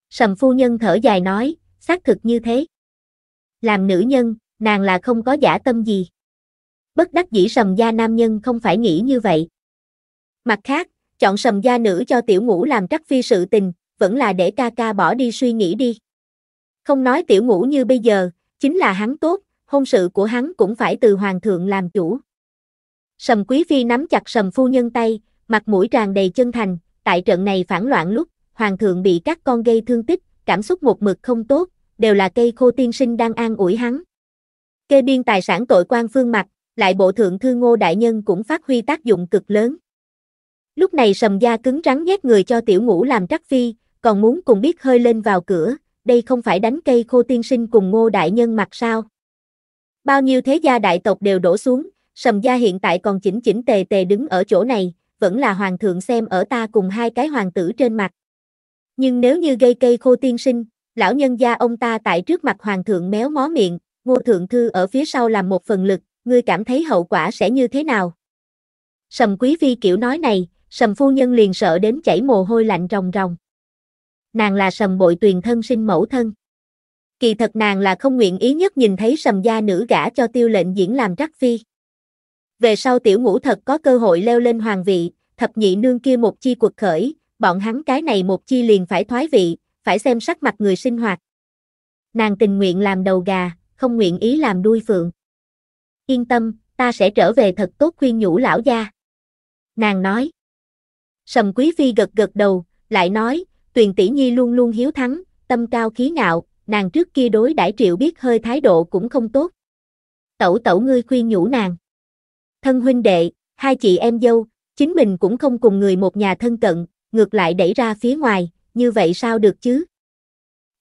Sầm phu nhân thở dài nói, xác thực như thế. Làm nữ nhân, nàng là không có giả tâm gì. Bất đắc dĩ sầm gia nam nhân không phải nghĩ như vậy. Mặt khác, chọn sầm gia nữ cho tiểu ngũ làm trắc phi sự tình, vẫn là để ca ca bỏ đi suy nghĩ đi. Không nói tiểu ngũ như bây giờ, chính là hắn tốt, hôn sự của hắn cũng phải từ hoàng thượng làm chủ. Sầm quý phi nắm chặt sầm phu nhân tay, mặt mũi tràn đầy chân thành, tại trận này phản loạn lúc, hoàng thượng bị các con gây thương tích, cảm xúc một mực không tốt, đều là cây khô tiên sinh đang an ủi hắn. Kê biên tài sản tội quan phương mặt, lại bộ thượng thư ngô đại nhân cũng phát huy tác dụng cực lớn. Lúc này sầm gia cứng rắn nhét người cho tiểu ngũ làm trắc phi, còn muốn cùng biết hơi lên vào cửa, đây không phải đánh cây khô tiên sinh cùng ngô đại nhân mặt sao. Bao nhiêu thế gia đại tộc đều đổ xuống, sầm gia hiện tại còn chỉnh chỉnh tề tề đứng ở chỗ này, vẫn là hoàng thượng xem ở ta cùng hai cái hoàng tử trên mặt. Nhưng nếu như gây cây khô tiên sinh, lão nhân gia ông ta tại trước mặt hoàng thượng méo mó miệng, ngô thượng thư ở phía sau làm một phần lực, ngươi cảm thấy hậu quả sẽ như thế nào? Sầm quý phi kiểu nói này, sầm phu nhân liền sợ đến chảy mồ hôi lạnh ròng ròng. Nàng là sầm bội tuyền thân sinh mẫu thân. Kỳ thật nàng là không nguyện ý nhất nhìn thấy sầm gia nữ gả cho tiêu lệnh diễn làm trắc phi. Về sau tiểu ngũ thật có cơ hội leo lên hoàng vị, thập nhị nương kia một chi cuộc khởi, bọn hắn cái này một chi liền phải thoái vị, phải xem sắc mặt người sinh hoạt. Nàng tình nguyện làm đầu gà, không nguyện ý làm đuôi phượng. Yên tâm, ta sẽ trở về thật tốt khuyên nhủ lão gia. Nàng nói. Sầm Quý Phi gật gật đầu, lại nói, Tuyền Tỷ Nhi luôn luôn hiếu thắng, tâm cao khí ngạo, nàng trước kia đối đãi triệu biết hơi thái độ cũng không tốt. Tẩu tẩu ngươi khuyên nhủ nàng. Thân huynh đệ, hai chị em dâu, chính mình cũng không cùng người một nhà thân cận, ngược lại đẩy ra phía ngoài, như vậy sao được chứ?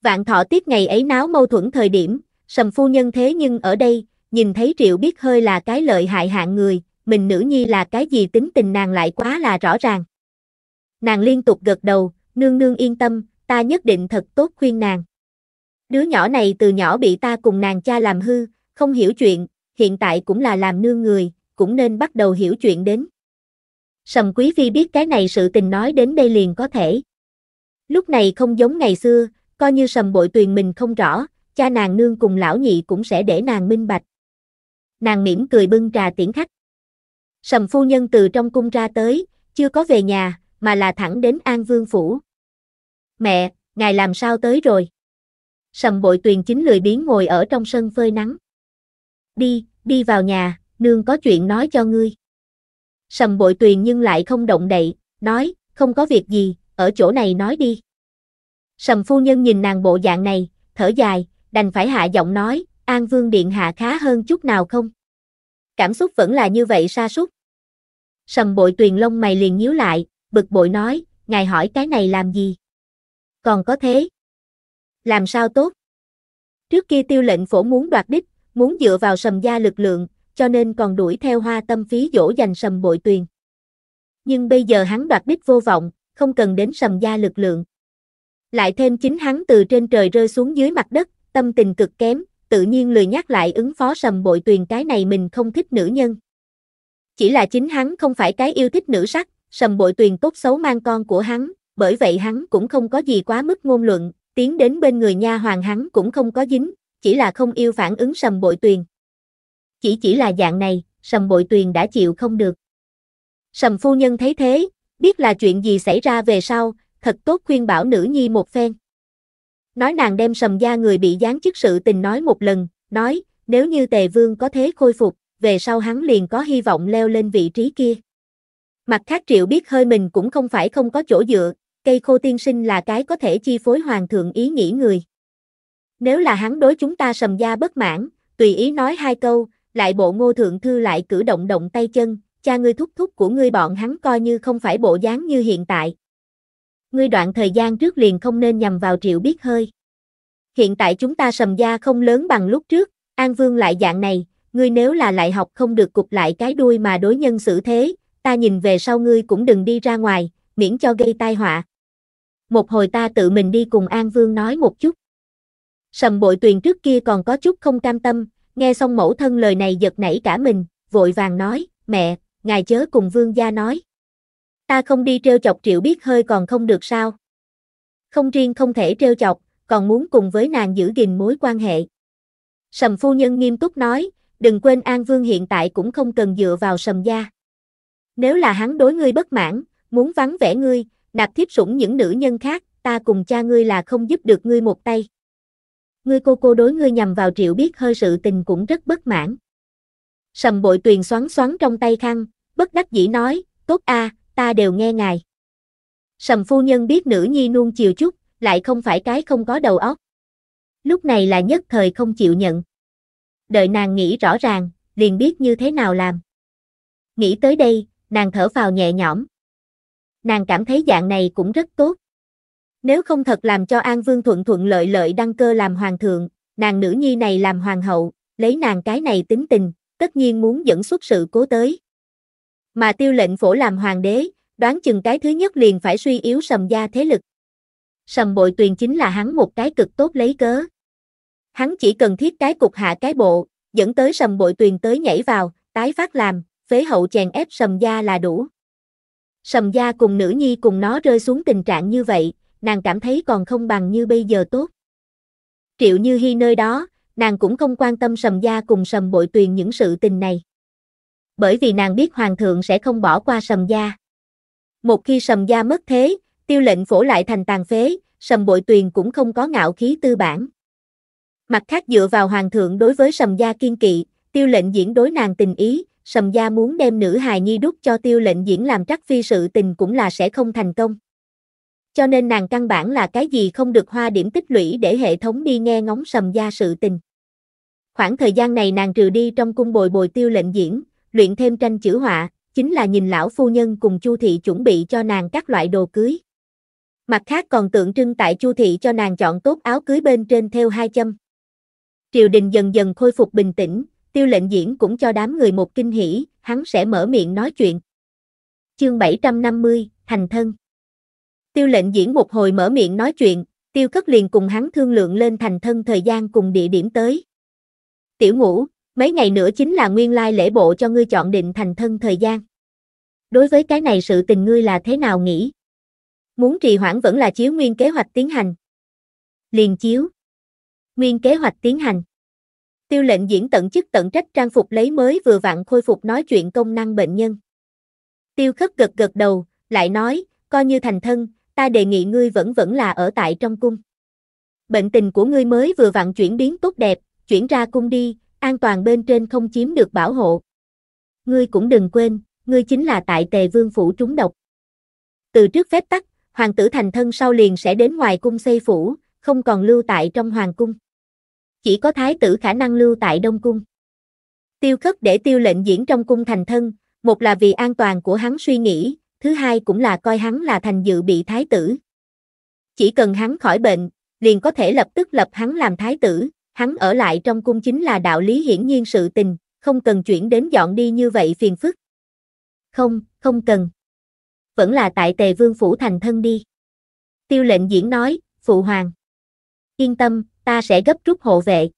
Vạn thọ tiết ngày ấy náo mâu thuẫn thời điểm, sầm phu nhân thế nhưng ở đây, nhìn thấy triệu biết hơi là cái lợi hại hạng người, mình nữ nhi là cái gì tính tình nàng lại quá là rõ ràng nàng liên tục gật đầu, nương nương yên tâm, ta nhất định thật tốt khuyên nàng. Đứa nhỏ này từ nhỏ bị ta cùng nàng cha làm hư, không hiểu chuyện, hiện tại cũng là làm nương người, cũng nên bắt đầu hiểu chuyện đến. Sầm Quý Phi biết cái này sự tình nói đến đây liền có thể. Lúc này không giống ngày xưa, coi như sầm bội tuyền mình không rõ, cha nàng nương cùng lão nhị cũng sẽ để nàng minh bạch. Nàng mỉm cười bưng trà tiễn khách. Sầm phu nhân từ trong cung ra tới, chưa có về nhà, mà là thẳng đến An Vương Phủ. Mẹ, ngài làm sao tới rồi? Sầm bội tuyền chính lười biếng ngồi ở trong sân phơi nắng. Đi, đi vào nhà, nương có chuyện nói cho ngươi. Sầm bội tuyền nhưng lại không động đậy, nói, không có việc gì, ở chỗ này nói đi. Sầm phu nhân nhìn nàng bộ dạng này, thở dài, đành phải hạ giọng nói, An Vương Điện Hạ khá hơn chút nào không? Cảm xúc vẫn là như vậy sa sút Sầm bội tuyền lông mày liền nhíu lại, bực bội nói, ngài hỏi cái này làm gì? Còn có thế? Làm sao tốt? Trước kia tiêu lệnh phổ muốn đoạt đích, muốn dựa vào sầm gia lực lượng, cho nên còn đuổi theo hoa tâm phí dỗ dành sầm bội tuyền. Nhưng bây giờ hắn đoạt đích vô vọng, không cần đến sầm gia lực lượng. Lại thêm chính hắn từ trên trời rơi xuống dưới mặt đất, tâm tình cực kém, tự nhiên lười nhắc lại ứng phó sầm bội tuyền cái này mình không thích nữ nhân. Chỉ là chính hắn không phải cái yêu thích nữ sắc, sầm bội tuyền tốt xấu mang con của hắn, bởi vậy hắn cũng không có gì quá mức ngôn luận, tiến đến bên người nha hoàng hắn cũng không có dính, chỉ là không yêu phản ứng sầm bội tuyền. Chỉ chỉ là dạng này, sầm bội tuyền đã chịu không được. Sầm phu nhân thấy thế, biết là chuyện gì xảy ra về sau, thật tốt khuyên bảo nữ nhi một phen. Nói nàng đem sầm gia người bị gián chức sự tình nói một lần, nói, nếu như tề vương có thế khôi phục, về sau hắn liền có hy vọng leo lên vị trí kia. Mặt khác Triệu biết hơi mình cũng không phải không có chỗ dựa, cây khô tiên sinh là cái có thể chi phối hoàng thượng ý nghĩ người. Nếu là hắn đối chúng ta sầm gia bất mãn, tùy ý nói hai câu, lại bộ ngô thượng thư lại cử động động tay chân, cha ngươi thúc thúc của ngươi bọn hắn coi như không phải bộ dáng như hiện tại. Ngươi đoạn thời gian trước liền không nên nhằm vào triệu biết hơi. Hiện tại chúng ta sầm gia không lớn bằng lúc trước, An Vương lại dạng này, ngươi nếu là lại học không được cục lại cái đuôi mà đối nhân xử thế, ta nhìn về sau ngươi cũng đừng đi ra ngoài, miễn cho gây tai họa. Một hồi ta tự mình đi cùng An Vương nói một chút. Sầm bội tuyền trước kia còn có chút không cam tâm, nghe xong mẫu thân lời này giật nảy cả mình, vội vàng nói, mẹ, ngài chớ cùng vương gia nói. Ta không đi treo chọc triệu biết hơi còn không được sao. Không riêng không thể treo chọc, còn muốn cùng với nàng giữ gìn mối quan hệ. Sầm phu nhân nghiêm túc nói, đừng quên An Vương hiện tại cũng không cần dựa vào sầm gia. Nếu là hắn đối ngươi bất mãn, muốn vắng vẻ ngươi, nạp thiếp sủng những nữ nhân khác, ta cùng cha ngươi là không giúp được ngươi một tay. Ngươi cô cô đối ngươi nhằm vào triệu biết hơi sự tình cũng rất bất mãn. Sầm bội tuyền xoắn xoắn trong tay khăn, bất đắc dĩ nói, tốt a, à, ta đều nghe ngài. Sầm phu nhân biết nữ nhi nuông chiều chút, lại không phải cái không có đầu óc. Lúc này là nhất thời không chịu nhận. Đợi nàng nghĩ rõ ràng, liền biết như thế nào làm. Nghĩ tới đây, nàng thở vào nhẹ nhõm. Nàng cảm thấy dạng này cũng rất tốt. Nếu không thật làm cho An Vương thuận thuận lợi lợi đăng cơ làm hoàng thượng, nàng nữ nhi này làm hoàng hậu, lấy nàng cái này tính tình, tất nhiên muốn dẫn xuất sự cố tới. Mà tiêu lệnh phổ làm hoàng đế, đoán chừng cái thứ nhất liền phải suy yếu sầm gia thế lực. Sầm bội tuyền chính là hắn một cái cực tốt lấy cớ. Hắn chỉ cần thiết cái cục hạ cái bộ, dẫn tới sầm bội tuyền tới nhảy vào, tái phát làm, phế hậu chèn ép sầm gia là đủ. Sầm gia cùng nữ nhi cùng nó rơi xuống tình trạng như vậy, nàng cảm thấy còn không bằng như bây giờ tốt. Triệu Như Hi nơi đó, nàng cũng không quan tâm sầm gia cùng sầm bội tuyền những sự tình này. Bởi vì nàng biết hoàng thượng sẽ không bỏ qua sầm gia. Một khi sầm gia mất thế, tiêu lệnh phổ lại thành tàn phế, sầm bội tuyền cũng không có ngạo khí tư bản. Mặt khác dựa vào hoàng thượng đối với sầm gia kiên kỵ, tiêu lệnh diễn đối nàng tình ý, sầm gia muốn đem nữ hài nhi đút cho tiêu lệnh diễn làm trắc phi sự tình cũng là sẽ không thành công. Cho nên nàng căn bản là cái gì không được hoa điểm tích lũy để hệ thống đi nghe ngóng sầm gia sự tình. Khoảng thời gian này nàng trừ đi trong cung bồi bồi tiêu lệnh diễn, luyện thêm tranh chữ họa, chính là nhìn lão phu nhân cùng chu thị chuẩn bị cho nàng các loại đồ cưới. Mặt khác còn tượng trưng tại chu thị cho nàng chọn tốt áo cưới bên trên theo hai châm. Triều đình dần dần khôi phục bình tĩnh, tiêu lệnh diễn cũng cho đám người một kinh hỉ, hắn sẽ mở miệng nói chuyện. Chương 750, Thành Thân Tiêu lệnh diễn một hồi mở miệng nói chuyện, tiêu cất liền cùng hắn thương lượng lên thành thân thời gian cùng địa điểm tới. Tiểu ngũ, mấy ngày nữa chính là nguyên lai lễ bộ cho ngươi chọn định thành thân thời gian. Đối với cái này sự tình ngươi là thế nào nghĩ? Muốn trì hoãn vẫn là chiếu nguyên kế hoạch tiến hành. Liền chiếu. Nguyên kế hoạch tiến hành. Tiêu lệnh diễn tận chức tận trách trang phục lấy mới vừa vặn khôi phục nói chuyện công năng bệnh nhân. Tiêu khất gật gật đầu, lại nói, coi như thành thân, ta đề nghị ngươi vẫn vẫn là ở tại trong cung. Bệnh tình của ngươi mới vừa vặn chuyển biến tốt đẹp, chuyển ra cung đi, an toàn bên trên không chiếm được bảo hộ. Ngươi cũng đừng quên, ngươi chính là tại tề vương phủ trúng độc. Từ trước phép tắc, hoàng tử thành thân sau liền sẽ đến ngoài cung xây phủ, không còn lưu tại trong hoàng cung chỉ có thái tử khả năng lưu tại Đông Cung. Tiêu khất để tiêu lệnh diễn trong cung thành thân, một là vì an toàn của hắn suy nghĩ, thứ hai cũng là coi hắn là thành dự bị thái tử. Chỉ cần hắn khỏi bệnh, liền có thể lập tức lập hắn làm thái tử, hắn ở lại trong cung chính là đạo lý hiển nhiên sự tình, không cần chuyển đến dọn đi như vậy phiền phức. Không, không cần. Vẫn là tại tề vương phủ thành thân đi. Tiêu lệnh diễn nói, phụ hoàng. Yên tâm, ta sẽ gấp rút hộ vệ.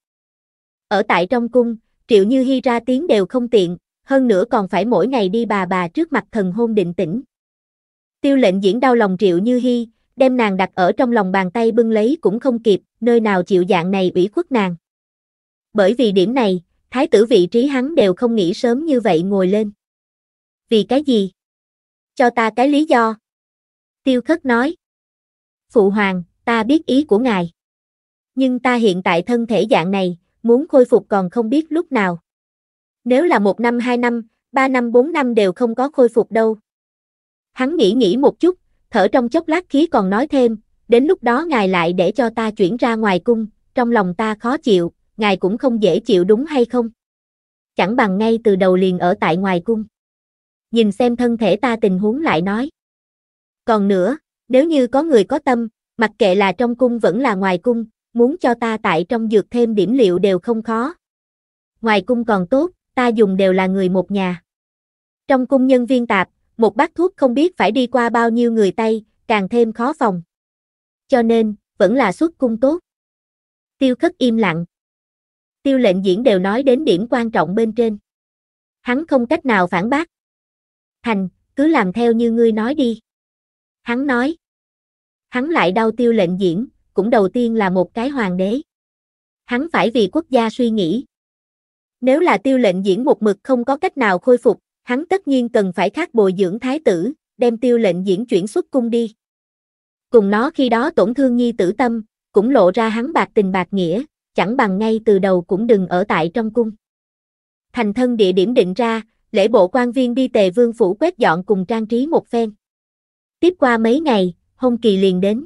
Ở tại trong cung, Triệu Như Hi ra tiếng đều không tiện, hơn nữa còn phải mỗi ngày đi bà bà trước mặt thần hôn định tĩnh. Tiêu lệnh diễn đau lòng Triệu Như Hi, đem nàng đặt ở trong lòng bàn tay bưng lấy cũng không kịp, nơi nào chịu dạng này ủy khuất nàng. Bởi vì điểm này, thái tử vị trí hắn đều không nghĩ sớm như vậy ngồi lên. Vì cái gì? Cho ta cái lý do. Tiêu khất nói. Phụ hoàng, ta biết ý của ngài nhưng ta hiện tại thân thể dạng này, muốn khôi phục còn không biết lúc nào. Nếu là một năm hai năm, ba năm bốn năm đều không có khôi phục đâu. Hắn nghĩ nghĩ một chút, thở trong chốc lát khí còn nói thêm, đến lúc đó ngài lại để cho ta chuyển ra ngoài cung, trong lòng ta khó chịu, ngài cũng không dễ chịu đúng hay không? Chẳng bằng ngay từ đầu liền ở tại ngoài cung. Nhìn xem thân thể ta tình huống lại nói. Còn nữa, nếu như có người có tâm, mặc kệ là trong cung vẫn là ngoài cung, muốn cho ta tại trong dược thêm điểm liệu đều không khó. Ngoài cung còn tốt, ta dùng đều là người một nhà. Trong cung nhân viên tạp, một bát thuốc không biết phải đi qua bao nhiêu người tay, càng thêm khó phòng. Cho nên, vẫn là xuất cung tốt. Tiêu khất im lặng. Tiêu lệnh diễn đều nói đến điểm quan trọng bên trên. Hắn không cách nào phản bác. Thành, cứ làm theo như ngươi nói đi. Hắn nói. Hắn lại đau tiêu lệnh diễn, cũng đầu tiên là một cái hoàng đế. Hắn phải vì quốc gia suy nghĩ. Nếu là tiêu lệnh diễn một mực không có cách nào khôi phục, hắn tất nhiên cần phải khác bồi dưỡng thái tử, đem tiêu lệnh diễn chuyển xuất cung đi. Cùng nó khi đó tổn thương nhi tử tâm, cũng lộ ra hắn bạc tình bạc nghĩa, chẳng bằng ngay từ đầu cũng đừng ở tại trong cung. Thành thân địa điểm định ra, lễ bộ quan viên đi tề vương phủ quét dọn cùng trang trí một phen. Tiếp qua mấy ngày, hôn kỳ liền đến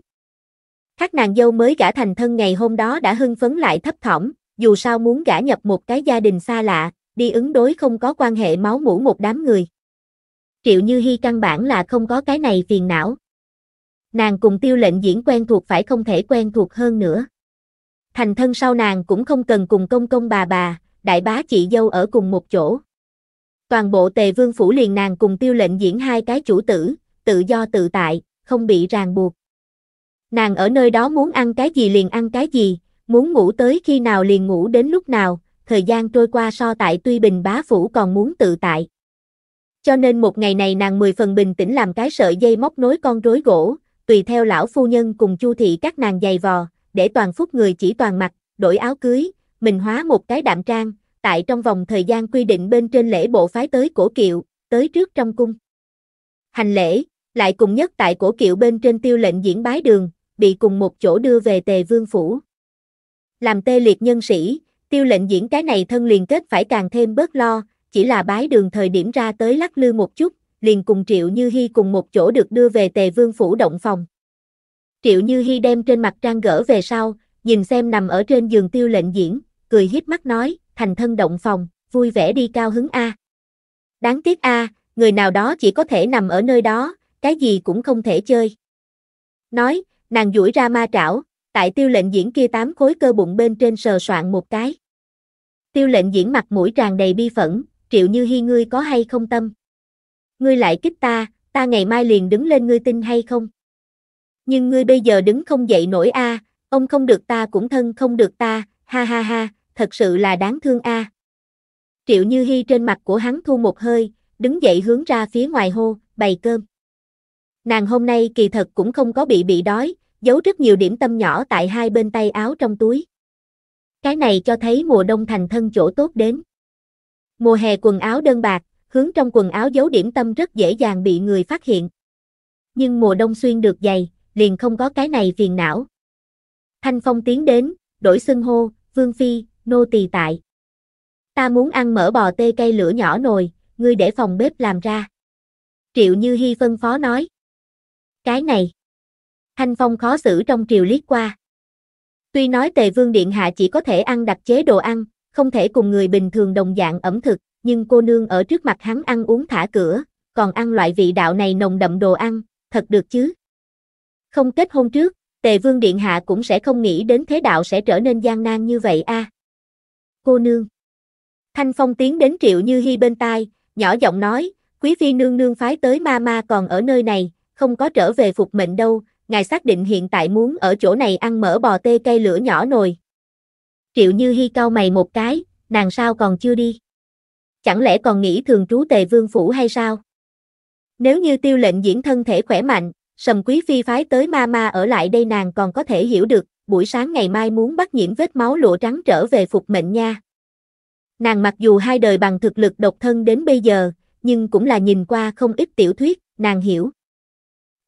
khác nàng dâu mới gả thành thân ngày hôm đó đã hưng phấn lại thấp thỏm, dù sao muốn gả nhập một cái gia đình xa lạ, đi ứng đối không có quan hệ máu mủ một đám người. Triệu Như Hi căn bản là không có cái này phiền não. Nàng cùng tiêu lệnh diễn quen thuộc phải không thể quen thuộc hơn nữa. Thành thân sau nàng cũng không cần cùng công công bà bà, đại bá chị dâu ở cùng một chỗ. Toàn bộ tề vương phủ liền nàng cùng tiêu lệnh diễn hai cái chủ tử, tự do tự tại, không bị ràng buộc. Nàng ở nơi đó muốn ăn cái gì liền ăn cái gì, muốn ngủ tới khi nào liền ngủ đến lúc nào, thời gian trôi qua so tại tuy bình bá phủ còn muốn tự tại. Cho nên một ngày này nàng mười phần bình tĩnh làm cái sợi dây móc nối con rối gỗ, tùy theo lão phu nhân cùng chu thị các nàng giày vò, để toàn phúc người chỉ toàn mặt, đổi áo cưới, mình hóa một cái đạm trang, tại trong vòng thời gian quy định bên trên lễ bộ phái tới cổ kiệu, tới trước trong cung. Hành lễ, lại cùng nhất tại cổ kiệu bên trên tiêu lệnh diễn bái đường, bị cùng một chỗ đưa về tề vương phủ. Làm tê liệt nhân sĩ, tiêu lệnh diễn cái này thân liền kết phải càng thêm bớt lo, chỉ là bái đường thời điểm ra tới lắc lư một chút, liền cùng Triệu Như Hi cùng một chỗ được đưa về tề vương phủ động phòng. Triệu Như Hi đem trên mặt trang gỡ về sau, nhìn xem nằm ở trên giường tiêu lệnh diễn, cười hiếp mắt nói, thành thân động phòng, vui vẻ đi cao hứng A. Đáng tiếc A, người nào đó chỉ có thể nằm ở nơi đó, cái gì cũng không thể chơi. Nói, Nàng duỗi ra ma trảo, tại tiêu lệnh diễn kia tám khối cơ bụng bên trên sờ soạn một cái. Tiêu lệnh diễn mặt mũi tràn đầy bi phẫn, triệu như hi ngươi có hay không tâm. Ngươi lại kích ta, ta ngày mai liền đứng lên ngươi tin hay không. Nhưng ngươi bây giờ đứng không dậy nổi a, ông không được ta cũng thân không được ta, ha ha ha, thật sự là đáng thương a. Triệu Như Hi trên mặt của hắn thu một hơi, đứng dậy hướng ra phía ngoài hô, bày cơm. Nàng hôm nay kỳ thật cũng không có bị bị đói, giấu rất nhiều điểm tâm nhỏ tại hai bên tay áo trong túi. Cái này cho thấy mùa đông thành thân chỗ tốt đến. Mùa hè quần áo đơn bạc, hướng trong quần áo giấu điểm tâm rất dễ dàng bị người phát hiện. Nhưng mùa đông xuyên được giày, liền không có cái này phiền não. Thanh Phong tiến đến, đổi xưng hô, Vương Phi, nô tỳ tại. Ta muốn ăn mỡ bò tê cây lửa nhỏ nồi, ngươi để phòng bếp làm ra. Triệu Như Hi phân phó nói. Cái này. Thanh Phong khó xử trong triều liếc qua. Tuy nói Tề Vương Điện Hạ chỉ có thể ăn đặc chế đồ ăn, không thể cùng người bình thường đồng dạng ẩm thực, nhưng cô nương ở trước mặt hắn ăn uống thả cửa, còn ăn loại vị đạo này nồng đậm đồ ăn, thật được chứ. Không kết hôn trước, Tề Vương Điện Hạ cũng sẽ không nghĩ đến thế đạo sẽ trở nên gian nan như vậy a. Cô nương. Thanh Phong tiến đến Triệu Như Hi bên tai, nhỏ giọng nói, quý phi nương nương phái tới ma ma còn ở nơi này, không có trở về phục mệnh đâu, ngài xác định hiện tại muốn ở chỗ này ăn mỡ bò tê cây lửa nhỏ nồi. Triệu Như Hi cau mày một cái, nàng sao còn chưa đi? Chẳng lẽ còn nghĩ thường trú tề vương phủ hay sao? Nếu như tiêu lệnh diễn thân thể khỏe mạnh, sầm quý phi phái tới ma ma ở lại đây nàng còn có thể hiểu được, buổi sáng ngày mai muốn bắt nhiễm vết máu lụa trắng trở về phục mệnh nha. Nàng mặc dù hai đời bằng thực lực độc thân đến bây giờ, nhưng cũng là nhìn qua không ít tiểu thuyết, nàng hiểu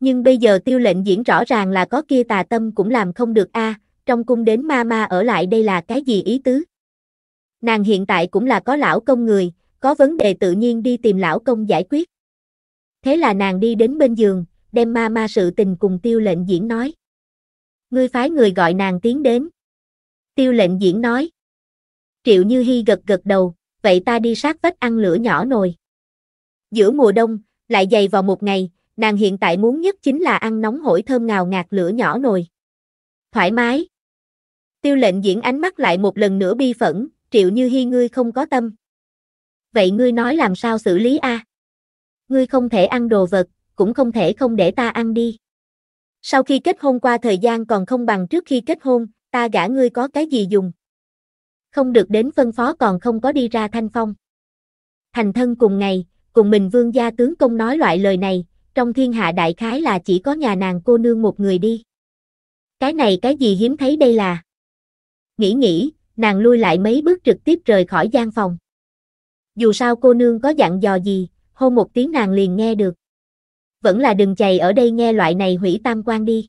nhưng bây giờ tiêu lệnh diễn rõ ràng là có kia tà tâm cũng làm không được a, à, trong cung đến ma ma ở lại đây là cái gì ý tứ? Nàng hiện tại cũng là có lão công người, có vấn đề tự nhiên đi tìm lão công giải quyết. Thế là nàng đi đến bên giường, đem ma ma sự tình cùng tiêu lệnh diễn nói. Ngươi phái người gọi nàng tiến đến. Tiêu lệnh diễn nói. Triệu Như hy gật gật đầu, vậy ta đi sát vách ăn lửa nhỏ nồi. Giữa mùa đông, lại dày vào một ngày, nàng hiện tại muốn nhất chính là ăn nóng hổi thơm ngào ngạt lửa nhỏ nồi. Thoải mái. Tiêu lệnh diễn ánh mắt lại một lần nữa bi phẫn, triệu như hy ngươi không có tâm. Vậy ngươi nói làm sao xử lý a? Ngươi không thể ăn đồ vật, cũng không thể không để ta ăn đi. Sau khi kết hôn qua thời gian còn không bằng trước khi kết hôn, ta gả ngươi có cái gì dùng. Không được đến phân phó còn không có đi ra thanh phong. Thành thân cùng ngày, cùng mình vương gia tướng công nói loại lời này, trong thiên hạ đại khái là chỉ có nhà nàng cô nương một người đi. Cái này cái gì hiếm thấy đây là? Nghĩ nghĩ, nàng lui lại mấy bước trực tiếp rời khỏi gian phòng. Dù sao cô nương có dặn dò gì, hôn một tiếng nàng liền nghe được. Vẫn là đừng chày ở đây nghe loại này hủy tam quan đi.